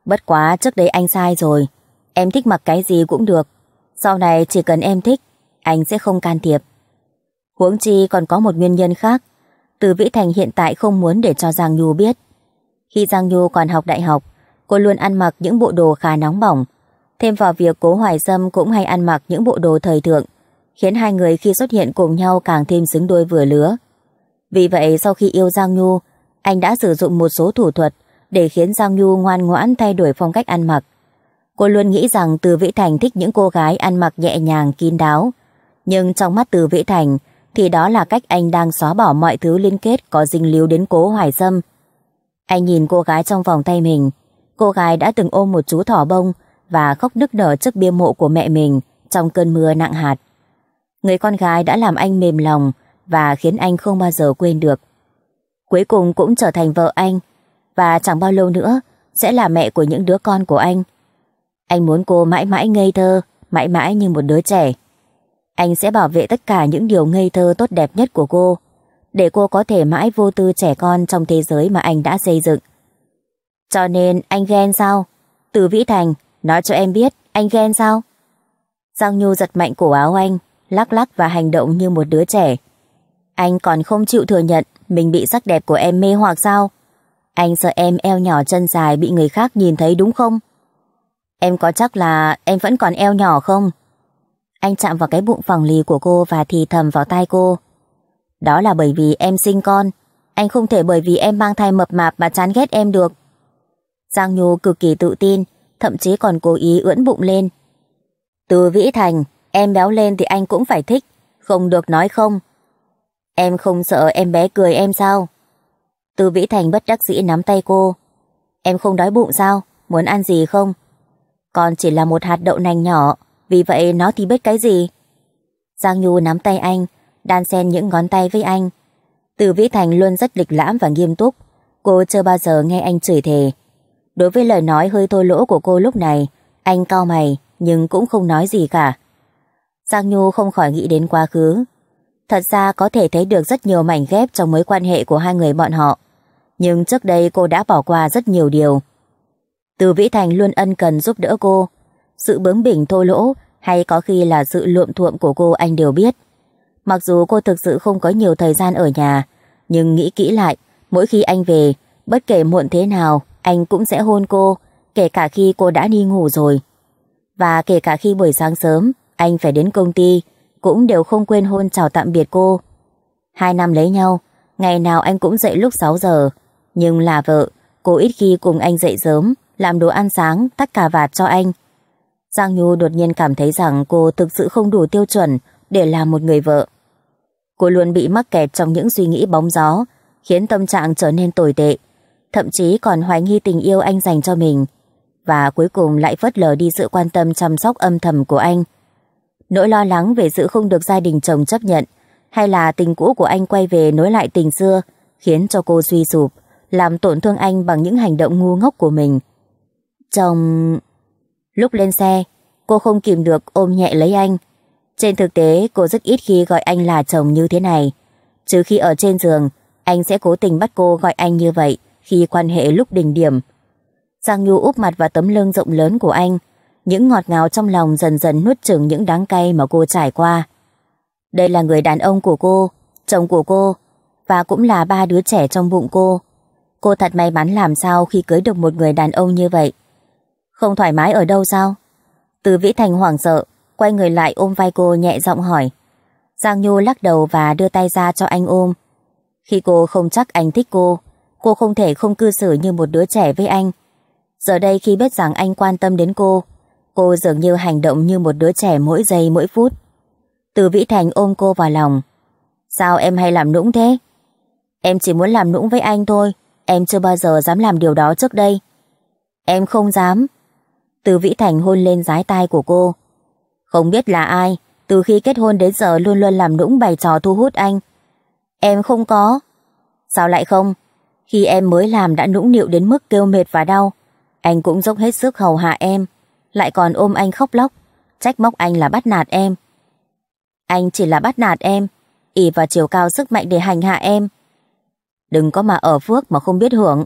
Bất quá trước đấy anh sai rồi, em thích mặc cái gì cũng được. Sau này chỉ cần em thích, anh sẽ không can thiệp. Huống chi còn có một nguyên nhân khác. Từ Vĩ Thành hiện tại không muốn để cho Giang Nhu biết. Khi Giang Nhu còn học đại học, cô luôn ăn mặc những bộ đồ khá nóng bỏng. Thêm vào việc cố hoài dâm cũng hay ăn mặc những bộ đồ thời thượng, khiến hai người khi xuất hiện cùng nhau càng thêm xứng đôi vừa lứa. Vì vậy sau khi yêu Giang Nhu, anh đã sử dụng một số thủ thuật để khiến Giang Nhu ngoan ngoãn thay đổi phong cách ăn mặc. Cô luôn nghĩ rằng Từ Vĩ Thành thích những cô gái ăn mặc nhẹ nhàng, kín đáo. Nhưng trong mắt Từ Vĩ Thành thì đó là cách anh đang xóa bỏ mọi thứ liên kết có dính líu đến cố hoài dâm. Anh nhìn cô gái trong vòng tay mình, Cô gái đã từng ôm một chú thỏ bông và khóc nức nở trước bia mộ của mẹ mình trong cơn mưa nặng hạt. Người con gái đã làm anh mềm lòng và khiến anh không bao giờ quên được. Cuối cùng cũng trở thành vợ anh và chẳng bao lâu nữa sẽ là mẹ của những đứa con của anh. Anh muốn cô mãi mãi ngây thơ, mãi mãi như một đứa trẻ. Anh sẽ bảo vệ tất cả những điều ngây thơ tốt đẹp nhất của cô, để cô có thể mãi vô tư trẻ con trong thế giới mà anh đã xây dựng. Cho nên anh ghen sao? Từ Vĩ Thành, nói cho em biết, anh ghen sao? Giang Nhu giật mạnh cổ áo anh, lắc lắc và hành động như một đứa trẻ. Anh còn không chịu thừa nhận mình bị sắc đẹp của em mê hoặc sao? Anh sợ em eo nhỏ chân dài bị người khác nhìn thấy đúng không? Em có chắc là em vẫn còn eo nhỏ không? Anh chạm vào cái bụng phẳng lì của cô và thì thầm vào tai cô. Đó là bởi vì em sinh con. Anh không thể bởi vì em mang thai mập mạp mà chán ghét em được. Giang Nhu cực kỳ tự tin, thậm chí còn cố ý ưỡn bụng lên. Từ Vĩ Thành, em béo lên thì anh cũng phải thích, không được nói không. Em không sợ em bé cười em sao? Từ Vĩ Thành bất đắc dĩ nắm tay cô. Em không đói bụng sao? Muốn ăn gì không? Còn chỉ là một hạt đậu nành nhỏ, vì vậy nó thì biết cái gì? Giang Nhu nắm tay anh, đan xen những ngón tay với anh. Từ Vĩ Thành luôn rất lịch lãm và nghiêm túc. Cô chưa bao giờ nghe anh chửi thề Đối với lời nói hơi thô lỗ của cô lúc này, anh cau mày nhưng cũng không nói gì cả. Giang Nhu không khỏi nghĩ đến quá khứ. Thật ra có thể thấy được rất nhiều mảnh ghép trong mối quan hệ của hai người bọn họ. Nhưng trước đây cô đã bỏ qua rất nhiều điều. Từ Vĩ Thành luôn ân cần giúp đỡ cô. Sự bướng bỉnh thô lỗ hay có khi là sự luộm thuộm của cô anh đều biết. Mặc dù cô thực sự không có nhiều thời gian ở nhà, nhưng nghĩ kỹ lại, mỗi khi anh về, bất kể muộn thế nào, anh cũng sẽ hôn cô, kể cả khi cô đã đi ngủ rồi. Và kể cả khi buổi sáng sớm, anh phải đến công ty, cũng đều không quên hôn chào tạm biệt cô. Hai năm lấy nhau, ngày nào anh cũng dậy lúc 6 giờ. Nhưng là vợ, cô ít khi cùng anh dậy sớm, làm đồ ăn sáng, tắt cà vạt cho anh. Giang Nhu đột nhiên cảm thấy rằng cô thực sự không đủ tiêu chuẩn để làm một người vợ. Cô luôn bị mắc kẹt trong những suy nghĩ bóng gió, khiến tâm trạng trở nên tồi tệ, thậm chí còn hoài nghi tình yêu anh dành cho mình và cuối cùng lại phớt lờ đi sự quan tâm chăm sóc âm thầm của anh. Nỗi lo lắng về sự không được gia đình chồng chấp nhận hay là tình cũ của anh quay về nối lại tình xưa khiến cho cô suy sụp, làm tổn thương anh bằng những hành động ngu ngốc của mình. Chồng... Lúc lên xe, cô không kìm được ôm nhẹ lấy anh. Trên thực tế, cô rất ít khi gọi anh là chồng như thế này. Trừ khi ở trên giường, anh sẽ cố tình bắt cô gọi anh như vậy khi quan hệ lúc đỉnh điểm. Giang Nhu úp mặt vào tấm lưng rộng lớn của anh, những ngọt ngào trong lòng dần dần nuốt chửng những đắng cay mà cô trải qua. Đây là người đàn ông của cô, chồng của cô, và cũng là ba đứa trẻ trong bụng cô. Cô thật may mắn làm sao khi cưới được một người đàn ông như vậy. Không thoải mái ở đâu sao? Từ Vĩ Thành hoảng sợ, quay người lại ôm vai cô nhẹ giọng hỏi. Giang Nhu lắc đầu và đưa tay ra cho anh ôm. Khi cô không chắc anh thích cô, cô không thể không cư xử như một đứa trẻ với anh. Giờ đây khi biết rằng anh quan tâm đến cô, cô dường như hành động như một đứa trẻ mỗi giây mỗi phút. Từ Vĩ Thành ôm cô vào lòng. Sao em hay làm nũng thế? Em chỉ muốn làm nũng với anh thôi, em chưa bao giờ dám làm điều đó trước đây. Em không dám. Từ Vĩ Thành hôn lên giái tai của cô. Không biết là ai, từ khi kết hôn đến giờ luôn luôn làm nũng bày trò thu hút anh. Em không có. Sao lại không? Khi em mới làm đã nũng nịu đến mức kêu mệt và đau, anh cũng dốc hết sức hầu hạ em, lại còn ôm anh khóc lóc, trách móc anh là bắt nạt em. Anh chỉ là bắt nạt em, ỉ vào chiều cao sức mạnh để hành hạ em. Đừng có mà ở phước mà không biết hưởng.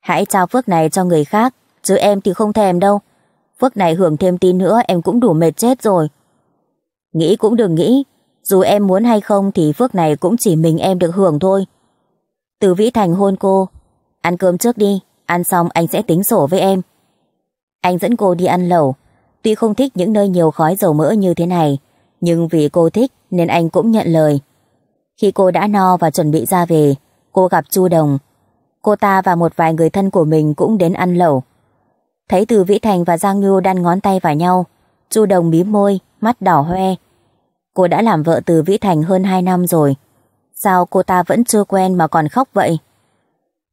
Hãy trao phước này cho người khác, chứ em thì không thèm đâu. Phước này hưởng thêm tí nữa em cũng đủ mệt chết rồi. Nghĩ cũng đừng nghĩ, dù em muốn hay không thì phước này cũng chỉ mình em được hưởng thôi. Từ Vĩ Thành hôn cô. Ăn cơm trước đi, ăn xong anh sẽ tính sổ với em. Anh dẫn cô đi ăn lẩu. Tuy không thích những nơi nhiều khói dầu mỡ như thế này, nhưng vì cô thích nên anh cũng nhận lời. Khi cô đã no và chuẩn bị ra về, cô gặp Chu Đồng. Cô ta và một vài người thân của mình cũng đến ăn lẩu. Thấy Từ Vĩ Thành và Giang Nhu đan ngón tay vào nhau, Chu Đồng mím môi, mắt đỏ hoe. Cô đã làm vợ Từ Vĩ Thành hơn 2 năm rồi. Sao cô ta vẫn chưa quen mà còn khóc vậy?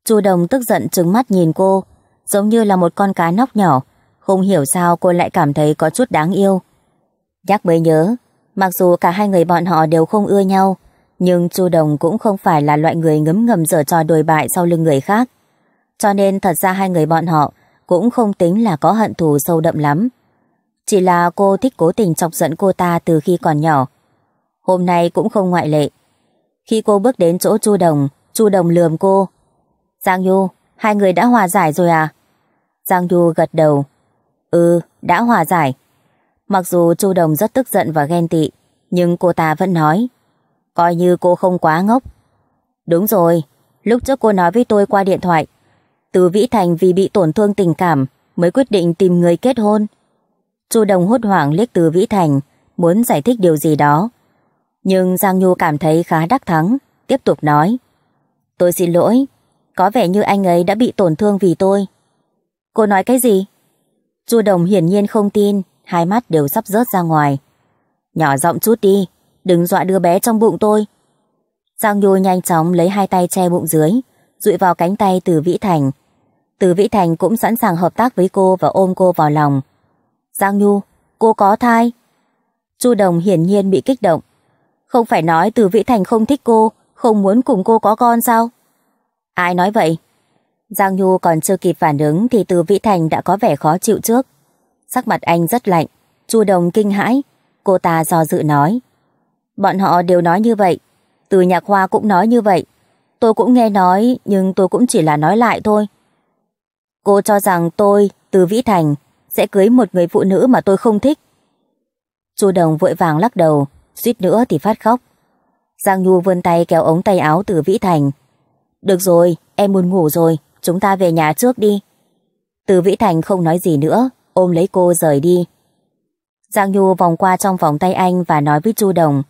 Chu Đồng tức giận trừng mắt nhìn cô, giống như là một con cá nóc nhỏ, không hiểu sao cô lại cảm thấy có chút đáng yêu. Nhắc mới nhớ, mặc dù cả hai người bọn họ đều không ưa nhau, nhưng Chu Đồng cũng không phải là loại người ngấm ngầm dở trò đồi bại sau lưng người khác. Cho nên thật ra hai người bọn họ cũng không tính là có hận thù sâu đậm lắm. Chỉ là cô thích cố tình chọc giận cô ta từ khi còn nhỏ. Hôm nay cũng không ngoại lệ. Khi cô bước đến chỗ Chu Đồng, Chu Đồng lườm cô. Giang Du, hai người đã hòa giải rồi à? Giang Du gật đầu. Ừ, đã hòa giải. Mặc dù Chu Đồng rất tức giận và ghen tị, nhưng cô ta vẫn nói. Coi như cô không quá ngốc. Đúng rồi, lúc trước cô nói với tôi qua điện thoại. Từ Vĩ Thành vì bị tổn thương tình cảm mới quyết định tìm người kết hôn. Chu Đồng hốt hoảng liếc từ Vĩ Thành, muốn giải thích điều gì đó, nhưng Giang Nhu cảm thấy khá đắc thắng, tiếp tục nói. Tôi xin lỗi, có vẻ như anh ấy đã bị tổn thương vì tôi. Cô nói cái gì? Chu Đồng hiển nhiên không tin, hai mắt đều sắp rớt ra ngoài. Nhỏ giọng chút đi, đừng dọa đứa bé trong bụng tôi. Giang Nhu nhanh chóng lấy hai tay che bụng dưới, dụi vào cánh tay từ Vĩ Thành. Từ Vĩ Thành cũng sẵn sàng hợp tác với cô và ôm cô vào lòng. Giang Nhu, cô có thai. Chu Đồng hiển nhiên bị kích động, không phải nói Từ Vĩ Thành không thích cô, không muốn cùng cô có con sao? Ai nói vậy? Giang Nhu còn chưa kịp phản ứng thì Từ Vĩ Thành đã có vẻ khó chịu trước. Sắc mặt anh rất lạnh, Chu Đồng kinh hãi, cô ta do dự nói. Bọn họ đều nói như vậy, Từ Nhạc Hoa cũng nói như vậy. Tôi cũng nghe nói nhưng tôi cũng chỉ là nói lại thôi. Cô cho rằng tôi, Từ Vĩ Thành, sẽ cưới một người phụ nữ mà tôi không thích. Chu Đồng vội vàng lắc đầu, suýt nữa thì phát khóc. Giang Nhu vươn tay kéo ống tay áo từ Vĩ Thành. Được rồi, em muốn ngủ rồi, chúng ta về nhà trước đi. Từ Vĩ Thành không nói gì nữa, ôm lấy cô rời đi. Giang Nhu vòng qua trong vòng tay anh và nói với Chu Đồng.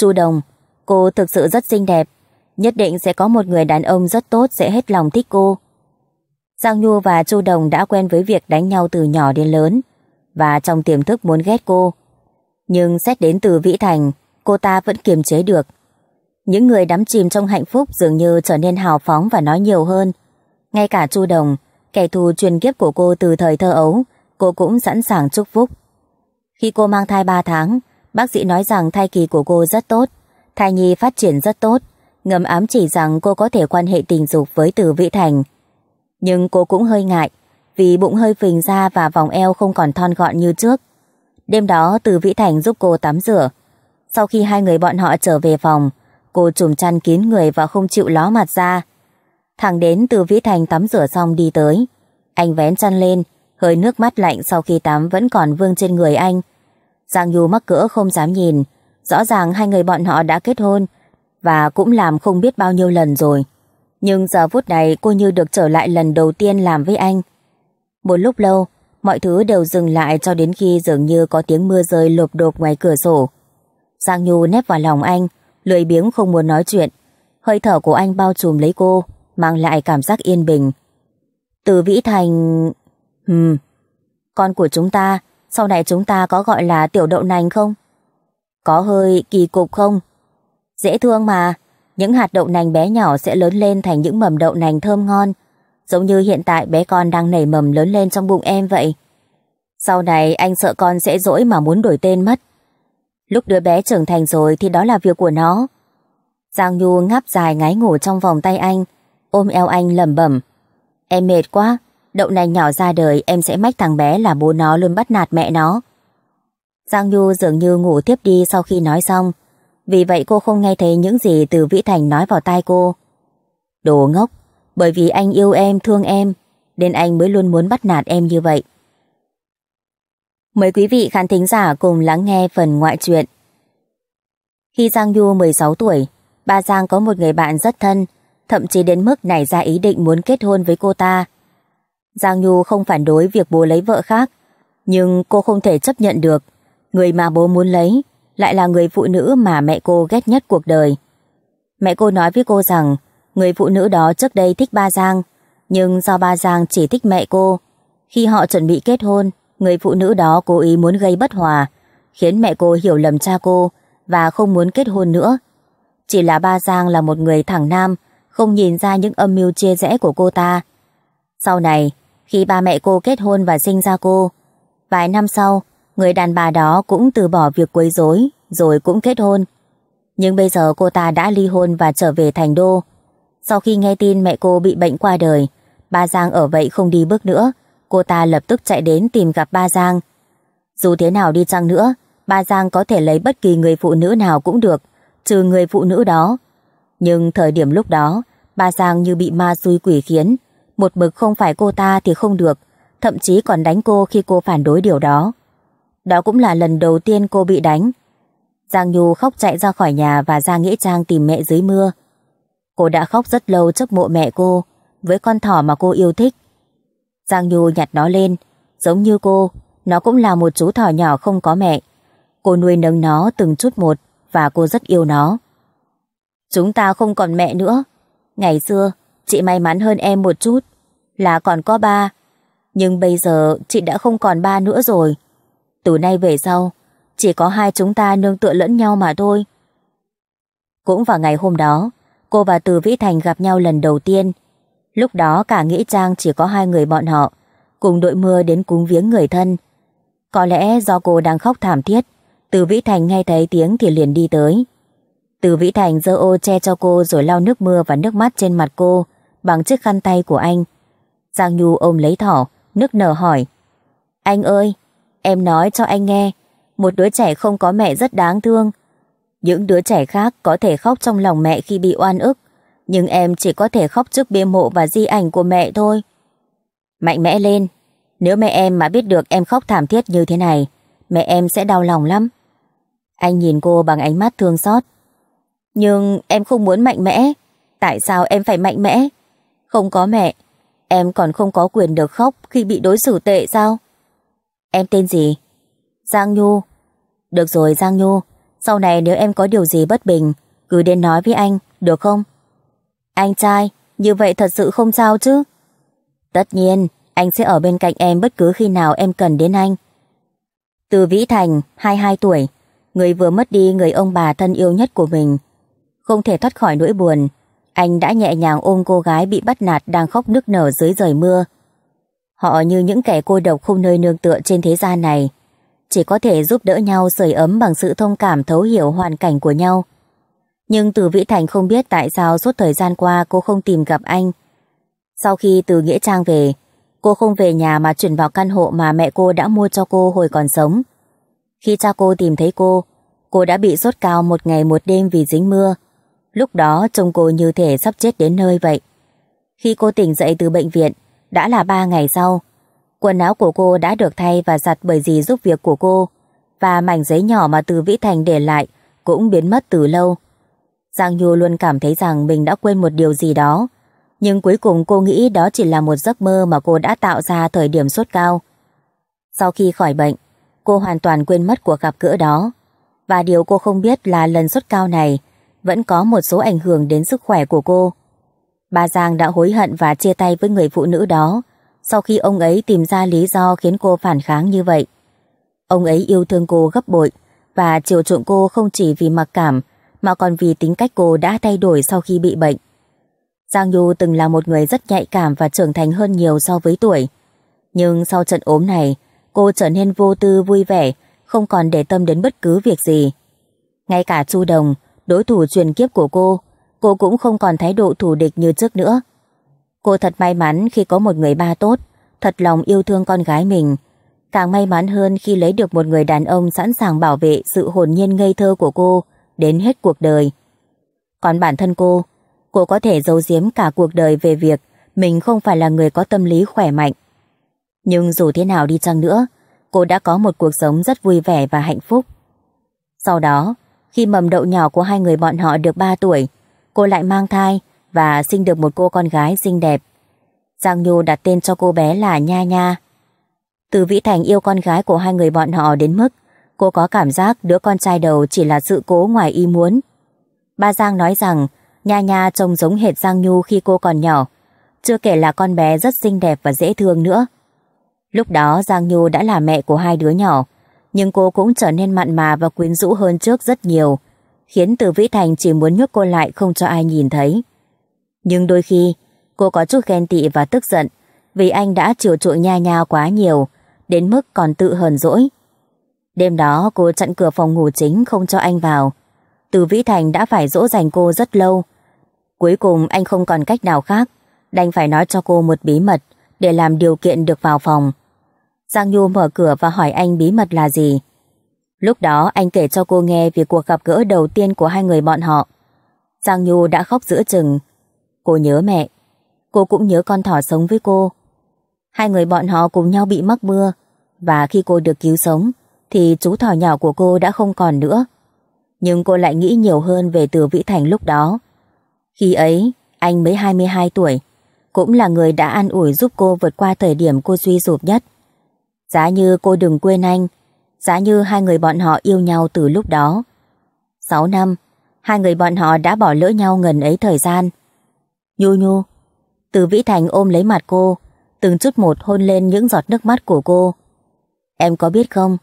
Chu Đồng, cô thực sự rất xinh đẹp, nhất định sẽ có một người đàn ông rất tốt sẽ hết lòng thích cô. Giang Nhu và Chu Đồng đã quen với việc đánh nhau từ nhỏ đến lớn và trong tiềm thức muốn ghét cô. Nhưng xét đến từ Vĩ Thành, cô ta vẫn kiềm chế được. Những người đắm chìm trong hạnh phúc dường như trở nên hào phóng và nói nhiều hơn. Ngay cả Chu Đồng, kẻ thù truyền kiếp của cô từ thời thơ ấu, cô cũng sẵn sàng chúc phúc. Khi cô mang thai 3 tháng, bác sĩ nói rằng thai kỳ của cô rất tốt, thai nhi phát triển rất tốt, ngầm ám chỉ rằng cô có thể quan hệ tình dục với Từ Vĩ Thành. Nhưng cô cũng hơi ngại, vì bụng hơi phình ra và vòng eo không còn thon gọn như trước. Đêm đó Từ Vĩ Thành giúp cô tắm rửa. Sau khi hai người bọn họ trở về phòng, cô trùm chăn kín người và không chịu ló mặt ra. Thằng đến Từ Vĩ Thành tắm rửa xong đi tới. Anh vén chăn lên, hơi nước mắt lạnh sau khi tắm vẫn còn vương trên người anh. Giang Nhu mắc cỡ không dám nhìn. Rõ ràng hai người bọn họ đã kết hôn và cũng làm không biết bao nhiêu lần rồi. Nhưng giờ phút này cô như được trở lại lần đầu tiên làm với anh. Một lúc lâu, Mọi thứ đều dừng lại cho đến khi dường như có tiếng mưa rơi lộp đột ngoài cửa sổ. Giang Nhu nép vào lòng anh, lười biếng không muốn nói chuyện. Hơi thở của anh bao trùm lấy cô, mang lại cảm giác yên bình. Từ Vĩ Thành... Hừm, con của chúng ta, sau này chúng ta có gọi là tiểu đậu nành không? Có hơi kỳ cục không? Dễ thương mà, những hạt đậu nành bé nhỏ sẽ lớn lên thành những mầm đậu nành thơm ngon, giống như hiện tại bé con đang nảy mầm lớn lên trong bụng em vậy. Sau này anh sợ con sẽ dỗi mà muốn đổi tên mất. Lúc đứa bé trưởng thành rồi thì đó là việc của nó. Giang Nhu ngáp dài ngái ngủ trong vòng tay anh, ôm eo anh lẩm bẩm. Em mệt quá, đậu này nhỏ ra đời em sẽ mách thằng bé là bố nó luôn bắt nạt mẹ nó. Giang Nhu dường như ngủ tiếp đi sau khi nói xong, vì vậy cô không nghe thấy những gì từ Vĩ Thành nói vào tai cô. Đồ ngốc, bởi vì anh yêu em, thương em, nên anh mới luôn muốn bắt nạt em như vậy. Mời quý vị khán thính giả cùng lắng nghe phần ngoại truyện. Khi Giang Du 16 tuổi, Ba Giang có một người bạn rất thân, thậm chí đến mức nảy ra ý định muốn kết hôn với cô ta. Giang Nhu không phản đối việc bố lấy vợ khác, nhưng cô không thể chấp nhận được. Người mà bố muốn lấy lại là người phụ nữ mà mẹ cô ghét nhất cuộc đời. Mẹ cô nói với cô rằng Người phụ nữ đó trước đây thích ba Giang, nhưng do ba Giang chỉ thích mẹ cô. Khi họ chuẩn bị kết hôn, người phụ nữ đó cố ý muốn gây bất hòa, khiến mẹ cô hiểu lầm cha cô và không muốn kết hôn nữa. Chỉ là ba Giang là một người thẳng nam, không nhìn ra những âm mưu chia rẽ của cô ta. Sau này, khi ba mẹ cô kết hôn và sinh ra cô, vài năm sau, người đàn bà đó cũng từ bỏ việc quấy rối rồi cũng kết hôn. Nhưng bây giờ cô ta đã ly hôn và trở về thành đô, sau khi nghe tin mẹ cô bị bệnh qua đời, ba Giang ở vậy không đi bước nữa, cô ta lập tức chạy đến tìm gặp ba Giang. Dù thế nào đi chăng nữa, ba Giang có thể lấy bất kỳ người phụ nữ nào cũng được, trừ người phụ nữ đó. Nhưng thời điểm lúc đó, ba Giang như bị ma xui quỷ khiến, một bực không phải cô ta thì không được, thậm chí còn đánh cô khi cô phản đối điều đó. Đó cũng là lần đầu tiên cô bị đánh. Giang Nhu khóc chạy ra khỏi nhà và ra nghĩa trang tìm mẹ dưới mưa. Cô đã khóc rất lâu trước mộ mẹ cô với con thỏ mà cô yêu thích. Giang Nhu nhặt nó lên, giống như cô, nó cũng là một chú thỏ nhỏ không có mẹ. Cô nuôi nấng nó từng chút một và cô rất yêu nó. Chúng ta không còn mẹ nữa. Ngày xưa, chị may mắn hơn em một chút, là còn có ba. Nhưng bây giờ chị đã không còn ba nữa rồi. Từ nay về sau, chỉ có hai chúng ta nương tựa lẫn nhau mà thôi. Cũng vào ngày hôm đó, cô và Từ Vĩ Thành gặp nhau lần đầu tiên. Lúc đó cả nghĩa Trang chỉ có hai người bọn họ, cùng đội mưa đến cúng viếng người thân. Có lẽ do cô đang khóc thảm thiết, Từ Vĩ Thành nghe thấy tiếng thì liền đi tới. Từ Vĩ Thành giơ ô che cho cô rồi lau nước mưa và nước mắt trên mặt cô bằng chiếc khăn tay của anh. Giang Nhu ôm lấy thỏ, nước nở hỏi. Anh ơi, em nói cho anh nghe, một đứa trẻ không có mẹ rất đáng thương, những đứa trẻ khác có thể khóc trong lòng mẹ khi bị oan ức, nhưng em chỉ có thể khóc trước bia mộ và di ảnh của mẹ thôi. Mạnh mẽ lên, nếu mẹ em mà biết được em khóc thảm thiết như thế này, mẹ em sẽ đau lòng lắm. Anh nhìn cô bằng ánh mắt thương xót. Nhưng em không muốn mạnh mẽ, tại sao em phải mạnh mẽ? Không có mẹ, em còn không có quyền được khóc khi bị đối xử tệ sao? Em tên gì? Giang Nhu. Được rồi Giang Nhu, sau này nếu em có điều gì bất bình, cứ đến nói với anh, được không? Anh trai, như vậy thật sự không sao chứ? Tất nhiên, anh sẽ ở bên cạnh em bất cứ khi nào em cần đến anh. Từ Vĩ Thành, 22 tuổi, người vừa mất đi người ông bà thân yêu nhất của mình. Không thể thoát khỏi nỗi buồn, anh đã nhẹ nhàng ôm cô gái bị bắt nạt đang khóc nức nở dưới trời mưa. Họ như những kẻ cô độc không nơi nương tựa trên thế gian này chỉ có thể giúp đỡ nhau sưởi ấm bằng sự thông cảm thấu hiểu hoàn cảnh của nhau. Nhưng Từ Vĩ Thành không biết tại sao suốt thời gian qua cô không tìm gặp anh. Sau khi từ Nghĩa Trang về, cô không về nhà mà chuyển vào căn hộ mà mẹ cô đã mua cho cô hồi còn sống. Khi cha cô tìm thấy cô, cô đã bị sốt cao một ngày một đêm vì dính mưa. Lúc đó trông cô như thể sắp chết đến nơi vậy. Khi cô tỉnh dậy từ bệnh viện, đã là ba ngày sau. Quần áo của cô đã được thay và giặt bởi gì giúp việc của cô, và mảnh giấy nhỏ mà từ Vĩ Thành để lại cũng biến mất từ lâu. Giang Nhu luôn cảm thấy rằng mình đã quên một điều gì đó, nhưng cuối cùng cô nghĩ đó chỉ là một giấc mơ mà cô đã tạo ra thời điểm sốt cao. Sau khi khỏi bệnh, cô hoàn toàn quên mất cuộc gặp gỡ đó. Và điều cô không biết là lần sốt cao này vẫn có một số ảnh hưởng đến sức khỏe của cô. Bà Giang đã hối hận và chia tay với người phụ nữ đó sau khi ông ấy tìm ra lý do khiến cô phản kháng như vậy. Ông ấy yêu thương cô gấp bội và chiều chuộng cô không chỉ vì mặc cảm mà còn vì tính cách cô đã thay đổi sau khi bị bệnh. Giang Nhu từng là một người rất nhạy cảm và trưởng thành hơn nhiều so với tuổi. Nhưng sau trận ốm này, cô trở nên vô tư vui vẻ, không còn để tâm đến bất cứ việc gì. Ngay cả Chu Đồng, đối thủ truyền kiếp của cô, cô cũng không còn thái độ thù địch như trước nữa. Cô thật may mắn khi có một người ba tốt, thật lòng yêu thương con gái mình. Càng may mắn hơn khi lấy được một người đàn ông sẵn sàng bảo vệ sự hồn nhiên ngây thơ của cô đến hết cuộc đời. Còn bản thân cô, cô có thể giấu giếm cả cuộc đời về việc mình không phải là người có tâm lý khỏe mạnh. Nhưng dù thế nào đi chăng nữa, cô đã có một cuộc sống rất vui vẻ và hạnh phúc. Sau đó, khi mầm đậu nhỏ của hai người bọn họ được 3 tuổi, cô lại mang thai và sinh được một cô con gái xinh đẹp. Giang Nhu đặt tên cho cô bé là Nha Nha. Từ Vĩ Thành yêu con gái của hai người bọn họ đến mức cô có cảm giác đứa con trai đầu chỉ là sự cố ngoài ý muốn. Ba Giang nói rằng Nha Nha trông giống hệt Giang Nhu khi cô còn nhỏ, chưa kể là con bé rất xinh đẹp và dễ thương nữa. Lúc đó Giang Nhu đã là mẹ của hai đứa nhỏ, nhưng cô cũng trở nên mặn mà và quyến rũ hơn trước rất nhiều, khiến Từ Vĩ Thành chỉ muốn nhốt cô lại không cho ai nhìn thấy. Nhưng đôi khi, cô có chút ghen tị và tức giận vì anh đã chiều chuộng nha nha quá nhiều, đến mức còn tự hờn dỗi. Đêm đó cô chặn cửa phòng ngủ chính không cho anh vào. Từ Vĩ Thành đã phải dỗ dành cô rất lâu. Cuối cùng anh không còn cách nào khác, đành phải nói cho cô một bí mật để làm điều kiện được vào phòng. Giang Nhu mở cửa và hỏi anh bí mật là gì. Lúc đó anh kể cho cô nghe về cuộc gặp gỡ đầu tiên của hai người bọn họ. Giang Nhu đã khóc giữa chừng Cô nhớ mẹ, cô cũng nhớ con thỏ sống với cô. Hai người bọn họ cùng nhau bị mắc mưa, và khi cô được cứu sống, thì chú thỏ nhỏ của cô đã không còn nữa. Nhưng cô lại nghĩ nhiều hơn về Từ Vĩ Thành lúc đó. Khi ấy, anh mới 22 tuổi, cũng là người đã an ủi giúp cô vượt qua thời điểm cô suy sụp nhất. Giá như cô đừng quên anh, giá như hai người bọn họ yêu nhau từ lúc đó. 6 năm, hai người bọn họ đã bỏ lỡ nhau gần ấy thời gian. Nhu nhu. Từ Vĩ Thành ôm lấy mặt cô, từng chút một hôn lên những giọt nước mắt của cô. Em có biết không,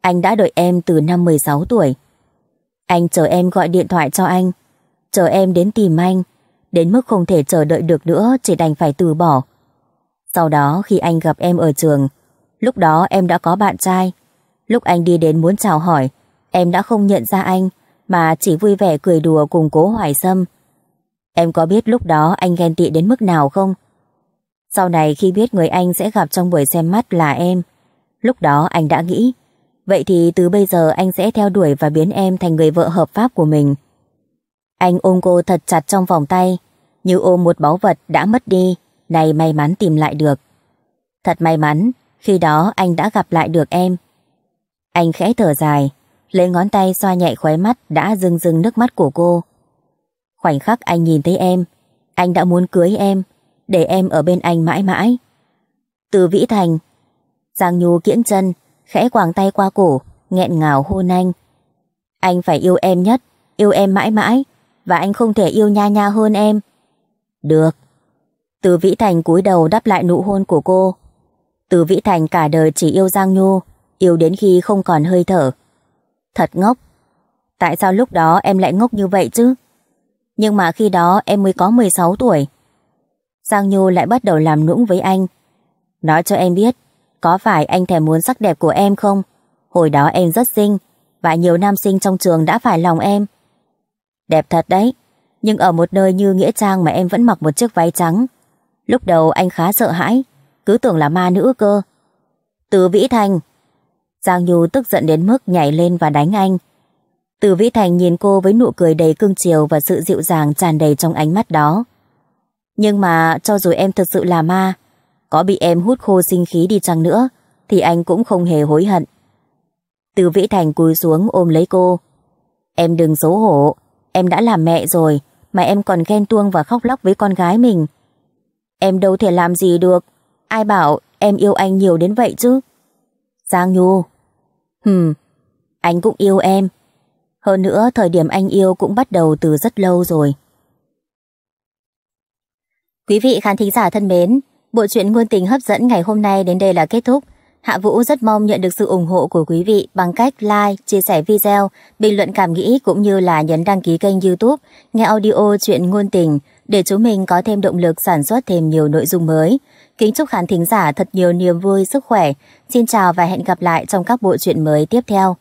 anh đã đợi em từ năm 16 tuổi. Anh chờ em gọi điện thoại cho anh, chờ em đến tìm anh, đến mức không thể chờ đợi được nữa chỉ đành phải từ bỏ. Sau đó khi anh gặp em ở trường, lúc đó em đã có bạn trai. Lúc anh đi đến muốn chào hỏi, em đã không nhận ra anh, mà chỉ vui vẻ cười đùa cùng cố hoài sâm. Em có biết lúc đó anh ghen tị đến mức nào không? Sau này khi biết người anh sẽ gặp trong buổi xem mắt là em, lúc đó anh đã nghĩ, vậy thì từ bây giờ anh sẽ theo đuổi và biến em thành người vợ hợp pháp của mình. Anh ôm cô thật chặt trong vòng tay, như ôm một báu vật đã mất đi, này may mắn tìm lại được. Thật may mắn, khi đó anh đã gặp lại được em. Anh khẽ thở dài, lấy ngón tay xoa nhẹ khóe mắt đã rưng rưng nước mắt của cô. Khoảnh khắc anh nhìn thấy em, anh đã muốn cưới em, để em ở bên anh mãi mãi. Từ Vĩ Thành, Giang Nhu kiễng chân, khẽ quàng tay qua cổ, nghẹn ngào hôn anh. Anh phải yêu em nhất, yêu em mãi mãi, và anh không thể yêu nha nha hơn em. Được. Từ Vĩ Thành cúi đầu đáp lại nụ hôn của cô. Từ Vĩ Thành cả đời chỉ yêu Giang Nhu, yêu đến khi không còn hơi thở. Thật ngốc. Tại sao lúc đó em lại ngốc như vậy chứ? nhưng mà khi đó em mới có 16 tuổi. Giang Nhu lại bắt đầu làm nũng với anh. Nói cho em biết, có phải anh thèm muốn sắc đẹp của em không? Hồi đó em rất xinh, và nhiều nam sinh trong trường đã phải lòng em. Đẹp thật đấy, nhưng ở một nơi như Nghĩa Trang mà em vẫn mặc một chiếc váy trắng. Lúc đầu anh khá sợ hãi, cứ tưởng là ma nữ cơ. Từ Vĩ Thành Giang Nhu tức giận đến mức nhảy lên và đánh anh. Từ Vĩ Thành nhìn cô với nụ cười đầy cương chiều và sự dịu dàng tràn đầy trong ánh mắt đó. Nhưng mà cho dù em thật sự là ma, có bị em hút khô sinh khí đi chăng nữa, thì anh cũng không hề hối hận. Từ Vĩ Thành cúi xuống ôm lấy cô. Em đừng xấu hổ, em đã làm mẹ rồi, mà em còn ghen tuông và khóc lóc với con gái mình. Em đâu thể làm gì được, ai bảo em yêu anh nhiều đến vậy chứ. Giang Nhu. Hừm, anh cũng yêu em, hơn nữa, thời điểm anh yêu cũng bắt đầu từ rất lâu rồi. Quý vị khán thính giả thân mến, bộ truyện ngôn tình hấp dẫn ngày hôm nay đến đây là kết thúc. Hạ Vũ rất mong nhận được sự ủng hộ của quý vị bằng cách like, chia sẻ video, bình luận cảm nghĩ cũng như là nhấn đăng ký kênh youtube, nghe audio chuyện ngôn tình để chúng mình có thêm động lực sản xuất thêm nhiều nội dung mới. Kính chúc khán thính giả thật nhiều niềm vui, sức khỏe. Xin chào và hẹn gặp lại trong các bộ truyện mới tiếp theo.